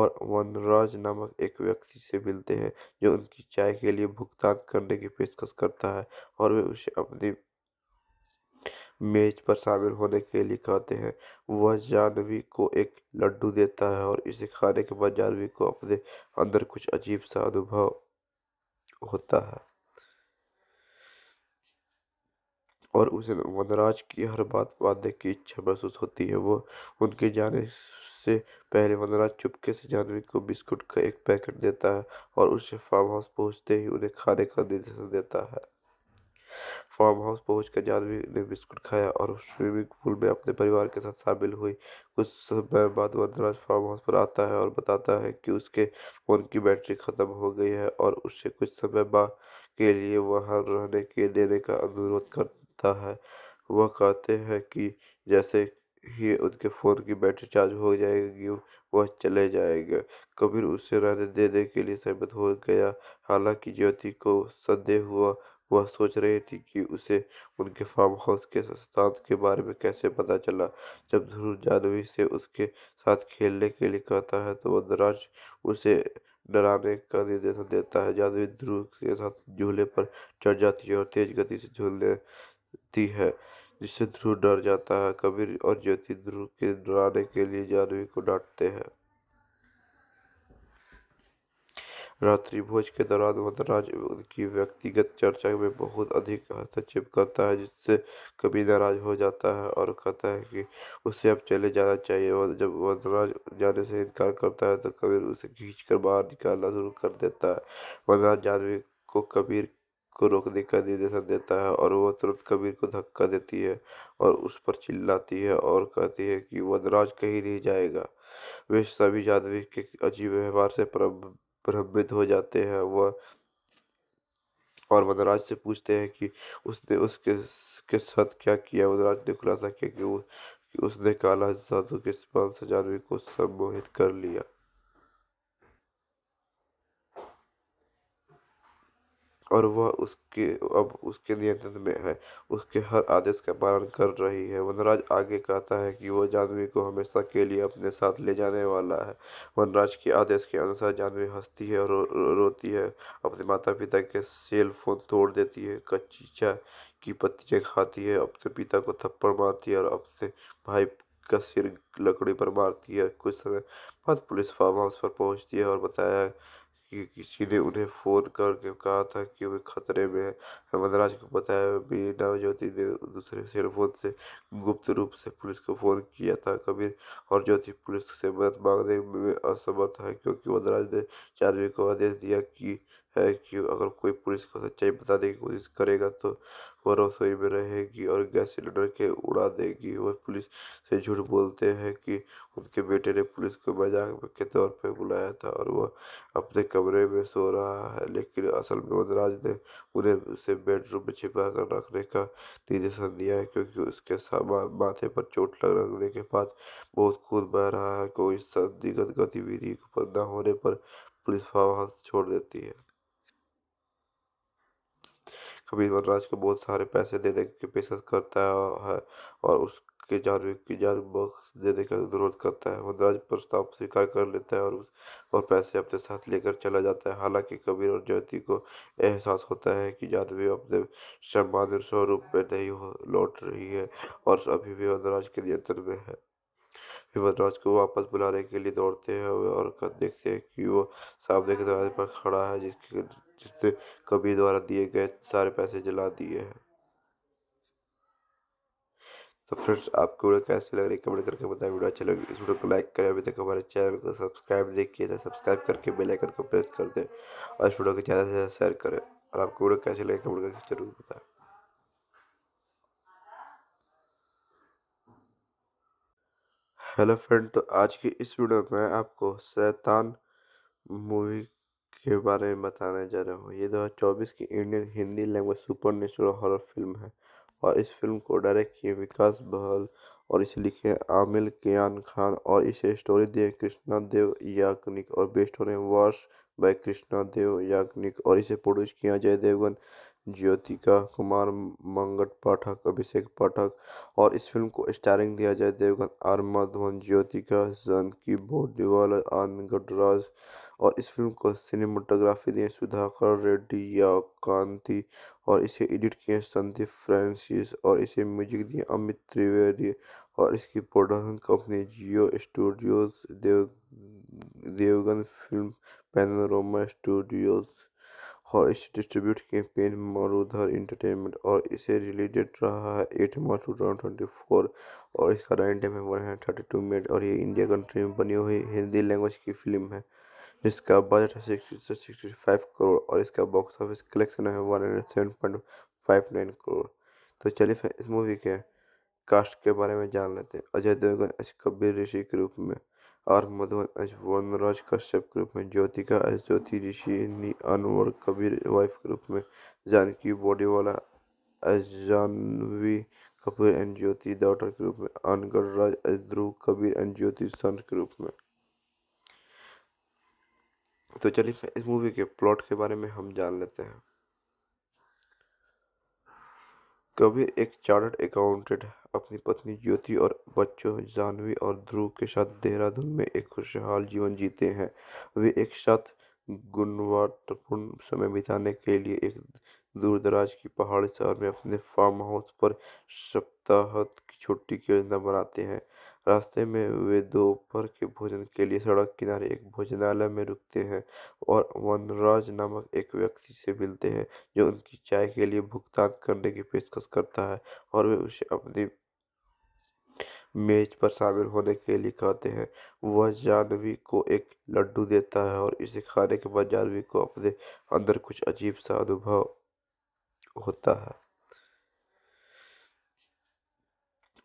और वनराज नामक एक व्यक्ति से मिलते हैं जो उनकी चाय के लिए भुगतान करने की पेशकश करता है और वे उसे अपनी मेज पर शामिल होने के लिए कहते हैं वह जाह्नवी को एक लड्डू देता है और इसे खाने के बाद जाह्नवी को अपने अंदर कुछ अजीब सा अनुभव होता है और उसे वनराज की हर बात मानने की इच्छा महसूस होती है वो उनके जाने से पहले वनराज चुपके से जाह्नवी को बिस्कुट का एक पैकेट देता है और उसे फार्म हाउस पहुँचते ही उन्हें खाने का निर्देशन देता है फार्म हाउस पहुँच कर जाह्नवी ने बिस्कुट खाया और स्विमिंग पूल में अपने परिवार के साथ शामिल हुई कुछ समय बाद वनराज फार्म हाउस पर आता है और बताता है कि उसके फ़ोन की बैटरी ख़त्म हो गई है और उसे कुछ समय बाद के लिए वहाँ रहने के देने का अनुरोध कर करता है वह कहते हैं कि जैसे ही उनके फ़ोन की बैटरी चार्ज हो जाएगी वह चले जाएंगे कबीर उसे रहने देने के लिए सहमत हो गया हालांकि ज्योति को संदेह हुआ वह सोच रही थी कि उसे उनके फार्म हाउस के सिद्धांत के बारे में कैसे पता चला जब ध्रुव जाह्नवी से उसके साथ खेलने के लिए कहता है तो वह वनराज उसे डराने का निर्देशन देता है जाह्नवी ध्रुव के साथ झूले पर चढ़ जाती है और तेज गति से झूलने दी है जिससे ध्रुव डर जाता है कबीर और ज्योति ध्रुव के डराने के लिए जाह्नवी को डांटते हैं रात्रि भोज के दौरान वनराज उनकी व्यक्तिगत चर्चा में बहुत अधिक हस्तक्षेप करता है जिससे कभी नाराज हो जाता है और कहता है कि उसे अब चले जाना चाहिए और जब वनराज जाने से इनकार करता है तो कबीर उसे खींच कर बाहर निकालना शुरू कर देता है वनराज जानवी को कबीर को रोकने का निर्देशन देता है और वह तुरंत कबीर को धक्का देती है और उस पर चिल्लाती है और कहती है कि वनराज कहीं नहीं जाएगा वे सभी जाह्नवी के अजीब व्यवहार से भ्रमित हो जाते हैं वह और वनराज से पूछते हैं कि उसने उसके के साथ क्या किया वनराज ने खुलासा किया कि, कि उसने काला जादू के इस्तेमाल से को सम्मोहित कर लिया और वह उसके अब उसके नियंत्रण में है उसके हर आदेश का पालन कर रही है वनराज आगे कहता है कि वह जानवी को हमेशा के लिए अपने साथ ले जाने वाला है वनराज के आदेश के अनुसार जानवी हंसती है और रो, रो, रोती है अपने माता पिता के सेल फोन तोड़ देती है कच्ची चाय की पत्तियाँ खाती है अपने पिता को थप्पड़ मारती है और अपने भाई का सिर लकड़ी पर मारती है कुछ समय बाद पुलिस फार्म हाउस पर पहुंचती है और बताया कि किसी ने उन्हें फ़ोन करके कहा था कि वे खतरे में है हेमंत को बताया मीना ज्योति ने दूसरे सेलफोन से गुप्त रूप से पुलिस को फ़ोन किया था कबीर और ज्योति पुलिस से मदद मांगने में असमर्थ है क्योंकि वनराज ने चार्वी को आदेश दिया कि है कि अगर कोई पुलिस को सच्चाई बताने की कोशिश करेगा तो वह रसोई में रहेगी और गैस सिलेंडर के उड़ा देगी वह पुलिस से झूठ बोलते हैं कि उनके बेटे ने पुलिस को मजाक के तौर पर बुलाया था और वह अपने कमरे में सो रहा है लेकिन असल में वनराज ने उन्हें उसे बेडरूम में छिपा कर रखने का निर्देशन दिया है क्योंकि उसके माथे पर चोट लगने के बाद बहुत खून बह रहा है कोई संदिग्ध गतिविधि न होने पर पुलिस फार्म छोड़ देती है कबीरवर वनराज को बहुत सारे पैसे देने की पेशकश करता है और उसके जानवी की जान बख्श देने का अनुरोध करता है वनराज प्रस्ताव स्वीकार कर लेता है और और पैसे अपने साथ लेकर चला जाता है हालांकि कबीर और ज्योति को एहसास होता है कि जानवी अपने सम्मान स्वरूप में नहीं लौट रही है और अभी भी वनराज के नियंत्रण में है विमनराज को वापस बुलाने के लिए दौड़ते हैं और देखते हैं कि वो सामने के दरवाजे पर खड़ा है जिसके जिसने कबीर द्वारा दिए गए सारे पैसे जला दिए हैं तो फ्रेंड्स आपको वीडियो कैसी लग रही है कमेंट करके बताएं वीडियो अच्छी लगी इस वीडियो को लाइक करें अभी तक हमारे चैनल को सब्सक्राइब नहीं किया था सब्सक्राइब करके बेल आइकन को प्रेस कर दें और इस वीडियो को ज़्यादा से ज़्यादा शेयर करें और आपको वीडियो कैसी लगी कमेंट करके जरूर बताएं हेलो फ्रेंड तो आज की इस वीडियो में आपको शैतान मूवी के बारे में बताने जा रहा हूँ ये दो हज़ार चौबीस की Indian Hindi language supernatural horror film है और इस फिल्म को डायरेक्ट किए विकास बहल और इसे लिखे आमिल कियान खान और इसे स्टोरी दिए कृष्णा देव याग्निक और बेस्ट होने वर्ष बाय कृष्णा देव याग्निक और इसे प्रोड्यूस किया जय देवगन ज्योतिका कुमार मंगट पाठक अभिषेक पाठक और इस फिल्म को स्टारिंग दिया जाए देवगन आर माधवन ज्योतिका जानकी बोडीवाल आनंद और इस फिल्म को सिनेमाटोग्राफी दिए सुधाकर रेड्डी या कांति और इसे एडिट किए संदीप फ्रांसिस और इसे म्यूजिक दिए अमित त्रिवेदी और इसकी production company Jio studios Dev Devgan film panorama studios और इसे डिस्ट्रीब्यूट किए पेन मरुधर इंटरटेनमेंट और इसे रिलीजेड रहा है eight March two thousand twenty four और इसका रन टाइम है one hundred thirty two minute और ये इंडिया कंट्री में बनी हुई हिंदी लैंग्वेज की फिल्म है इसका बजट है सिक्सटी फाइव करोड़ और इसका बॉक्स ऑफिस कलेक्शन है one hundred seven point five nine crore तो चलिए फिर इस मूवी के कास्ट के बारे में जान लेते हैं अजय देवगन एच कबीर ऋषि के रूप में और मधुबन एच वनराज कश्यप के रूप में ज्योतिका एज ज्योति ऋषि अनवर कबीर वाइफ के रूप में जानकी वाला as Janvi Kapoor and Jyoti daughter के रूप में अनगढ़ Raj as Dhruv Kabir and Jyoti son के रूप में तो चलिए इस मूवी के प्लॉट के बारे में हम जान लेते हैं कबीर एक चार्टर्ड अकाउंटेंट अपनी पत्नी ज्योति और बच्चों जानवी और ध्रुव के साथ देहरादून में एक खुशहाल जीवन जीते हैं वे एक साथ गुणवत्तापूर्ण समय बिताने के लिए एक दूरदराज की पहाड़ी शहर में अपने फार्म हाउस पर सप्ताह की छुट्टी की योजना बनाते हैं रास्ते में वे दोपहर के भोजन के लिए सड़क किनारे एक भोजनालय में रुकते हैं और वनराज नामक एक व्यक्ति से मिलते हैं जो उनकी चाय के लिए भुगतान करने की पेशकश करता है और वे उसे अपनी मेज पर शामिल होने के लिए कहते हैं वह जानवी को एक लड्डू देता है और इसे खाने के बाद जानवी को अपने अंदर कुछ अजीब सा अनुभव होता है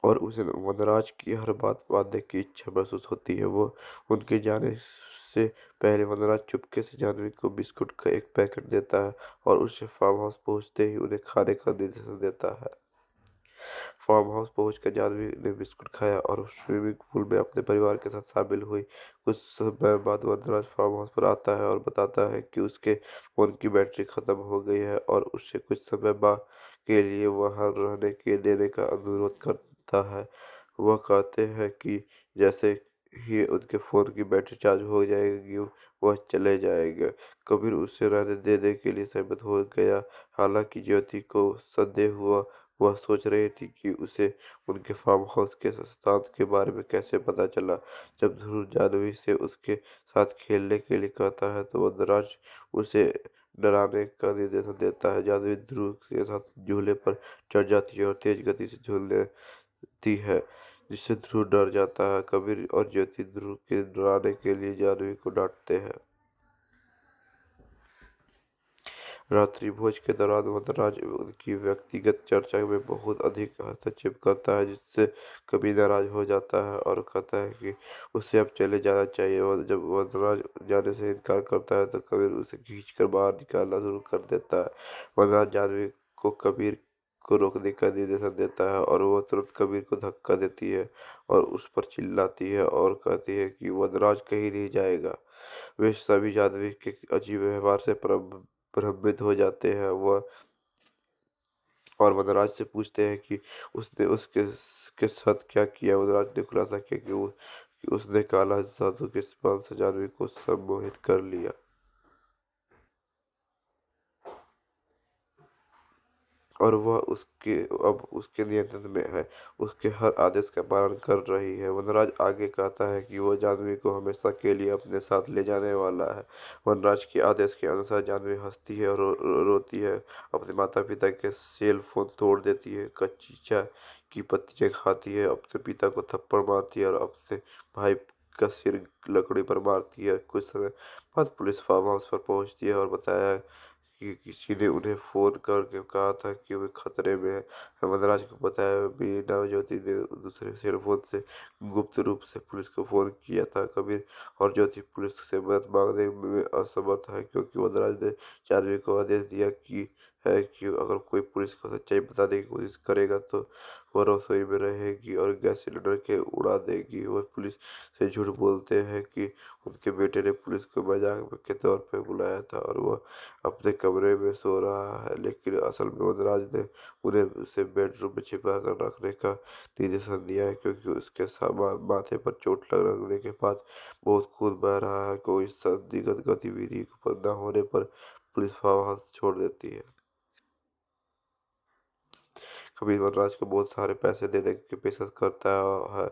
और उसे वनराज की हर बात मानने की इच्छा महसूस होती है वो उनके जाने से पहले वनराज चुपके से जाह्नवी को बिस्कुट का एक पैकेट देता है और उसे फार्म हाउस पहुँचते ही उन्हें खाने का निर्देशन देता है फार्म हाउस पहुँच कर जाह्नवी ने बिस्कुट खाया और स्विमिंग पूल में अपने परिवार के साथ शामिल हुई कुछ समय बाद वनराज फार्म हाउस पर आता है और बताता है कि उसके फ़ोन की बैटरी ख़त्म हो गई है और उसे कुछ समय बाद के लिए वहाँ रहने के देने का अनुरोध कर सकता है वह कहते हैं कि जैसे ही उनके फ़ोन की बैटरी चार्ज हो जाएगी वह चले जाएंगे कबीर उसे रहने देने के लिए सहमत हो गया हालांकि ज्योति को संदेह हुआ वह सोच रही थी कि उसे उनके फार्म हाउस के सिद्धांत के बारे में कैसे पता चला जब ध्रुव जादवी से उसके साथ खेलने के लिए कहता है तो वह वनराज उसे डराने का निर्देशन देता है जादवी ध्रुव के साथ झूले पर चढ़ जाती है और तेज गति से झूलने दी है जिससे ध्रुव डर जाता है कबीर और ज्योति ध्रुव के डराने के लिए जाह्नवी को डांटते हैं रात्रि भोज के दौरान वनराज उनकी व्यक्तिगत चर्चा में बहुत अधिक हस्तक्षेप करता है जिससे कभी नाराज हो जाता है और कहता है कि उसे अब चले जाना चाहिए और जब वनराज जाने से इनकार करता है तो कबीर उसे खींच कर बाहर निकालना शुरू कर देता है वनराज जानवी को कबीर को रोकने का निर्देशन देता है और वह तुरंत कबीर को धक्का देती है और उस पर चिल्लाती है और कहती है कि वनराज कहीं नहीं जाएगा वे सभी जाह्नवी के अजीब व्यवहार से भ्रमित हो जाते हैं वह और वनराज से पूछते हैं कि उसने उसके के साथ क्या किया वनराज ने खुलासा किया कि, कि उसने काला जादू के इस्तेमाल से जाह्नवी को सम्मोहित कर लिया और वह उसके अब उसके नियंत्रण में है उसके हर आदेश का पालन कर रही है वनराज आगे कहता है कि वह जानवी को हमेशा के लिए अपने साथ ले जाने वाला है वनराज के आदेश के अनुसार जानवी हंसती है और रो, रो, रोती है अपने माता पिता के सेल फोन तोड़ देती है कच्ची चाय की पत्तियाँ खाती है अपने पिता को थप्पड़ मारती है और अपने भाई का सिर लकड़ी पर मारती है कुछ समय बाद पुलिस फार्म हाउस पर पहुंचती है और बताया कि किसी ने उन्हें फ़ोन करके कहा था कि वे खतरे में है हेमंतराज को बताया मीना ज्योति ने दूसरे सेलफोन से गुप्त रूप से पुलिस को फ़ोन किया था कबीर और ज्योति पुलिस से मदद मांगने में असमर्थ है क्योंकि वनराज ने चांदनी को आदेश दिया कि है कि अगर कोई पुलिस को सच्चाई बताने की कोशिश करेगा तो वह रसोई में रहेगी और गैस सिलेंडर के उड़ा देगी वह पुलिस से झूठ बोलते हैं कि उनके बेटे ने पुलिस को मजाक के तौर पर बुलाया था और वह अपने कमरे में सो रहा है लेकिन असल में वनराज ने उन्हें उसे बेडरूम में छिपा कर रखने का निर्देशन दिया है क्योंकि उसके माथे पर चोट लगने के बाद बहुत खून बह रहा है कोई संदिग्ध गतिविधि को होने पर पुलिस फार्म छोड़ देती है कभी वनराज को बहुत सारे पैसे देने की पेशकश करता है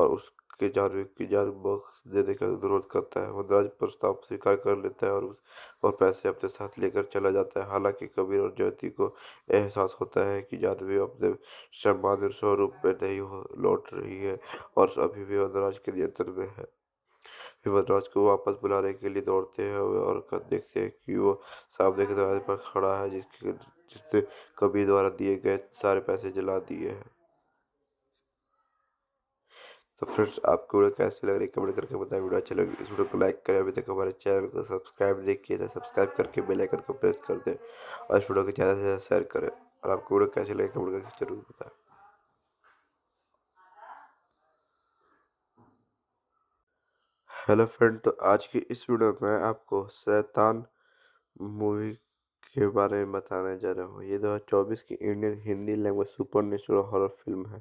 और उसके जान की जान बख्श देने का अनुरोध करता है वनराज प्रस्ताव स्वीकार कर लेता है और और पैसे अपने साथ लेकर चला जाता है हालांकि कबीर और ज्योति को एहसास होता है कि जानवी अपने सम्मान स्वरूप में नहीं लौट रही है और अभी भी वनराज के नियंत्रण में है वनराज को वापस बुलाने के लिए दौड़ते हैं और देखते हैं कि वो सामने के दरवाजे पर खड़ा है जिसके जिसने कभी द्वारा दिए गए सारे पैसे जला दिए हैं तो फ्रेंड्स आपको वीडियो कैसी लग रही है कमेंट करके बताएं वीडियो अच्छी लगी इस वीडियो को लाइक करें अभी तक हमारे चैनल को सब्सक्राइब नहीं किया था सब्सक्राइब करके बेल आइकन को प्रेस कर दें और इस वीडियो को ज़्यादा से ज़्यादा शेयर करें और आपको वीडियो कैसी लगे कमेंट करके जरूर बताएं हेलो फ्रेंड तो आज की इस वीडियो में आपको शैतान मूवी के बारे में बताने जा रहा हूँ ये दो हज़ार चौबीस की Indian Hindi language supernatural horror film है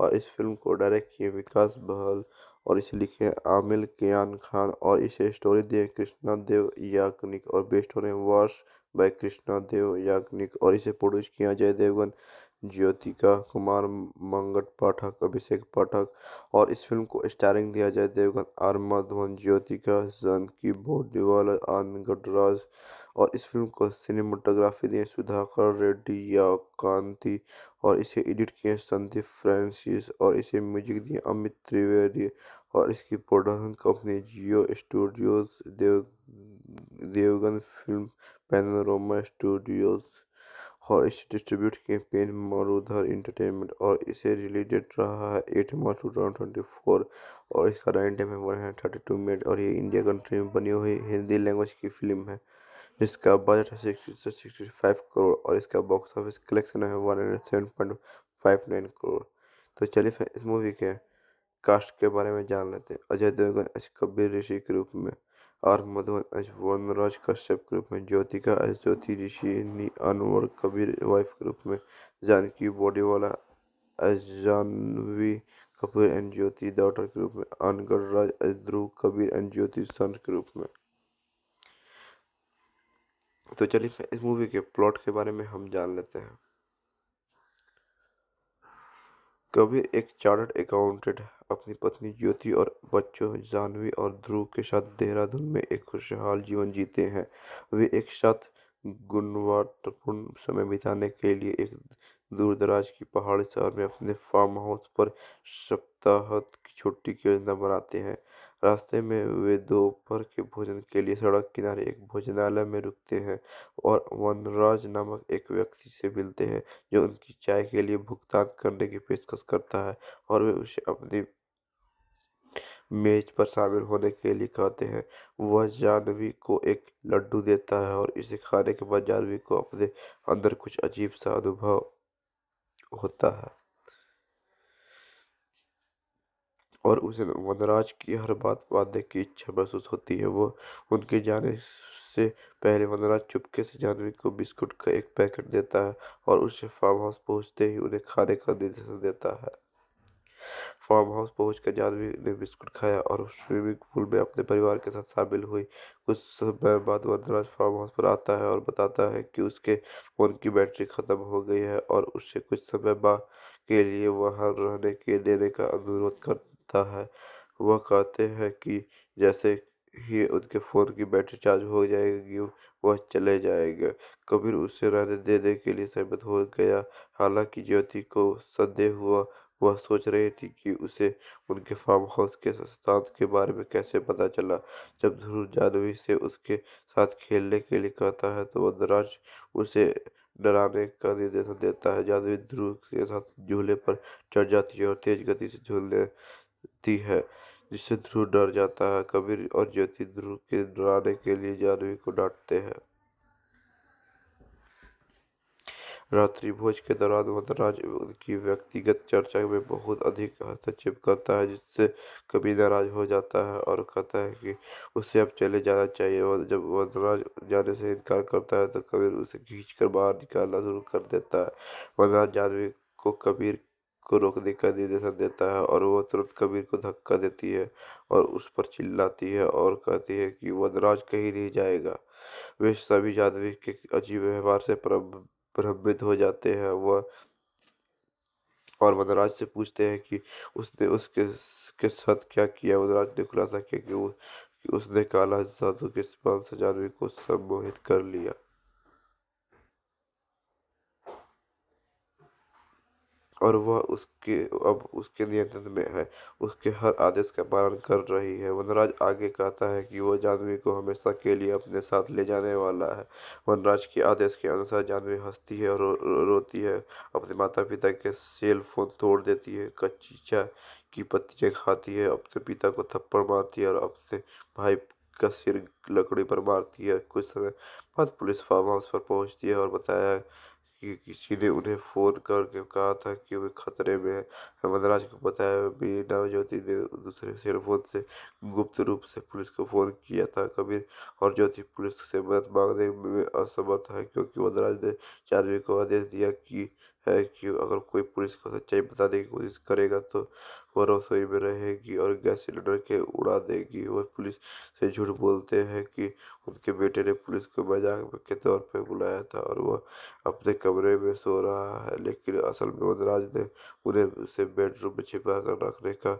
और इस फिल्म को डायरेक्ट किए विकास बहल और इसे लिखे आमिल कियान खान और इसे स्टोरी दिए कृष्णा देव याग्निक और बेस्ट होने वर्ष बाय कृष्णा देव याग्निक और इसे प्रोड्यूस किया जय देवगन ज्योतिका कुमार मंगट पाठक अभिषेक पाठक और इस फिल्म को स्टारिंग दिया जाए देवगन आर माधवन ज्योतिका जानकी बोडीवाल आनंद गटराज और इस फिल्म को सिनेमाटोग्राफी दिए सुधाकर रेड्डी या कांति और इसे एडिट किए संदीप फ्रांसिस और इसे म्यूजिक दिए अमित त्रिवेदी और इसकी production company Jio studios Dev Devgan film panorama studios और इसे डिस्ट्रीब्यूट किए पेन मारूधर इंटरटेनमेंट और इसे रिलेटेड रहा है eight March two thousand twenty four और इसका रनिंग टाइम है one hundred thirty two minute और ये इंडिया कंट्री में बनी हुई हिंदी लैंग्वेज की फिल्म है इसका बजट है सिक्सटी सिक्सटी फाइव करोड़ और इसका बॉक्स ऑफिस कलेक्शन है one hundred seven point five nine crore तो चलिए फिर इस मूवी के कास्ट के बारे में जान लेते हैं अजय देवगन एच कबीर ऋषि के रूप में और मधुबन एच वनराज कश्यप के रूप में ज्योतिका एच ज्योति ऋषि अनवर कबीर वाइफ के रूप में Janki Bodiwala as Janvi Kapoor and Jyoti daughter के रूप में अनगढ़ Raj as Dhruv Kabir and Jyoti son के रूप में तो चलिए इस मूवी के प्लॉट के बारे में हम जान लेते हैं कबीर एक चार्टर्ड अकाउंटेंट अपनी पत्नी ज्योति और बच्चों जानवी और ध्रुव के साथ देहरादून में एक खुशहाल जीवन जीते हैं वे एक साथ गुणवत्तापूर्ण समय बिताने के लिए एक दूरदराज की पहाड़ी शहर में अपने फार्म हाउस पर सप्ताह की छुट्टी की योजना बनाते हैं रास्ते में वे दोपहर के भोजन के लिए सड़क किनारे एक भोजनालय में रुकते हैं और वनराज नामक एक व्यक्ति से मिलते हैं जो उनकी चाय के लिए भुगतान करने की पेशकश करता है और वे उसे अपनी मेज पर शामिल होने के लिए कहते हैं वह जानवी को एक लड्डू देता है और इसे खाने के बाद जानवी को अपने अंदर कुछ अजीब सा अनुभव होता है और उसे वनराज की हर बात मानने की इच्छा महसूस होती है वो उनके जाने से पहले वनराज चुपके से जाह्नवी को बिस्कुट का एक पैकेट देता है और उसे फार्म हाउस पहुँचते ही उन्हें खाने का निर्देशन देता है फार्म हाउस पहुँच कर जाह्नवी ने बिस्कुट खाया और स्विमिंग पूल में अपने परिवार के साथ शामिल हुई कुछ समय बाद वनराज फार्म हाउस पर आता है और बताता है कि उसके फ़ोन की बैटरी ख़त्म हो गई है और उसे कुछ समय बाद के लिए वहाँ रहने के देने का अनुरोध कर लगता है वह कहते हैं कि जैसे ही उनके फ़ोन की बैटरी चार्ज हो जाएगी वह चले जाएंगे कबीर उसे रहने देने के लिए सहमत हो गया हालांकि ज्योति को संदेह हुआ वह सोच रही थी कि उसे उनके फार्म हाउस के स्थान के बारे में कैसे पता चला जब ध्रुव जाह्नवी से उसके साथ खेलने के लिए कहता है तो वह वनराज उसे डराने का निर्देशन देता है जाह्नवी ध्रुव के साथ झूले पर चढ़ जाती है और तेज गति से झूलने दी है जिससे ध्रुव डर जाता है कबीर और ज्योति ध्रुव के डराने के लिए जाह्नवी को डांटते हैं रात्रि भोज के दौरान वनराज उनकी व्यक्तिगत चर्चा में बहुत अधिक हस्तक्षेप करता है जिससे कभी नाराज हो जाता है और कहता है कि उसे अब चले जाना चाहिए और जब वनराज जाने से इनकार करता है तो कबीर उसे खींच कर बाहर निकालना शुरू कर देता है वनराज जानवी को कबीर को रोकने का निर्देशन देता है और वह तुरंत कबीर को धक्का देती है और उस पर चिल्लाती है और कहती है कि वनराज कहीं नहीं जाएगा वे सभी जाह्नवी के अजीब व्यवहार से भ्रमित हो जाते हैं वह और वनराज से पूछते हैं कि उसने उसके के साथ क्या किया वनराज ने खुलासा किया कि, कि उसने काला जादू के इस्तेमाल को सम्मोहित कर लिया और वह उसके अब उसके नियंत्रण में है उसके हर आदेश का पालन कर रही है वनराज आगे कहता है कि वह जानवी को हमेशा के लिए अपने साथ ले जाने वाला है वनराज के आदेश के अनुसार जानवी हंसती है और रो, रो, रोती है अपने माता पिता के सेल फोन तोड़ देती है कच्ची चाय की पत्तियाँ खाती है अपने पिता को थप्पड़ मारती है और अपने भाई का सिर लकड़ी पर मारती है कुछ समय बाद पुलिस फार्म हाउस पर पहुंचती है और बताया कि किसी ने उन्हें फ़ोन करके कहा था कि वे खतरे में है मद्रास को बताया भी नवज्योति ने दूसरे सेलफोन से गुप्त रूप से पुलिस को फ़ोन किया था कबीर और ज्योति पुलिस से मदद मांगने में असमर्थ है क्योंकि वनराज ने चार्वी को आदेश दिया कि है कि अगर कोई पुलिस को सच्चाई बताने की कोशिश करेगा तो वह रसोई में रहेगी और गैस सिलेंडर के उड़ा देगी वह पुलिस से झूठ बोलते हैं कि उनके बेटे ने पुलिस को मजाक के तौर पर बुलाया था और वह अपने कमरे में सो रहा है लेकिन असल में वनराज ने उन्हें उसे बेडरूम में छिपा कर रखने का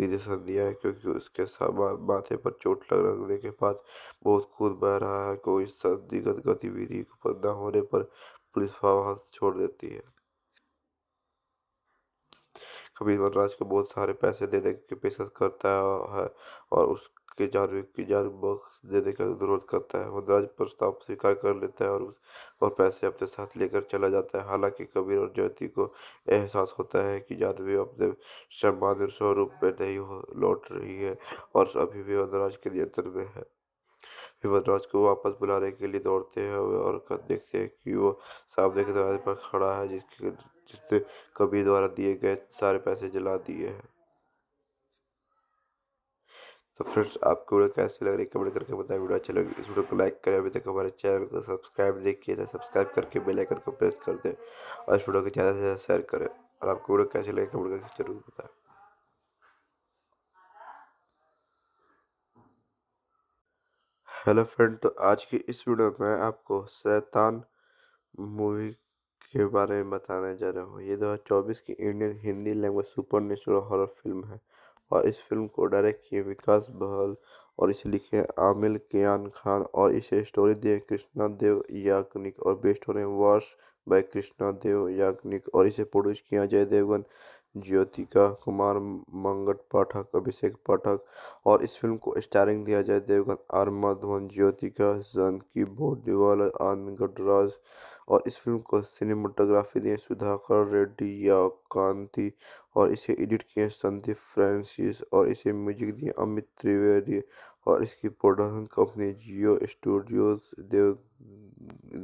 निर्देशन दिया है क्योंकि उसके सामान माथे पर चोट लगने के बाद बहुत खून बह रहा है कोई संदिग्ध गतिविधि न होने पर पुलिस फावास छोड़ देती है कभी वनराज को बहुत सारे पैसे देने की पेशकश करता है और उसके जानवी की जान बख्श देने का अनुरोध करता है वनराज प्रस्ताव स्वीकार कर लेता है और उस और पैसे अपने साथ लेकर चला जाता है हालांकि कबीर और ज्योति को एहसास होता है कि जानवी अपने सम्मान स्वरूप में नहीं लौट रही है और अभी भी वनराज के नियंत्रण में है वनराज को वापस बुलाने के लिए दौड़ते हैं और देखते हैं कि वो सामने के दरवाजे पर खड़ा है जिसके जिसने कबीर द्वारा दिए गए सारे पैसे जला दिए हैं तो फ्रेंड्स आपको वीडियो कैसी लग रही है कमेंट करके बताएं वीडियो अच्छी लग रही है इस वीडियो को लाइक करें अभी तक हमारे चैनल को सब्सक्राइब नहीं किया था तो सब्सक्राइब करके बेल आइकन को प्रेस कर दें और इस वीडियो को ज़्यादा से ज़्यादा शेयर करें और आपको वीडियो कैसी लगे कमेंट करके जरूर बताएं हेलो फ्रेंड तो आज की इस वीडियो में आपको शैतान मूवी के बारे में बताने जा रहा हूँ ये दो हज़ार चौबीस की Indian Hindi language supernatural horror film है और इस फिल्म को डायरेक्ट किए विकास बहल और इसे लिखे आमिल कियान खान और इसे स्टोरी दिए कृष्णा देव याग्निक और बेस्ट होने वर्ष बाय कृष्णा देव याग्निक और इसे प्रोड्यूस किया जय देवगन ज्योतिका कुमार मंगट पाठक अभिषेक पाठक और इस फिल्म को स्टारिंग दिया जाए देवगन आर माधवन ज्योतिका जानकी बोडीवाल आनंद गटराज और इस फिल्म को सिनेमाटोग्राफी दिए सुधाकर रेड्डी या कांति और इसे एडिट किए संदीप फ्रांसिस और इसे म्यूजिक दिए अमित त्रिवेदी और इसकी production company Jio studios Dev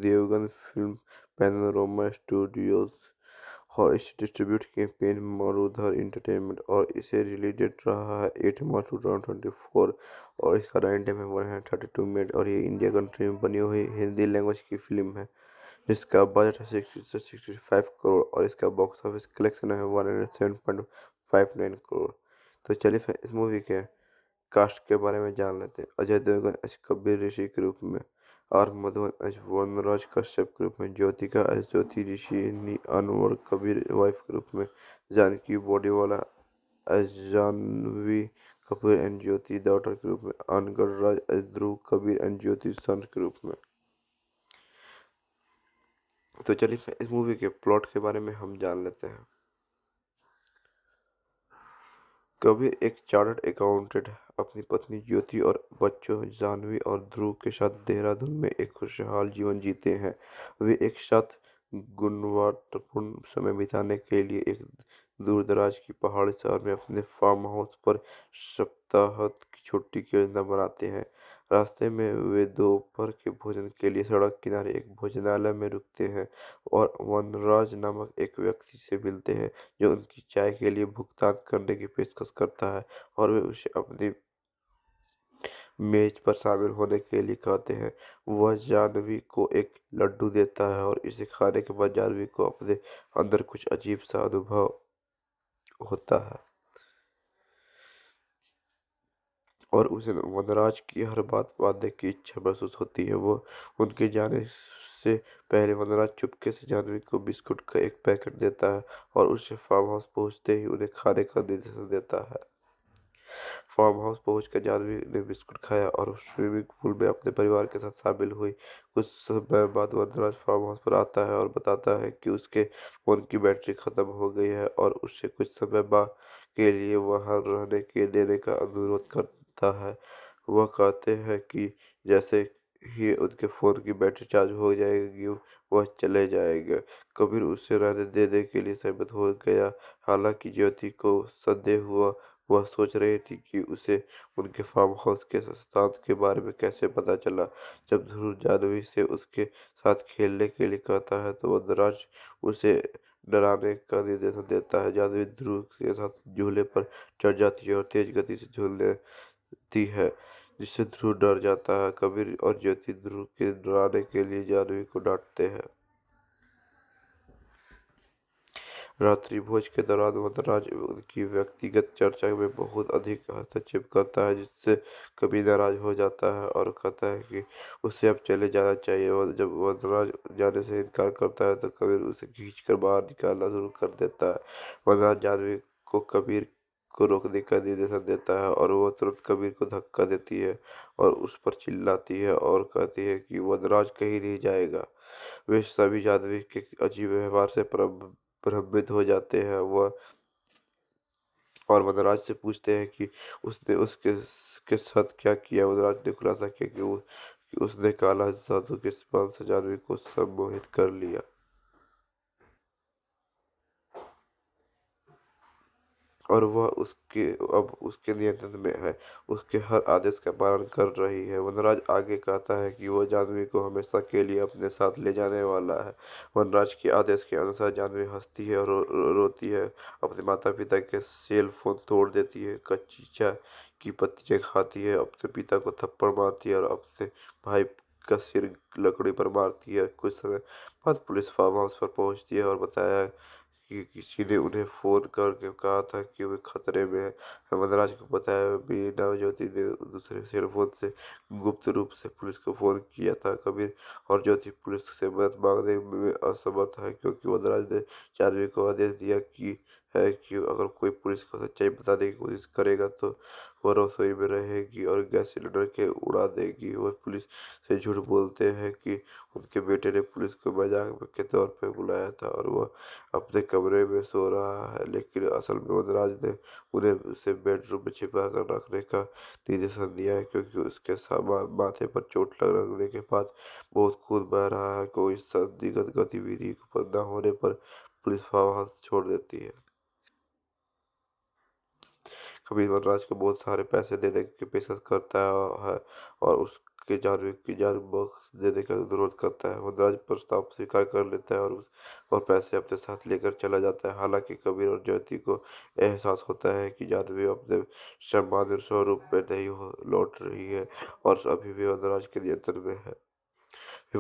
Devgan film panorama studios और इसे डिस्ट्रीब्यूट किए पेन मरुधर इंटरटेनमेंट और इसे रिलीज डेट रहा है eight March two thousand twenty four और इसका रनिंग टाइम है one hundred thirty two minute और ये इंडिया कंट्री में बनी हुई हिंदी लैंग्वेज की फिल्म है इसका बजट है सिक्सटी सिक्सटी फाइव करोड़ और इसका बॉक्स ऑफिस कलेक्शन है one hundred seven point five nine crore तो चलिए फिर इस मूवी के कास्ट के बारे में जान लेते हैं अजय देवगन एच कबीर ऋषि के रूप में और मधुबन एच वनराज कश्यप के रूप में ज्योतिका एच ज्योति ऋषि अनवर कबीर वाइफ के रूप में जानकी वाला as Janvi Kapoor and Jyoti daughter के रूप में अनगढ़ Raj as Dhruv Kabir and Jyoti son के रूप में तो चलिए इस मूवी के प्लॉट के बारे में हम जान लेते हैं कबीर एक चार्टर्ड अकाउंटेंट अपनी पत्नी ज्योति और बच्चों जानवी और ध्रुव के साथ देहरादून में एक खुशहाल जीवन जीते हैं वे एक साथ गुणवत्तापूर्ण समय बिताने के लिए एक दूरदराज की पहाड़ी शहर में अपने फार्म हाउस पर सप्ताह की छुट्टी की योजना बनाते हैं रास्ते में वे दोपहर के भोजन के लिए सड़क किनारे एक भोजनालय में रुकते हैं और वनराज नामक एक व्यक्ति से मिलते हैं जो उनकी चाय के लिए भुगतान करने की पेशकश करता है और वे उसे अपनी मेज पर शामिल होने के लिए कहते हैं वह जानवी को एक लड्डू देता है और इसे खाने के बाद जानवी को अपने अंदर कुछ अजीब सा अनुभव होता है और उसे वनराज की हर बात मानने की इच्छा महसूस होती है वो उनके जाने से पहले वनराज चुपके से जाह्नवी को बिस्कुट का एक पैकेट देता है और उसे फार्म हाउस पहुँचते ही उन्हें खाने का निर्देशन देता है फार्म हाउस पहुँच कर जाह्नवी ने बिस्कुट खाया और स्विमिंग पूल में अपने परिवार के साथ शामिल हुई कुछ समय बाद वनराज फार्म हाउस पर आता है और बताता है कि उसके फ़ोन की बैटरी ख़त्म हो गई है और उससे कुछ समय बाद के लिए वहाँ रहने के देने का अनुरोध कर दिखता है वह कहते हैं कि जैसे ही उनके फ़ोन की बैटरी चार्ज हो जाएगी वह चले जाएंगे कबीर उसे रहने देने के लिए सहमत हो गया हालांकि ज्योति को संदेह हुआ वह सोच रही थी कि उसे उनके फार्म हाउस के सिद्धांत के बारे में कैसे पता चला जब ध्रुव जादवी से उसके साथ खेलने के लिए कहता है तो वह दराज उसे डराने का निर्देशन देता है जादवी ध्रुव के साथ झूले पर चढ़ जाती है और तेज गति से झूलने होती है जिससे ध्रुव डर जाता है कबीर और ज्योति ध्रुव के डराने के लिए जाह्नवी को डांटते हैं रात्रि भोज के दौरान वनराज उनकी व्यक्तिगत चर्चा में बहुत अधिक हस्तक्षेप करता है जिससे कभी नाराज हो जाता है और कहता है कि उसे अब चले जाना चाहिए और जब वनराज जाने से इनकार करता है तो कबीर उसे खींच कर बाहर निकालना शुरू कर देता है वनराज जानवी को कबीर को रोकने का निर्देशन देता है और वह तुरंत कबीर को धक्का देती है और उस पर चिल्लाती है और कहती है कि वनराज कहीं नहीं जाएगा वे सभी जाह्नवी के अजीब व्यवहार से प्रभावित हो जाते हैं वह और वनराज से पूछते हैं कि उसने उसके के साथ क्या किया वनराज ने खुलासा किया कि, कि उसने काला जादू के स्पर्श जाह्नवी को सम्मोहित कर लिया और वह उसके अब उसके नियंत्रण में है उसके हर आदेश का पालन कर रही है वनराज आगे कहता है कि वह जानवी को हमेशा के लिए अपने साथ ले जाने वाला है वनराज के आदेश के अनुसार जानवी हंसती है और रो, रो, रोती है अपने माता पिता के सेल फोन तोड़ देती है कच्ची चाय की पत्तियाँ खाती है अपने पिता को थप्पड़ मारती है और अपने भाई का सिर लकड़ी पर मारती है कुछ समय बाद पुलिस फार्म हाउस पर पहुंचती है और बताया कि किसी ने उन्हें फ़ोन करके कहा था कि वे खतरे में हैं हेमंतराज को बताया मीना ज्योति ने दूसरे सेलफोन से गुप्त रूप से पुलिस को फ़ोन किया था कबीर और ज्योति पुलिस से मदद मांगने में असमर्थ है क्योंकि वनराज ने चांदनी को आदेश दिया कि है कि अगर कोई पुलिस को सच्चाई बताने की कोशिश करेगा तो वह रसोई में रहेगी और गैस सिलेंडर के उड़ा देगी वह पुलिस से झूठ बोलते हैं कि उनके बेटे ने पुलिस को मजाक के तौर पर बुलाया था और वह अपने कमरे में सो रहा है लेकिन असल में वनराज ने उन्हें उसे बेडरूम में छिपा कर रखने का निर्देशन दिया है क्योंकि उसके माथे पर चोट रखने के बाद बहुत खून बह रहा है कोई संदिग्ध गतिविधि उत्पन्न होने पर पुलिस फार्म छोड़ देती है कबीरवर राज को बहुत सारे पैसे देने की पेशकश करता है और उसके जानवी की जान बख्श देने का अनुरोध करता है वनराज प्रस्ताव स्वीकार कर लेता है और और पैसे अपने साथ लेकर चला जाता है हालांकि कबीर और ज्योति को एहसास होता है कि जानवी अपने सम्मान स्वरूप में नहीं लौट रही है और अभी भी वनराज के नियंत्रण में है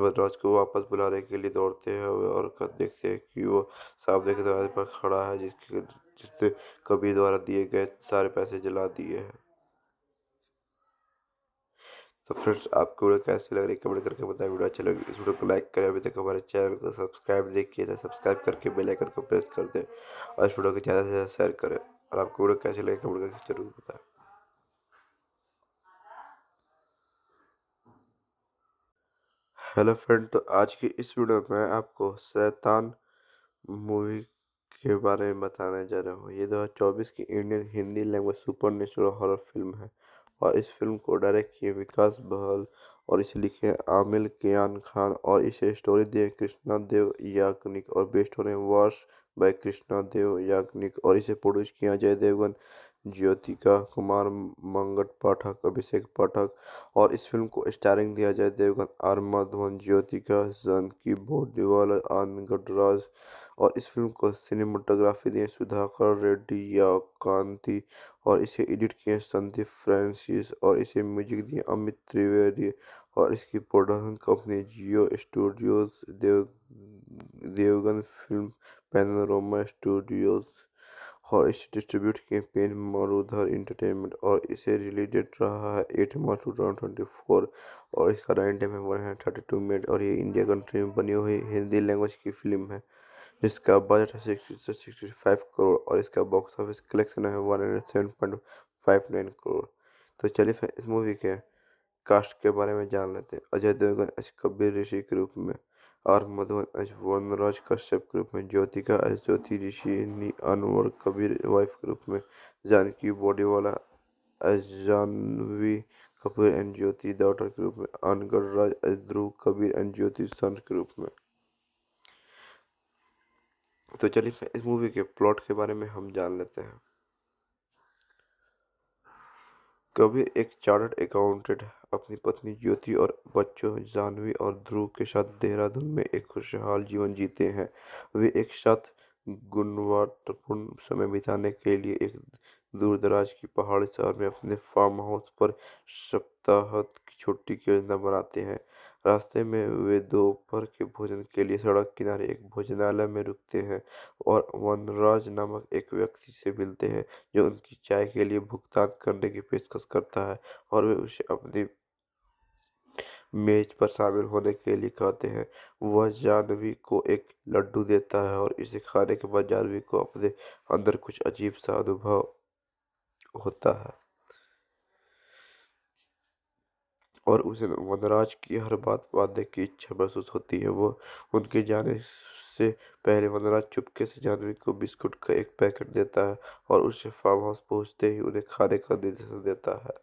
वनराज को वापस बुलाने के लिए दौड़ते हैं और देखते हैं कि वो सामने के दरवाजे पर खड़ा है जिसके जिसने कबीर द्वारा दिए गए सारे पैसे जला दिए हैं तो फ्रेंड्स आपको वीडियो कैसे लग रही है कमेंट करके बताएं वीडियो अच्छी लगी इस वीडियो को लाइक करें अभी तक हमारे चैनल को सब्सक्राइब नहीं किया था सब्सक्राइब करके बेल आइकन को प्रेस कर दें और इस वीडियो को ज़्यादा से ज़्यादा शेयर करें और आपको वीडियो कैसे लगे कमेंट करके जरूर बताएं हेलो फ्रेंड तो आज की इस वीडियो में आपको शैतान मूवी के बारे में बताने जा रहा हूँ ये 2024 की Indian Hindi language supernatural horror film है और इस फिल्म को डायरेक्ट किए विकास बहल और इसे लिखे आमिल कियान खान और इसे स्टोरी दिए कृष्णा देव याग्निक और बेस्ट होने वर्ष बाय कृष्णा देव याग्निक और इसे प्रोड्यूस किया जय देवगन ज्योतिका कुमार मंगट पाठक अभिषेक पाठक और इस फिल्म को स्टारिंग दिया जाए देवगन आर माधवन ज्योतिका जानकी बोडीवाल आनंद गटराज और इस फिल्म को सिनेमाटोग्राफी दिए सुधाकर रेड्डी या कांति और इसे एडिट किए संदीप फ्रांसिस और इसे म्यूजिक दिए अमित त्रिवेदी और इसकी production company Jio studios Dev Devgan film panorama Studios और इसे डिस्ट्रीब्यूट किए पेन मरुधर इंटरटेनमेंट और इसे रिलीज डेट रहा है eight March two thousand twenty four और इसका रन टाइम है one hundred thirty two minute और ये इंडिया कंट्री में बनी हुई हिंदी लैंग्वेज की फिल्म है इसका बजट है सिक्सटी सिक्सटी फाइव करोड़ और इसका बॉक्स ऑफिस कलेक्शन है one hundred seven point five nine crore तो चलिए फिर इस मूवी के कास्ट के बारे में जान लेते हैं अजय देवगन एच कबीर ऋषि के रूप में और मधुबन एच वनराज कश्यप के रूप में ज्योतिका एच ज्योति ऋषि नी अनवर कबीर वाइफ के रूप में जानकी वाला as Janvi Kapoor and Jyoti daughter के रूप में अनगढ़ Raj as Dhruv Kabir and Jyoti son के रूप में तो चलिए इस मूवी के प्लॉट के बारे में हम जान लेते हैं कबीर एक चार्टर्ड अकाउंटेंट अपनी पत्नी ज्योति और बच्चों जानवी और ध्रुव के साथ देहरादून में एक खुशहाल जीवन जीते हैं वे एक साथ गुणवत्तापूर्ण समय बिताने के लिए एक दूरदराज की पहाड़ी शहर में अपने फार्म हाउस पर सप्ताह की छुट्टी की योजना बनाते हैं रास्ते में वे दोपहर के भोजन के लिए सड़क किनारे एक भोजनालय में रुकते हैं और वनराज नामक एक व्यक्ति से मिलते हैं जो उनकी चाय के लिए भुगतान करने की पेशकश करता है और वे उसे अपनी मेज पर शामिल होने के लिए कहते हैं वह जानवी को एक लड्डू देता है और इसे खाने के बाद जानवी को अपने अंदर कुछ अजीब सा अनुभव होता है और उसे वनराज की हर बात वादे की इच्छा महसूस होती है वो उनके जाने से पहले वनराज चुपके से जाह्नवी को बिस्कुट का एक पैकेट देता है और उसे फार्म हाउस पहुँचते ही उन्हें खाने का निर्देशन देता है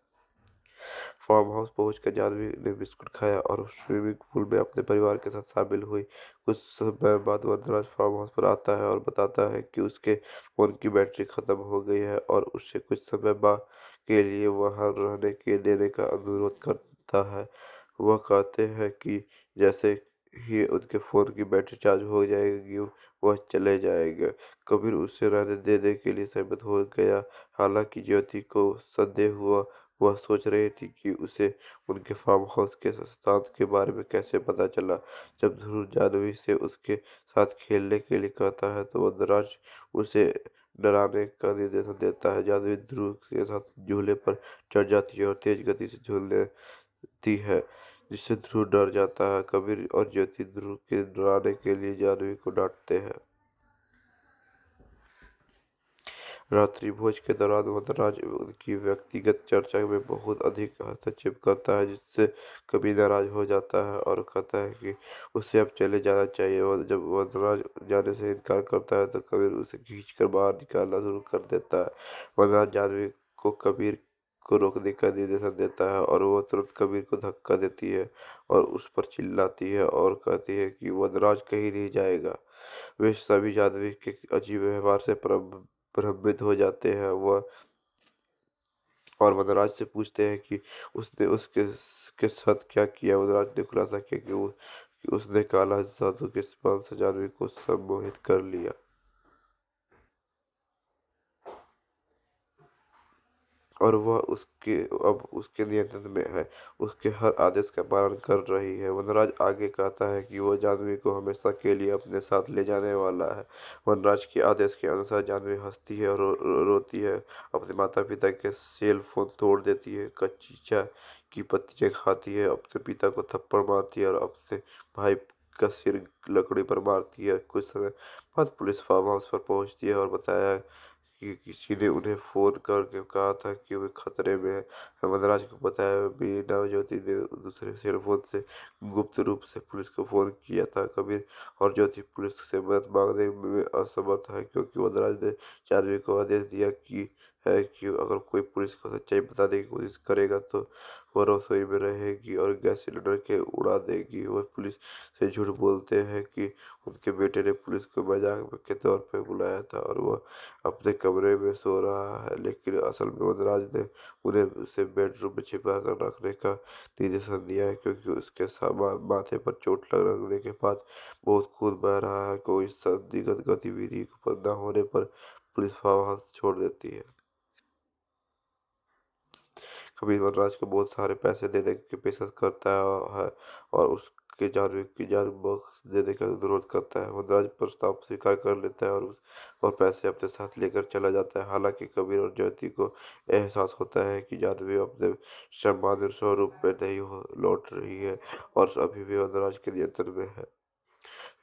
फार्म हाउस पहुँच कर जाह्नवी ने बिस्कुट खाया और स्विमिंग पूल में अपने परिवार के साथ शामिल हुई कुछ समय बाद वनराज फार्म हाउस पर आता है और बताता है कि उसके फ़ोन की बैटरी ख़त्म हो गई है और उसे कुछ समय बाद के लिए वहाँ रहने के देने का अनुरोध कर आता है वह कहते हैं कि जैसे ही उनके फ़ोन की बैटरी चार्ज हो जाएगी वह चले जाएंगे कबीर उसे रहने देने के लिए सहमत हो गया हालांकि ज्योति को संदेह हुआ वह सोच रही थी कि उसे उनके फार्म हाउस के स्थान के बारे में कैसे पता चला जब ध्रुव जाह्नवी से उसके साथ खेलने के लिए कहता है तो वह वनराज उसे डराने का निर्देशन देता है जाह्नवी ध्रुव के साथ झूले पर चढ़ जाती है और तेज गति से झूलने दी है जिससे ध्रुव डर जाता है कबीर और ज्योति ध्रुव के डराने के लिए जानवी को डांटते हैं रात्रि भोज के दौरान वनराज उनकी व्यक्तिगत चर्चा में बहुत अधिक हस्तक्षेप करता है जिससे कभी नाराज हो जाता है और कहता है कि उसे अब चले जाना चाहिए और जब वनराज जाने से इनकार करता है तो कबीर उसे खींच कर बाहर निकालना शुरू कर देता है वनराज जानवी को कबीर को रोकने का निर्देशन देता है और वह तुरंत कबीर को धक्का देती है और उस पर चिल्लाती है और कहती है कि वनराज कहीं नहीं जाएगा वे सभी जाह्नवी के अजीब व्यवहार से भ्रमित हो जाते हैं वह और वनराज से पूछते हैं कि उसने उसके के साथ क्या किया वनराज ने खुलासा किया कि, कि उसने काला जादू के इस्तेमाल से जाह्नवी को सम्मोहित कर लिया और वह उसके अब उसके नियंत्रण में है उसके हर आदेश का पालन कर रही है वनराज आगे कहता है कि वह जानवी को हमेशा के लिए अपने साथ ले जाने वाला है वनराज के आदेश के अनुसार जानवी हंसती है और रो, रो, रोती है अपने माता पिता के सेल फोन तोड़ देती है कच्ची चाय की पत्तियाँ खाती है अपने पिता को थप्पड़ मारती है और अपने भाई का सिर लकड़ी पर मारती है कुछ समय बाद पुलिस फार्म हाउस पर पहुंचती है और बताया कि किसी ने उन्हें फ़ोन करके कहा था कि वे खतरे में हैं हेमंतराज को बताया भी नवज्योति ने दूसरे सेलफोन से गुप्त रूप से पुलिस को फ़ोन किया था कबीर और ज्योति पुलिस से मदद मांगने में असमर्थ है क्योंकि वनराज ने चांदवी को आदेश दिया कि है कि अगर कोई पुलिस को सच्चाई बताने की कोशिश करेगा तो वह रसोई में रहेगी और गैस सिलेंडर के उड़ा देगी वह पुलिस से झूठ बोलते हैं कि उनके बेटे ने पुलिस को मजाक के तौर पर बुलाया था और वह अपने कमरे में सो रहा है लेकिन असल में वनराज ने उन्हें उसे बेडरूम में छिपा कर रखने का निर्देशन दिया है क्योंकि उसके माथे पर चोट लगने के बाद बहुत खून बह रहा है कोई संदिग्ध गतिविधि उत्पन्न होने पर पुलिस वहाँ छोड़ देती है कभी वरराज को बहुत सारे पैसे देने की पेशकश करता है और उसके जान की जान बख्श देने का अनुरोध करता है वनराज प्रस्ताव स्वीकार कर लेता है और और पैसे अपने साथ लेकर चला जाता है हालांकि कबीर और ज्योति को एहसास होता है कि जादवी अपने सम्मान स्वरूप में नहीं लौट रही है और अभी भी वनराज के नियंत्रण में है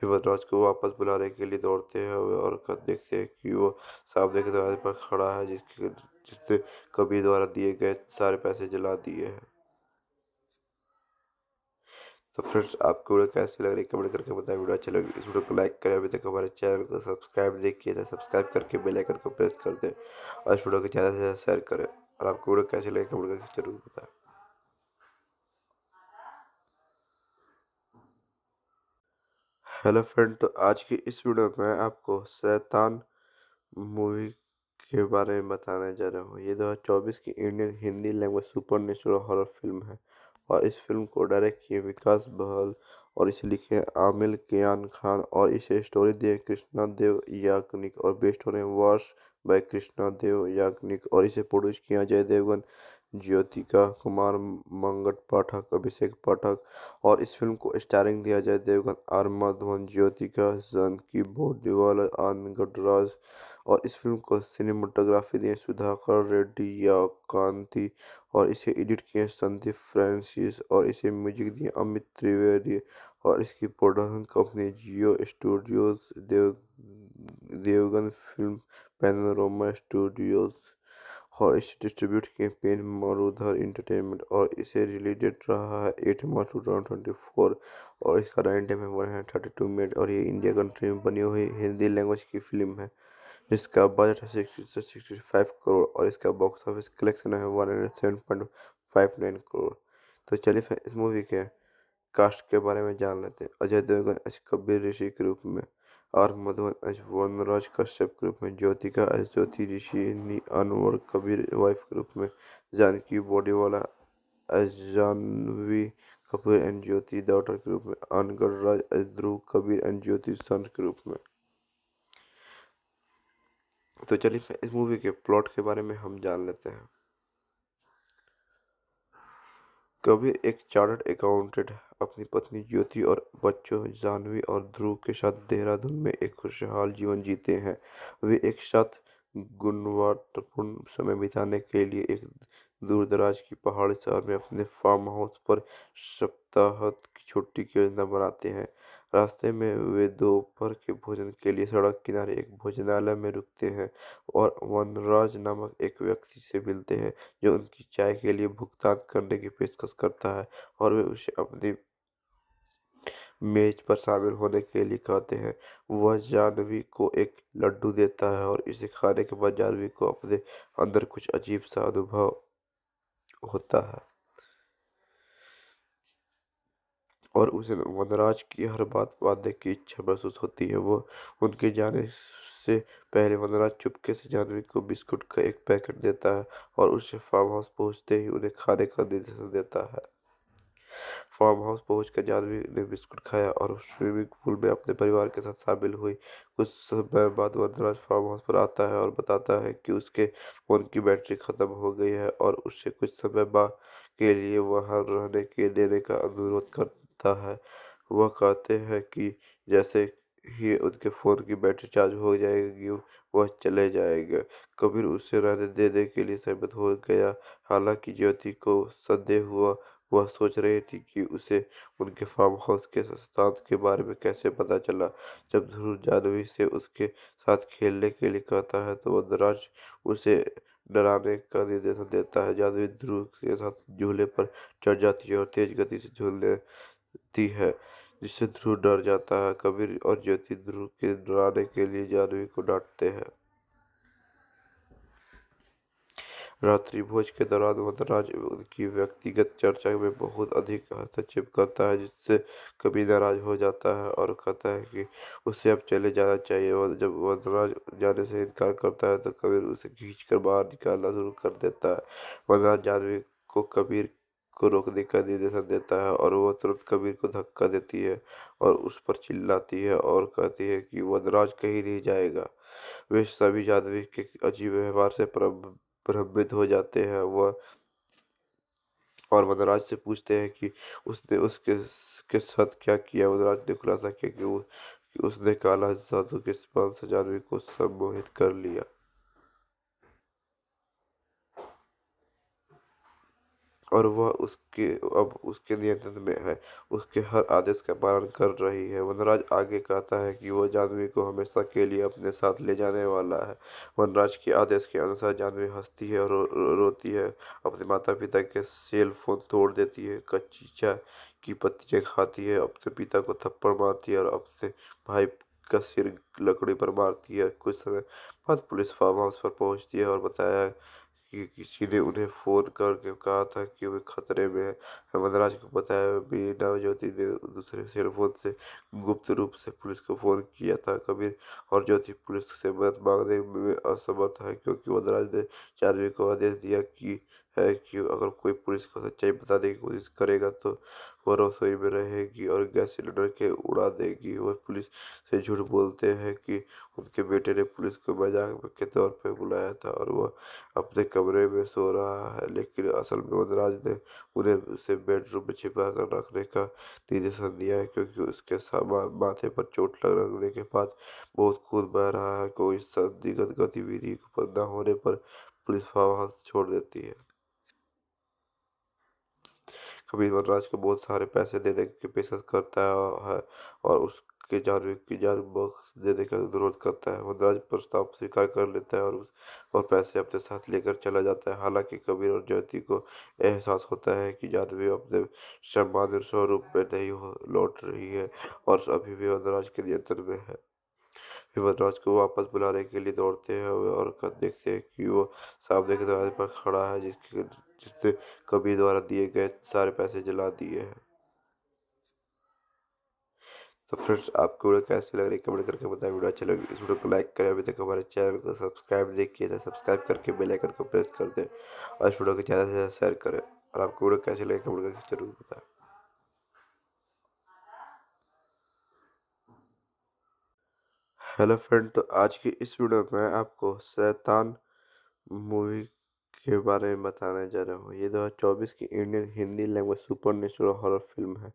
वनराज को वापस बुलाने के लिए दौड़ते हैं और देखते हैं कि वो सामने के दरवाजे पर खड़ा है जिसके जिसने कबीर द्वारा दिए गए सारे पैसे जला दिए हैं तो फ्रेंड्स आपको वीडियो कैसी लग रही है कमेंट करके बताएं वीडियो अच्छी लगी इस वीडियो को लाइक करें अभी तक हमारे चैनल को सब्सक्राइब नहीं किया था तो सब्सक्राइब करके बेल आइकन को प्रेस कर दें और इस वीडियो को ज़्यादा से ज़्यादा शेयर करें और आपको वीडियो कैसी लगी कमेंट करके जरूर बताएं हेलो फ्रेंड तो आज की इस वीडियो में आपको शैतान मूवी के बारे में बताने जा रहा हूँ ये दो हज़ार चौबीस की Indian Hindi language supernatural horror film है और इस फिल्म को डायरेक्ट किए विकास बहल और इसे लिखे आमिल कियान खान और इसे स्टोरी दिए कृष्णा देव याग्निक और बेस्ट होने वर्ष बाय कृष्णा देव याग्निक और इसे प्रोड्यूस किया जय देवगन ज्योतिका कुमार मंगट पाठक अभिषेक पाठक और इस फिल्म को स्टारिंग दिया जय देवगन आर माधवन ज्योतिका जानकी बोडीवाल आनंद गडराज और इस फिल्म को सिनेमाटोग्राफी दिए सुधाकर रेड्डी या कांति और इसे एडिट किए संदीप फ्रांसिस और इसे म्यूजिक दिए अमित त्रिवेदी और इसकी production company Jio studios Dev Devgan film panorama studios और इसे डिस्ट्रीब्यूट किए पेन मरुधर इंटरटेनमेंट और इसे रिलीजेड रहा है eight March two thousand twenty four और इसका रन टाइम है one hundred thirty two minute और ये इंडिया कंट्री में बनी हुई हिंदी लैंग्वेज की फिल्म है इसका बजट है सिक्सटी सिक्सटी फाइव करोड़ और इसका बॉक्स ऑफिस कलेक्शन है one hundred seven point five nine crore तो चलिए फिर इस मूवी के कास्ट के बारे में जान लेते हैं अजय देवगन एच कबीर ऋषि के रूप में और मधुवन एच वनराज कश्यप के रूप में ज्योतिका एच ज्योति ऋषि नी अनवर कबीर वाइफ के रूप में जानकी वाला as Janvi Kapoor and Jyoti daughter के रूप में अनगढ़ Raj as Dhruv Kabir and Jyoti son के रूप में तो चलिए इस मूवी के प्लॉट के बारे में हम जान लेते हैं कबीर एक चार्टर्ड अकाउंटेंट अपनी पत्नी ज्योति और बच्चों जानवी और ध्रुव के साथ देहरादून में एक खुशहाल जीवन जीते हैं वे एक साथ गुणवत्तापूर्ण समय बिताने के लिए एक दूरदराज की पहाड़ी शहर में अपने फार्म हाउस पर सप्ताह की छुट्टी की योजना बनाते हैं रास्ते में वे दोपहर के भोजन के लिए सड़क किनारे एक भोजनालय में रुकते हैं और वनराज नामक एक व्यक्ति से मिलते हैं जो उनकी चाय के लिए भुगतान करने की पेशकश करता है और वे उसे अपनी मेज पर शामिल होने के लिए कहते हैं वह जाह्नवी को एक लड्डू देता है और इसे खाने के बाद जाह्नवी को अपने अंदर कुछ अजीब सा अनुभव होता है और उसे वनराज की हर बात वादे की इच्छा महसूस होती है वो उनके जाने से पहले वनराज चुपके से जानवी को बिस्कुट का एक पैकेट देता है और उसे फार्म हाउस पहुँचते ही उन्हें खाने का निर्देशन देता है फार्म हाउस पहुँच कर जानवी ने बिस्कुट खाया और स्विमिंग पूल में अपने परिवार के साथ शामिल हुई कुछ समय बाद वनराज फार्म हाउस पर आता है और बताता है कि उसके फ़ोन की बैटरी ख़त्म हो गई है और उससे कुछ समय बाद के लिए वहाँ रहने के देने का अनुरोध कर दिखता है वह कहते हैं कि जैसे ही उनके फ़ोन की बैटरी चार्ज हो जाएगी वह चले जाएंगे कबीर उसे रहने देने के लिए सहमत हो गया हालांकि ज्योति को संदेह हुआ वह सोच रही थी कि उसे उनके फार्म हाउस के सिद्धांत के बारे में कैसे पता चला जब ध्रुव जादवी से उसके साथ खेलने के लिए कहता है तो वह दराज उसे डराने का निर्देशन देता है जादवी ध्रुव के साथ झूले पर चढ़ जाती है और तेज गति से झूलने दी है जिससे ध्रुव डर जाता है कबीर और ज्योति ध्रुव के डराने के लिए जाह्नवी को डांटते हैं रात्रि भोज के दौरान वनराज उनकी व्यक्तिगत चर्चा में बहुत अधिक हस्तक्षेप करता है जिससे कभी नाराज हो जाता है और कहता है कि उसे अब चले जाना चाहिए और जब वनराज जाने से इनकार करता है तो कबीर उसे खींच कर बाहर निकालना शुरू कर देता है वनराज जानवी को कबीर को रोकने का निर्देशन देता है और वह तुरंत कबीर को धक्का देती है और उस पर चिल्लाती है और कहती है कि वनराज कहीं नहीं जाएगा वे सभी जाह्नवी के अजीब व्यवहार से भ्रमित हो जाते हैं वह और वनराज से पूछते हैं कि उसने उसके के साथ क्या किया वनराज ने खुलासा किया कि उसने काला जादू के इस्तेमाल से जाह्नवी को सम्मोहित कर लिया और वह उसके अब उसके नियंत्रण में है उसके हर आदेश का पालन कर रही है वनराज आगे कहता है कि वह जानवी को हमेशा के लिए अपने साथ ले जाने वाला है वनराज के आदेश के अनुसार जानवी हंसती है और रो, रो, रोती है अपने माता पिता के सेल फोन तोड़ देती है कच्ची चाय की पत्तियाँ खाती है अपने पिता को थप्पड़ मारती है और अपने भाई का सिर लकड़ी पर मारती है कुछ समय बाद पुलिस फार्म हाउस पर पहुंचती है और बताया किसी ने उन्हें फ़ोन करके कहा था कि वे खतरे में है हेमंतराज को बताया मीना ज्योति ने दूसरे सेलफोन से गुप्त रूप से पुलिस को फ़ोन किया था कबीर और ज्योति पुलिस से मदद मांगने में असमर्थ है क्योंकि वनराज ने चार्वी को आदेश दिया कि है कि अगर कोई पुलिस को सच्चाई बताने की कोशिश करेगा तो वह रसोई में रहेगी और गैस सिलेंडर के उड़ा देगी वह पुलिस से झूठ बोलते हैं कि उनके बेटे ने पुलिस को मजाक के तौर पर बुलाया था और वह अपने कमरे में सो रहा है लेकिन असल में वनराज ने उन्हें उसे बेडरूम में छिपा कर रखने का निर्देशन दिया है क्योंकि उसके माथे पर चोट लगने के बाद बहुत खून बह रहा है कोई संदिग्ध गतिविधि उत्पन्न होने पर पुलिस फावहाल छोड़ देती है खबीरवर वनराज को बहुत सारे पैसे देने की पेशकश करता है और उसके जानवी की जान बख्श देने का अनुरोध करता है वनराज प्रस्ताव स्वीकार कर लेता है और और पैसे अपने साथ लेकर चला जाता है हालांकि कबीर और ज्योति को एहसास होता है कि जानवी अपने सम्मान स्वरूप में नहीं लौट रही है और अभी भी वनराज के नियंत्रण में है वनराज को वापस बुलाने के लिए दौड़ते हैं और देखते हैं कि वो सामने के दरवाजे पर खड़ा है जिसके जिसने कबीर द्वारा दिए गए सारे पैसे जला दिए हैं तो फ्रेंड्स आपको वीडियो कैसी लग रही है कमेंट करके बताएं वीडियो अच्छी लगी इस वीडियो को लाइक करें अभी तक हमारे चैनल को सब्सक्राइब नहीं किया था सब्सक्राइब करके बेल आइकन को प्रेस कर दें और इस वीडियो को ज़्यादा से ज़्यादा शेयर करें और आपको वीडियो कैसी लगी कमेंट करके जरूर बताएं हेलो फ्रेंड तो आज की इस वीडियो में आपको शैतान मूवी के बारे में बताने जा रहा हूँ ये दो हज़ार चौबीस की Indian Hindi language supernatural horror film है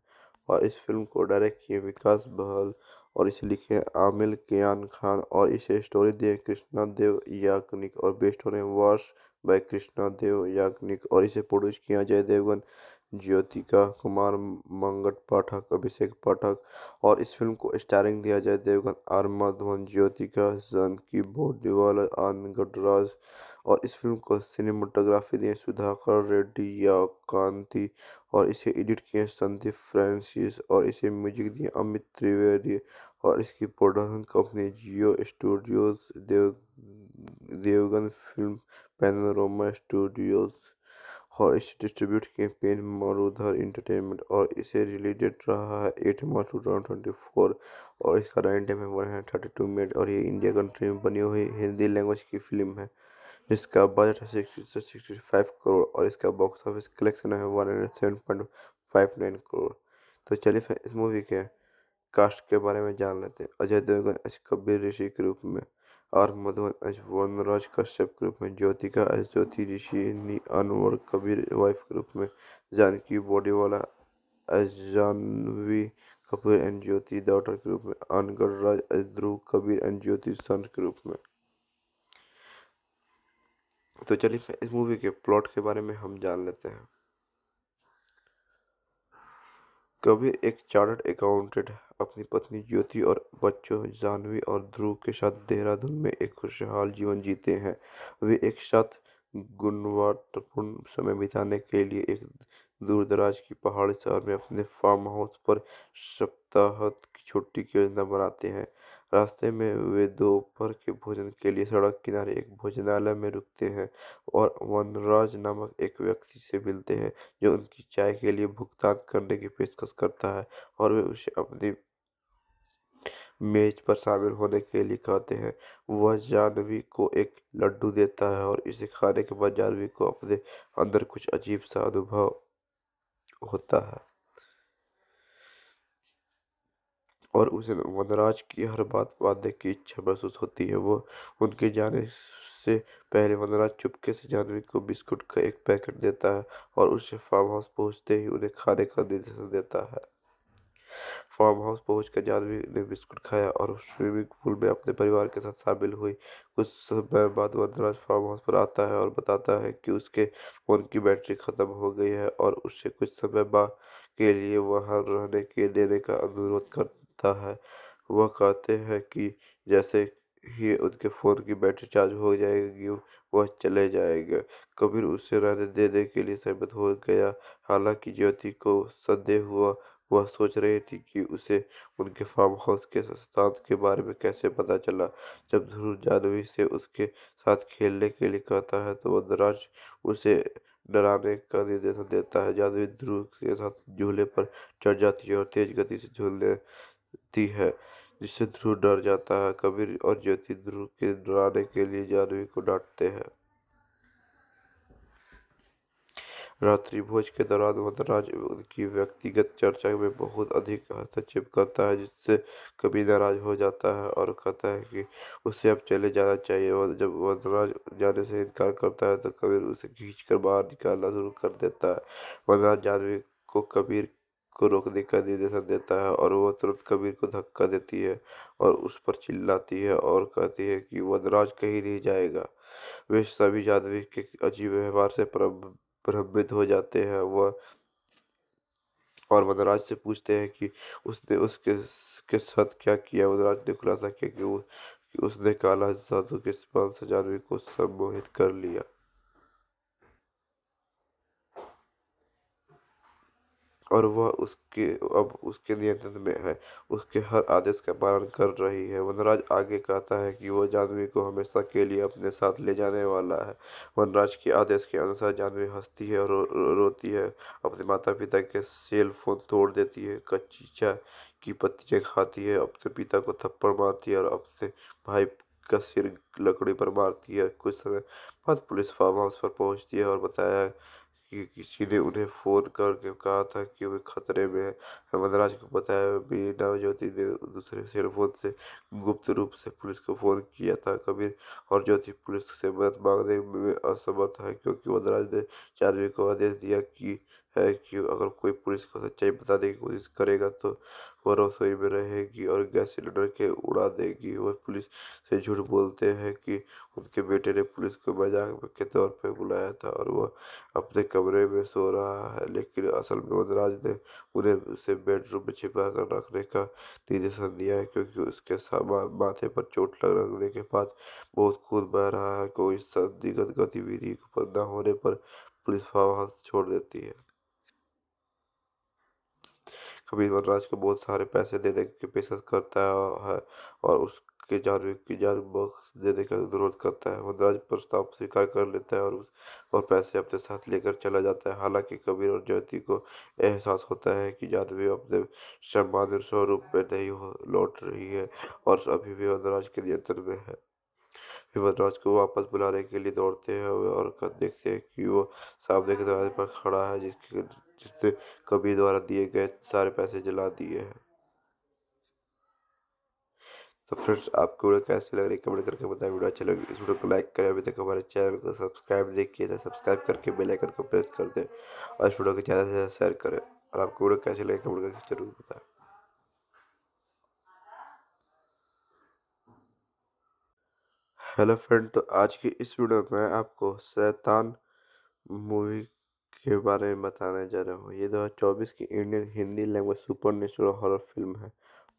और इस फिल्म को डायरेक्ट किए विकास बहल और इसे लिखे आमिल कियान खान और इसे स्टोरी दिए कृष्णा देव याग्निक और बेस्ट होने वर्ष बाय कृष्णा देव याग्निक और इसे प्रोड्यूस किया जय देवगन ज्योतिका कुमार मंगट पाठक अभिषेक पाठक और इस फिल्म को स्टारिंग दिया जाए देवगन आर माधवन ज्योतिका जानकी बोडीवाल आनंद राज और इस फिल्म को सिनेमाटोग्राफी दिए सुधाकर रेड्डी या कांति और इसे एडिट किए संदीप फ्रांसिस और इसे म्यूजिक दिए अमित त्रिवेदी और इसकी production company Jio studios Dev Devgan film panorama studios और इसे डिस्ट्रीब्यूट किए पेन मरुधर इंटरटेनमेंट और इसे रिलीज डेट रहा है eight March two thousand twenty four और इसका रन टाइम है one hundred thirty two minute और ये इंडिया कंट्री में बनी हुई हिंदी लैंग्वेज की फिल्म है इसका बजट है सिक्सटी सिक्सटी फाइव करोड़ और इसका बॉक्स ऑफिस कलेक्शन है one hundred seven point five nine crore तो चलिए फिर इस मूवी के कास्ट के बारे में जान लेते हैं अजय देवगन एच कबीर ऋषि के रूप में और मधुबन एच वनराज कश्यप के रूप में ज्योतिका एच ज्योति ऋषि अनवर कबीर वाइफ के रूप में जानकी वाला as Janvi Kapoor and Jyoti daughter के रूप में अनगढ़ राज ध्रुव कबीर एंड ज्योति सन के रूप में तो चलिए इस मूवी के प्लॉट के बारे में हम जान लेते हैं कबीर एक चार्टर्ड अकाउंटेंट अपनी पत्नी ज्योति और बच्चों जानवी और ध्रुव के साथ देहरादून में एक खुशहाल जीवन जीते हैं वे एक साथ गुणवत्तापूर्ण समय बिताने के लिए एक दूरदराज की पहाड़ी शहर में अपने फार्म हाउस पर सप्ताह की छुट्टी की योजना बनाते हैं रास्ते में वे दोपहर के भोजन के लिए सड़क किनारे एक भोजनालय में रुकते हैं और वनराज नामक एक व्यक्ति से मिलते हैं जो उनकी चाय के लिए भुगतान करने की पेशकश करता है और वे उसे अपनी मेज पर शामिल होने के लिए कहते हैं वह जानवी को एक लड्डू देता है और इसे खाने के बाद जानवी को अपने अंदर कुछ अजीब सा अनुभव होता है और उसे वनराज की हर बात मानने की इच्छा महसूस होती है वो उनके जाने से पहले वनराज चुपके से जाह्नवी को बिस्कुट का एक पैकेट देता है और उसे फार्म हाउस पहुँचते ही उन्हें खाने का निर्देशन देता है फार्म हाउस पहुँच कर जाह्नवी ने बिस्कुट खाया और स्विमिंग पूल में अपने परिवार के साथ शामिल हुई कुछ समय बाद वनराज फार्म हाउस पर आता है और बताता है कि उसके फ़ोन की बैटरी ख़त्म हो गई है और उसे कुछ समय बाद के लिए वहाँ रहने के देने का अनुरोध कर करता है वह कहते हैं कि जैसे ही उनके फ़ोन की बैटरी चार्ज हो जाएगी वह चले जाएंगे कबीर उसे रहने देने के लिए सहमत हो गया हालांकि ज्योति को संदेह हुआ वह सोच रही थी कि उसे उनके फार्म हाउस के संस्थान के बारे में कैसे पता चला जब ध्रुव जाह्नवी से उसके साथ खेलने के लिए कहता है तो वह वनराज उसे डराने का निर्देशन देता है जाह्नवी ध्रुव के साथ झूले पर चढ़ जाती है और तेज गति से झूलने दिखती है जिससे ध्रुव डर जाता है कबीर और ज्योति ध्रुव के डराने के लिए जानवी को डांटते हैं रात्रि भोज के दौरान वनराज की व्यक्तिगत चर्चा में बहुत अधिक हस्तक्षेप करता है जिससे कभी नाराज हो जाता है और कहता है कि उसे अब चले जाना चाहिए जब वनराज जाने से इनकार करता है तो कबीर उसे खींच कर बाहर निकालना शुरू कर देता है वनराज जानवी को कबीर को रोकने का निर्देशन देता है और वह तुरंत कबीर को धक्का देती है और उस पर चिल्लाती है और कहती है कि वनराज कहीं नहीं जाएगा वे सभी जाह्नवी के अजीब व्यवहार से भ्रमित हो जाते हैं वह और वनराज से पूछते हैं कि उसने उसके के साथ क्या किया वनराज ने खुलासा किया कि, कि उसने काला जादू के इस्तेमाल से जाह्नवी को सम्मोहित कर लिया और वह उसके अब उसके नियंत्रण में है उसके हर आदेश का पालन कर रही है वनराज आगे कहता है कि वह जानवी को हमेशा के लिए अपने साथ ले जाने वाला है वनराज के आदेश के अनुसार जानवी हंसती है और रो, रो, रोती है अपने माता पिता के सेल फोन तोड़ देती है कच्ची चाय की पत्तियाँ खाती है अपने पिता को थप्पड़ मारती है और अपने भाई का सिर लकड़ी पर मारती है कुछ समय बाद पुलिस फार्म हाउस पर पहुंचती है और बताया कि किसी ने उन्हें फ़ोन करके कहा था कि वे खतरे में है हेमंतराज को बताया मीना ज्योति ने दूसरे सेलफोन से गुप्त रूप से पुलिस को फ़ोन किया था कबीर और ज्योति पुलिस से मदद मांगने में असमर्थ है क्योंकि वनराज ने चार्वी को आदेश दिया कि है कि अगर कोई पुलिस को सच्चाई बताने की कोशिश करेगा तो वह रसोई में रहेगी और गैस सिलेंडर के उड़ा देगी वह पुलिस से झूठ बोलते हैं कि उनके बेटे ने पुलिस को मजाक के तौर पर बुलाया था और वह अपने कमरे में सो रहा है लेकिन असल में वनराज ने उन्हें उसे बेडरूम में छिपा कर रखने का निर्देशन दिया है क्योंकि उसके माथे पर चोट लगने के बाद बहुत खून बह रहा है कोई संदिग्ध गतिविधि उत्पन्न होने पर पुलिस वहां छोड़ देती है कभी वनराज को बहुत सारे पैसे देने की पेशकश करता है और उसके जान की जान बख्श देने का अनुरोध करता है वनराज प्रस्ताव स्वीकार कर लेता है और और पैसे अपने साथ लेकर चला जाता है हालांकि कबीर और ज्योति को एहसास होता है कि जानवी अपने सम्मान स्वरूप में नहीं लौट रही है और अभी भी वनराज के नियंत्रण में है वनराज को वापस बुलाने के लिए दौड़ते हैं और देखते हैं कि वो सामने के दरवाजे पर खड़ा है जिसके जिसने कबीर द्वारा दिए गए सारे पैसे जला दिए हैं तो फ्रेंड्स आपको वीडियो कैसी लग रही है कमेंट करके बताएं वीडियो अच्छी लग लगी इस वीडियो को लाइक करें अभी तक हमारे चैनल को सब्सक्राइब नहीं किया था सब्सक्राइब करके बेल आइकन को प्रेस कर दें और इस वीडियो को ज़्यादा से ज़्यादा शेयर करें और आपको वीडियो कैसी लगे कमेंट करके जरूर बताएं हेलो फ्रेंड तो आज की इस वीडियो में आपको शैतान मूवी के बारे में बताने जा रहा हूँ ये दो हज़ार चौबीस की Indian Hindi language supernatural horror film है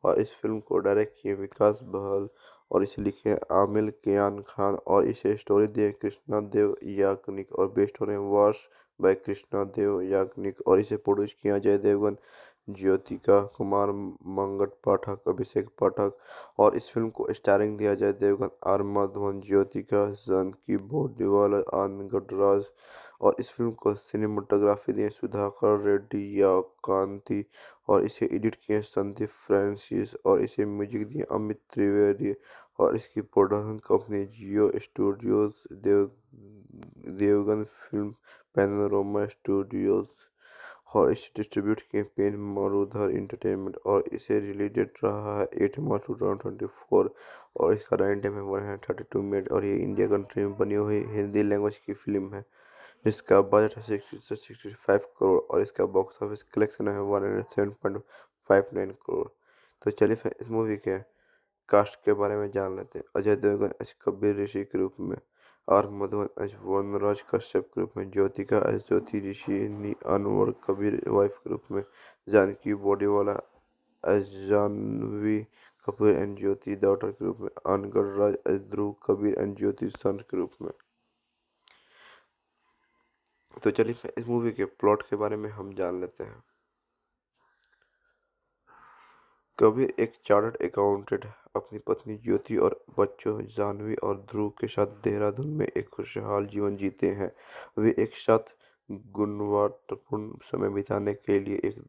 और इस फिल्म को डायरेक्ट किए विकास बहल और इसे लिखे आमिल कियान खान और इसे स्टोरी दिए कृष्णा देव याग्निक और बेस्ट होने वर्ष बाय कृष्णा देव याग्निक और इसे प्रोड्यूस किया जय देवगन ज्योतिका कुमार मंगट पाठक अभिषेक पाठक और इस फिल्म को स्टारिंग दिया जाए देवगन आर माधवन ज्योतिका जानकी बोर्डीवाल आनंद गडराज और इस फिल्म को सिनेमाटोग्राफी दिए सुधाकर रेड्डी या कांति और इसे एडिट किए संदीप फ्रांसिस और इसे म्यूजिक दिए अमित त्रिवेदी और इसकी production company Jio studios Dev Devgan film panorama studios और इसे डिस्ट्रीब्यूट किए पेन मरुधर इंटरटेनमेंट और इसे रिलेटेड रहा है eight March two thousand twenty four और इसका रनिंग टाइम है one hundred thirty two minute और ये इंडिया कंट्री में बनी हुई हिंदी लैंग्वेज की फिल्म है इसका बजट है सिक्सटी सिक्सटी फाइव करोड़ और इसका बॉक्स ऑफिस कलेक्शन है one hundred seven point five nine crore तो चलिए फिर इस मूवी के कास्ट के बारे में जान लेते हैं अजय देवगन एच कबीर ऋषि के रूप में और मधुबन एच वनराज कश्यप के रूप में ज्योतिका एस ज्योति ऋषि अनवर कबीर वाइफ के रूप में Janki Bodiwala as Janvi Kapoor and Jyoti daughter के रूप में अनगढ़ Raj as Dhruv Kabir and Jyoti son के रूप में तो चलिए इस मूवी के प्लॉट के बारे में हम जान लेते हैं कबीर एक चार्टर्ड अकाउंटेंट अपनी पत्नी ज्योति और बच्चों जानवी और ध्रुव के साथ देहरादून में एक खुशहाल जीवन जीते हैं वे एक साथ गुणवत्तापूर्ण समय बिताने के लिए एक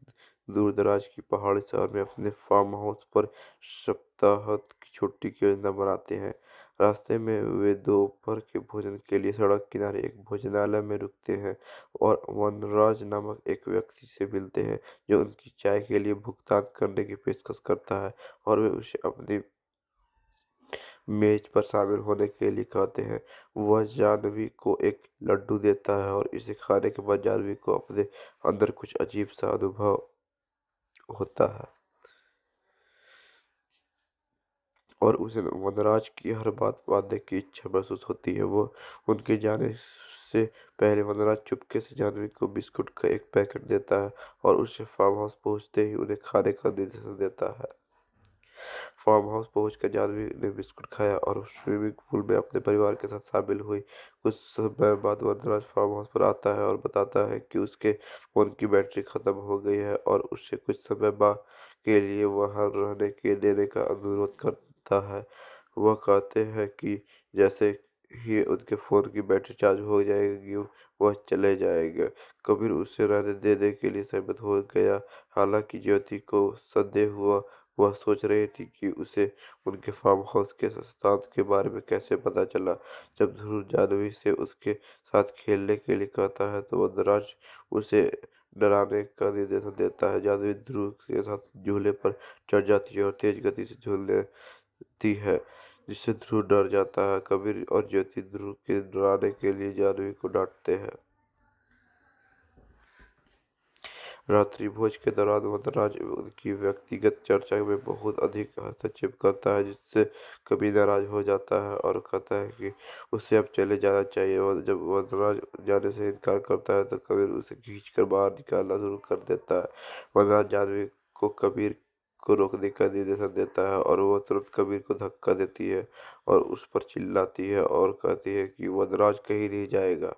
दूरदराज की पहाड़ी शहर में अपने फार्म हाउस पर सप्ताह की छुट्टी की योजना बनाते हैं रास्ते में वे दोपहर के भोजन के लिए सड़क किनारे एक भोजनालय में रुकते हैं और वनराज नामक एक व्यक्ति से मिलते हैं जो उनकी चाय के लिए भुगतान करने की पेशकश करता है और वे उसे अपनी मेज पर शामिल होने के लिए कहते हैं वह जानवी को एक लड्डू देता है और इसे खाने के बाद जानवी को अपने अंदर कुछ अजीब सा अनुभव होता है और उसे वनराज की हर बात मानने की इच्छा महसूस होती है वो उनके जाने से पहले वनराज चुपके से जाह्नवी को बिस्कुट का एक पैकेट देता है और उसे फार्म हाउस पहुँचते ही उन्हें खाने का निर्देशन देता है फार्म हाउस पहुँच कर जाह्नवी ने बिस्कुट खाया और स्विमिंग पूल में अपने परिवार के साथ शामिल हुई कुछ समय बाद वनराज फार्म हाउस पर आता है और बताता है कि उसके फ़ोन की बैटरी ख़त्म हो गई है और उसे कुछ समय बाद के लिए वहाँ रहने के देने का अनुरोध कर सकता है वह कहते हैं कि जैसे ही उनके फ़ोन की बैटरी चार्ज हो जाएगी वह चले जाएंगे कबीर उसे रहने देने के लिए सहमत हो गया हालांकि ज्योति को संदेह हुआ वह सोच रही थी कि उसे उनके फार्म हाउस के सिद्धांत के बारे में कैसे पता चला जब ध्रुव जाह्नवी से उसके साथ खेलने के लिए कहता है तो वह वनराज उसे डराने का निर्देशन देता है जाह्नवी ध्रुव के साथ झूले पर चढ़ जाती है और तेज गति से झूलने दी है जिससे ध्रुव डर जाता है कबीर और ज्योति ध्रुव के डराने के लिए जाह्नवी को डांटते हैं रात्रि भोज के दौरान वनराज उनकी व्यक्तिगत चर्चा में बहुत अधिक हस्तक्षेप करता है जिससे कभी नाराज हो जाता है और कहता है कि उसे अब चले जाना चाहिए और जब वनराज जाने से इनकार करता है तो कबीर उसे खींच कर बाहर निकालना शुरू कर देता है वनराज जानवी को कबीर को रोकने का निर्देशन देता है और वह तुरंत कबीर को धक्का देती है और उस पर चिल्लाती है और कहती है कि वनराज कहीं नहीं जाएगा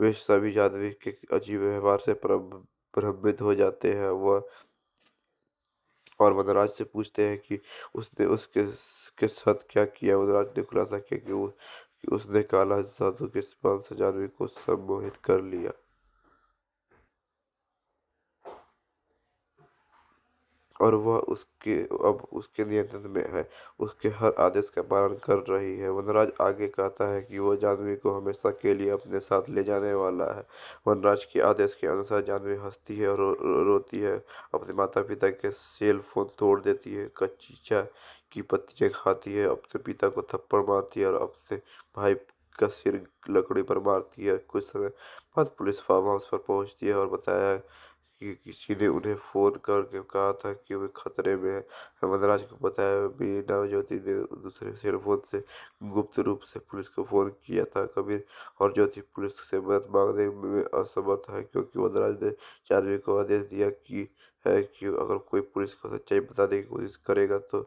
वे सभी जाह्नवी के अजीब व्यवहार से भ्रमित हो जाते हैं वह और वनराज से पूछते हैं कि उसने उसके के साथ क्या किया वनराज ने खुलासा किया कि, कि उसने काला जादू के इस्तेमाल को सम्मोहित कर लिया और वह उसके अब उसके नियंत्रण में है उसके हर आदेश का पालन कर रही है वनराज आगे कहता है कि वह जानवी को हमेशा के लिए अपने साथ ले जाने वाला है वनराज के आदेश के अनुसार जानवी हंसती है और रो, रो, रोती है अपने माता पिता के सेल फोन तोड़ देती है कच्ची चाय की पत्तियाँ खाती है अपने पिता को थप्पड़ मारती है और अपने भाई का सिर लकड़ी पर मारती है कुछ समय बाद पुलिस फार्म हाउस पर पहुंचती है और बताया कि किसी ने उन्हें फ़ोन करके कहा था कि वे खतरे में हैं हेमंतराज को बताया भी नवज्योति ने दूसरे सेलफोन से गुप्त रूप से पुलिस को फ़ोन किया था कबीर और ज्योति पुलिस से मदद मांगने में असमर्थ है क्योंकि वनराज ने चार्वी को आदेश दिया कि है कि अगर कोई पुलिस को सच्चाई बताने की कोशिश करेगा तो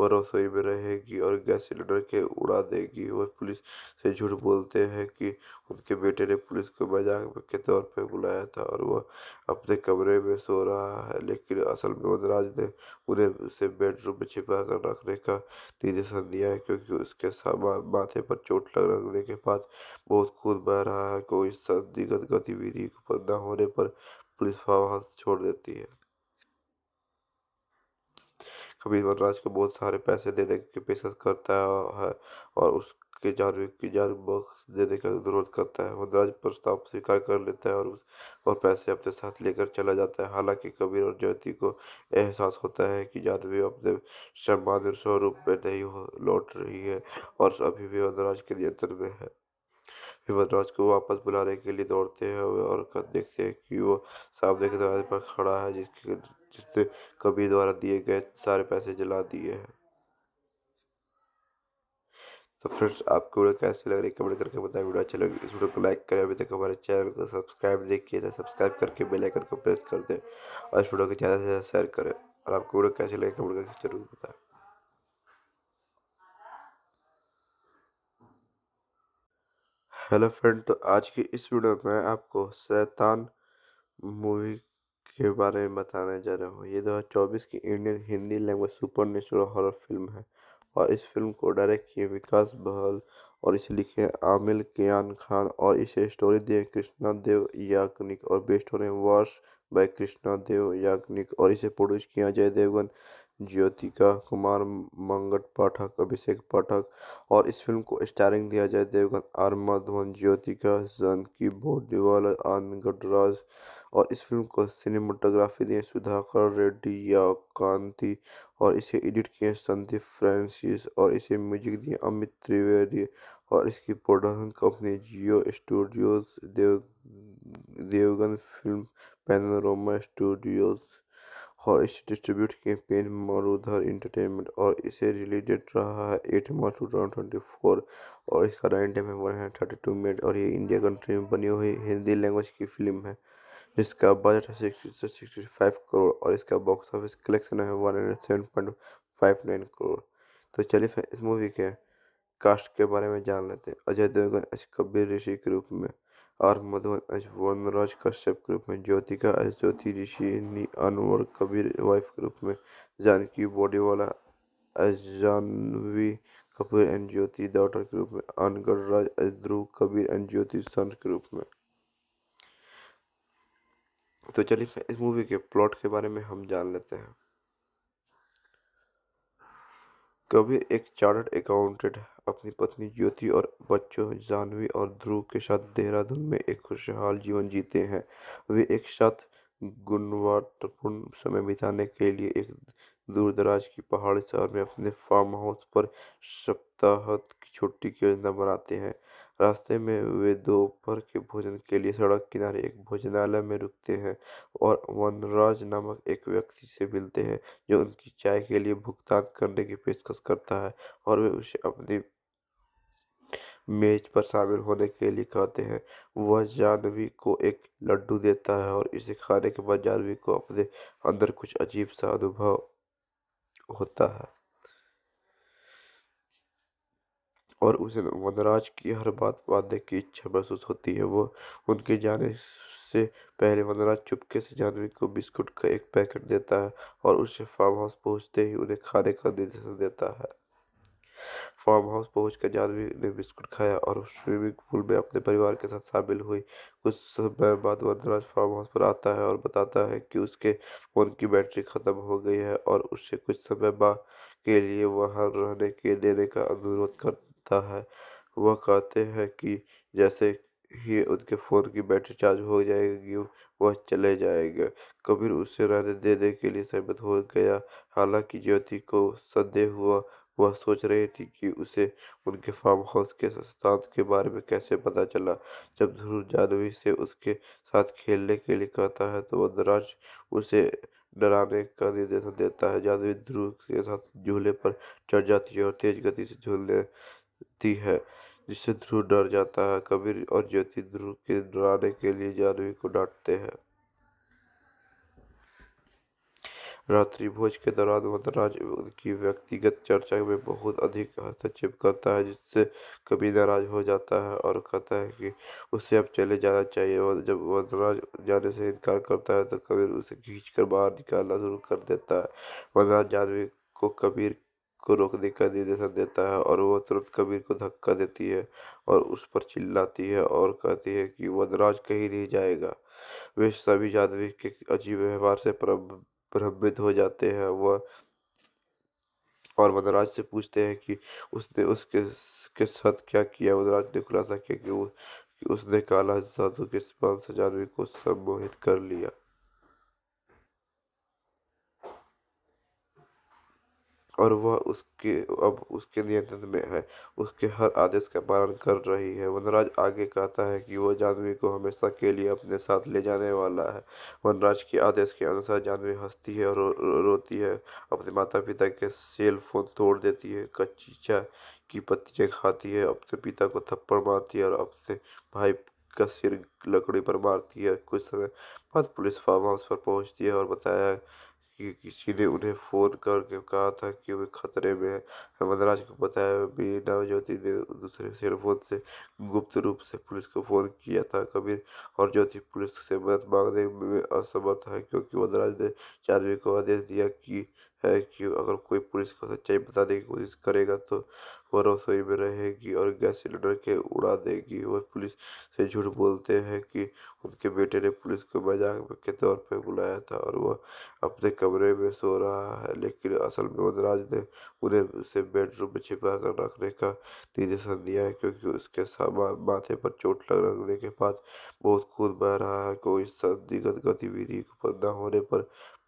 वह रसोई में रहेगी और गैस सिलेंडर के उड़ा देगी वह पुलिस से झूठ बोलते हैं कि उनके बेटे ने पुलिस को मजाक के तौर पर बुलाया था और वह अपने कमरे में सो रहा है लेकिन असल में वनराज ने उन्हें उसे बेडरूम में छिपा कर रखने का निर्देशन दिया है क्योंकि उसके सामान माथे पर चोट लगने के बाद बहुत खून बह रहा है कोई संदिग्ध गतिविधि न होने पर पुलिस वहाँ छोड़ देती है कभी राज को बहुत सारे पैसे देने की पेशकश करता है और उसके जानवी की जान बख्श देने का अनुरोध करता है वनराज प्रस्ताव स्वीकार कर लेता है और और पैसे अपने साथ लेकर चला जाता है हालांकि कबीर और ज्योति को एहसास होता है कि जानवी अपने सम्मान स्वरूप में नहीं लौट रही है और अभी भी वनराज के नियंत्रण में है वनराज को वापस बुलाने के लिए दौड़ते हैं और देखते हैं कि वो सामने के दरवाजे पर खड़ा है जिसके जिसने कबीर द्वारा दिए गए सारे पैसे जला दिए हैं तो फ्रेंड्स आपको वीडियो कैसी लग रही है कमेंट करके बताएं वीडियो अच्छी लगी इस वीडियो को लाइक करें अभी तक हमारे चैनल को सब्सक्राइब नहीं किया था सब्सक्राइब करके बेल आइकन को प्रेस कर दें और इस वीडियो को ज़्यादा से ज़्यादा शेयर करें और आपको वीडियो कैसी लगी कमेंट करके जरूर बताएं हेलो फ्रेंड तो आज की इस वीडियो में आपको शैतान मूवी के बारे में बताने जा रहा हूँ ये दो हज़ार चौबीस की Indian Hindi language supernatural horror film है और इस फिल्म को डायरेक्ट किए विकास बहल और इसे लिखे आमिल कियान खान और इसे स्टोरी दिए कृष्णा देव याग्निक और बेस्ट होने वर्ष बाय कृष्णा देव याग्निक और इसे प्रोड्यूस किया जय देवगन ज्योतिका कुमार मंगट पाठक अभिषेक पाठक और इस फिल्म को स्टारिंग दिया जाए देवगन आर माधवन ज्योतिका जानकी बोडीवाल आनंद गटराज और इस फिल्म को सिनेमाटोग्राफी दिए सुधाकर रेड्डी या कांति और इसे एडिट किए संदीप फ्रांसिस और इसे म्यूजिक दिए अमित त्रिवेदी और इसकी production company Jio studios Dev Devgan film panorama studios और इसे डिस्ट्रीब्यूट किए पेन मरूधर इंटरटेनमेंट और इसे रिलीज डेट रहा है eight March two thousand twenty four और इसका रन टाइम है one hundred thirty two minute और ये इंडिया कंट्री में बनी हुई हिंदी लैंग्वेज की फिल्म है इसका बजट है सिक्सटी फाइव करोड़ और इसका बॉक्स ऑफिस कलेक्शन है one hundred seven point five nine crore तो चलिए फिर इस मूवी के कास्ट के बारे में जान लेते हैं अजय देवगन एच कबीर ऋषि के रूप में और मधुबन एच वनराज कश्यप के रूप में ज्योतिका एच ज्योति ऋषि अनवर कबीर वाइफ के रूप में जानकी वाला as Janvi Kapoor and Jyoti daughter के रूप में अनगढ़ राज ध्रुव कबीर एंड ज्योति सन के रूप में तो चलिए इस मूवी के प्लॉट के बारे में हम जान लेते हैं कबीर एक चार्टर्ड अकाउंटेंट अपनी पत्नी ज्योति और बच्चों जानवी और ध्रुव के साथ देहरादून में एक खुशहाल जीवन जीते हैं वे एक साथ गुणवत्तापूर्ण समय बिताने के लिए एक दूरदराज की पहाड़ी शहर में अपने फार्म हाउस पर सप्ताह की छुट्टी की योजना बनाते हैं रास्ते में वे दोपहर के भोजन के लिए सड़क किनारे एक भोजनालय में रुकते हैं और वनराज नामक एक व्यक्ति से मिलते हैं जो उनकी चाय के लिए भुगतान करने की पेशकश करता है और वे उसे अपनी मेज पर शामिल होने के लिए कहते हैं वह जानवी को एक लड्डू देता है और इसे खाने के बाद जानवी को अपने अंदर कुछ अजीब सा अनुभव होता है और उसे वनराज की हर बात मानने की इच्छा महसूस होती है वो उनके जाने से पहले वनराज चुपके से जाह्नवी को बिस्कुट का एक पैकेट देता है और उसे फार्म हाउस पहुँचते ही उन्हें खाने का निर्देशन देता है फार्म हाउस पहुँच कर जाह्नवी ने बिस्कुट खाया और स्विमिंग पूल में अपने परिवार के साथ शामिल हुई कुछ समय बाद वनराज फार्म हाउस पर आता है और बताता है कि उसके फ़ोन की बैटरी ख़त्म हो गई है और उससे कुछ समय बाद के लिए वहाँ रहने के देने का अनुरोध कर सकता है वह कहते हैं कि जैसे ही उनके फ़ोन की बैटरी चार्ज हो जाएगी वह चले जाएंगे कबीर उसे रहने देने के लिए सहमत हो गया हालांकि ज्योति को संदेह हुआ वह सोच रही थी कि उसे उनके फार्म हाउस के सिद्धांत के बारे में कैसे पता चला जब ध्रुव जादवी से उसके साथ खेलने के लिए कहता है तो वह वनराज उसे डराने का निर्देशन देता है जादवी ध्रुव के साथ झूले पर चढ़ जाती है और तेज गति से झूलने दी है जिससे ध्रुव डर जाता है कबीर और ज्योति ध्रुव के डराने के लिए जाह्नवी को डांटते हैं रात्रि भोज के दौरान वनराज उनकी व्यक्तिगत चर्चा में बहुत अधिक हस्तक्षेप करता है जिससे कभी नाराज हो जाता है और कहता है कि उसे अब चले जाना चाहिए और जब वनराज जाने से इनकार करता है तो कबीर उसे खींच कर बाहर निकालना शुरू कर देता है वनराज जानवी को कबीर को रोकने का निर्देशन देता है और वह तुरंत कबीर को धक्का देती है और उस पर चिल्लाती है और कहती है कि वनराज कहीं नहीं जाएगा वे सभी जाह्नवी के अजीब व्यवहार से भ्रमित हो जाते हैं वह और वनराज से पूछते हैं कि उसने उसके के साथ क्या किया वनराज ने खुलासा किया कि, उसने काला जादू के स्पर्श जाह्नवी को सम्मोहित कर लिया और वह उसके अब उसके नियंत्रण में है उसके हर आदेश का पालन कर रही है वनराज आगे कहता है कि वह जानवी को हमेशा के लिए अपने साथ ले जाने वाला है वनराज के आदेश के अनुसार जानवी हंसती है और रो, रो, रोती है अपने माता पिता के सेल फोन तोड़ देती है कच्ची चाय की पत्तियाँ खाती है अपने पिता को थप्पड़ मारती है और अपने भाई का सिर लकड़ी पर मारती है कुछ समय बाद पुलिस फार्म हाउस पर पहुंचती है और बताया कि किसी ने उन्हें फ़ोन करके कहा था कि वे खतरे में है हेमंत को बताया मीना ज्योति ने दूसरे सेलफोन से गुप्त रूप से पुलिस को फ़ोन किया था कबीर और ज्योति पुलिस से मदद मांगने में असमर्थ है क्योंकि वनराज ने चांदनी को आदेश दिया कि है कि अगर कोई पुलिस को सच्चाई बताने की कोशिश करेगा तो वह रसोई में रहेगी और गैस सिलेंडर के उड़ा देगी वह पुलिस से झूठ बोलते हैं कि उनके बेटे ने पुलिस को मजाक के तौर पर बुलाया था और वह अपने कमरे में सो रहा है लेकिन असल में वनराज ने उन्हें उसे बेडरूम में छिपा कर रखने का निर्देशन दिया है क्योंकि उसके माथे पर चोट लगने के बाद बहुत खून बह रहा है कोई संदिग्ध गतिविधि को होने पर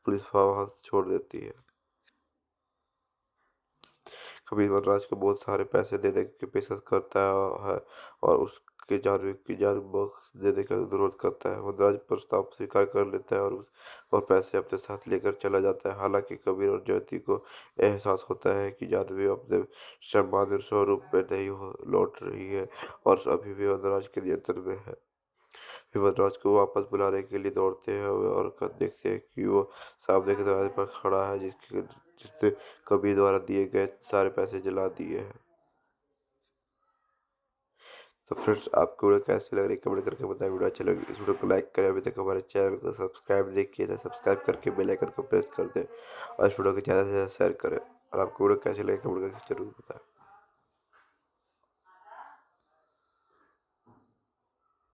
पुलिस फार्म हाउस छोड़ देती है कभी वनराज को बहुत सारे पैसे देने की पेशकश करता है और उसके जान की जान बख्श देने का अनुरोध करता है वनराज प्रस्ताव स्वीकार कर लेता है और और पैसे अपने साथ लेकर चला जाता है हालांकि कबीर और ज्योति को एहसास होता है कि जानवी अपने सम्मान स्वरूप में नहीं लौट रही है और अभी भी वनराज के नियंत्रण में है वनराज को वापस बुलाने के लिए दौड़ते हैं और देखते हैं कि वो सामने के दरवाजे पर खड़ा है जिसके जिसने कबीर द्वारा दिए गए सारे पैसे जला दिए हैं तो फ्रेंड्स आपको वीडियो कैसी लग रही है कमेंट करके बताएं वीडियो अच्छी लगी इस वीडियो को लाइक करें अभी तक हमारे चैनल को सब्सक्राइब नहीं किया था सब्सक्राइब करके बेल आइकन को प्रेस कर दें और इस वीडियो को ज़्यादा से ज़्यादा शेयर करें और आपको वीडियो कैसी लगे कमेंट करके जरूर बताएं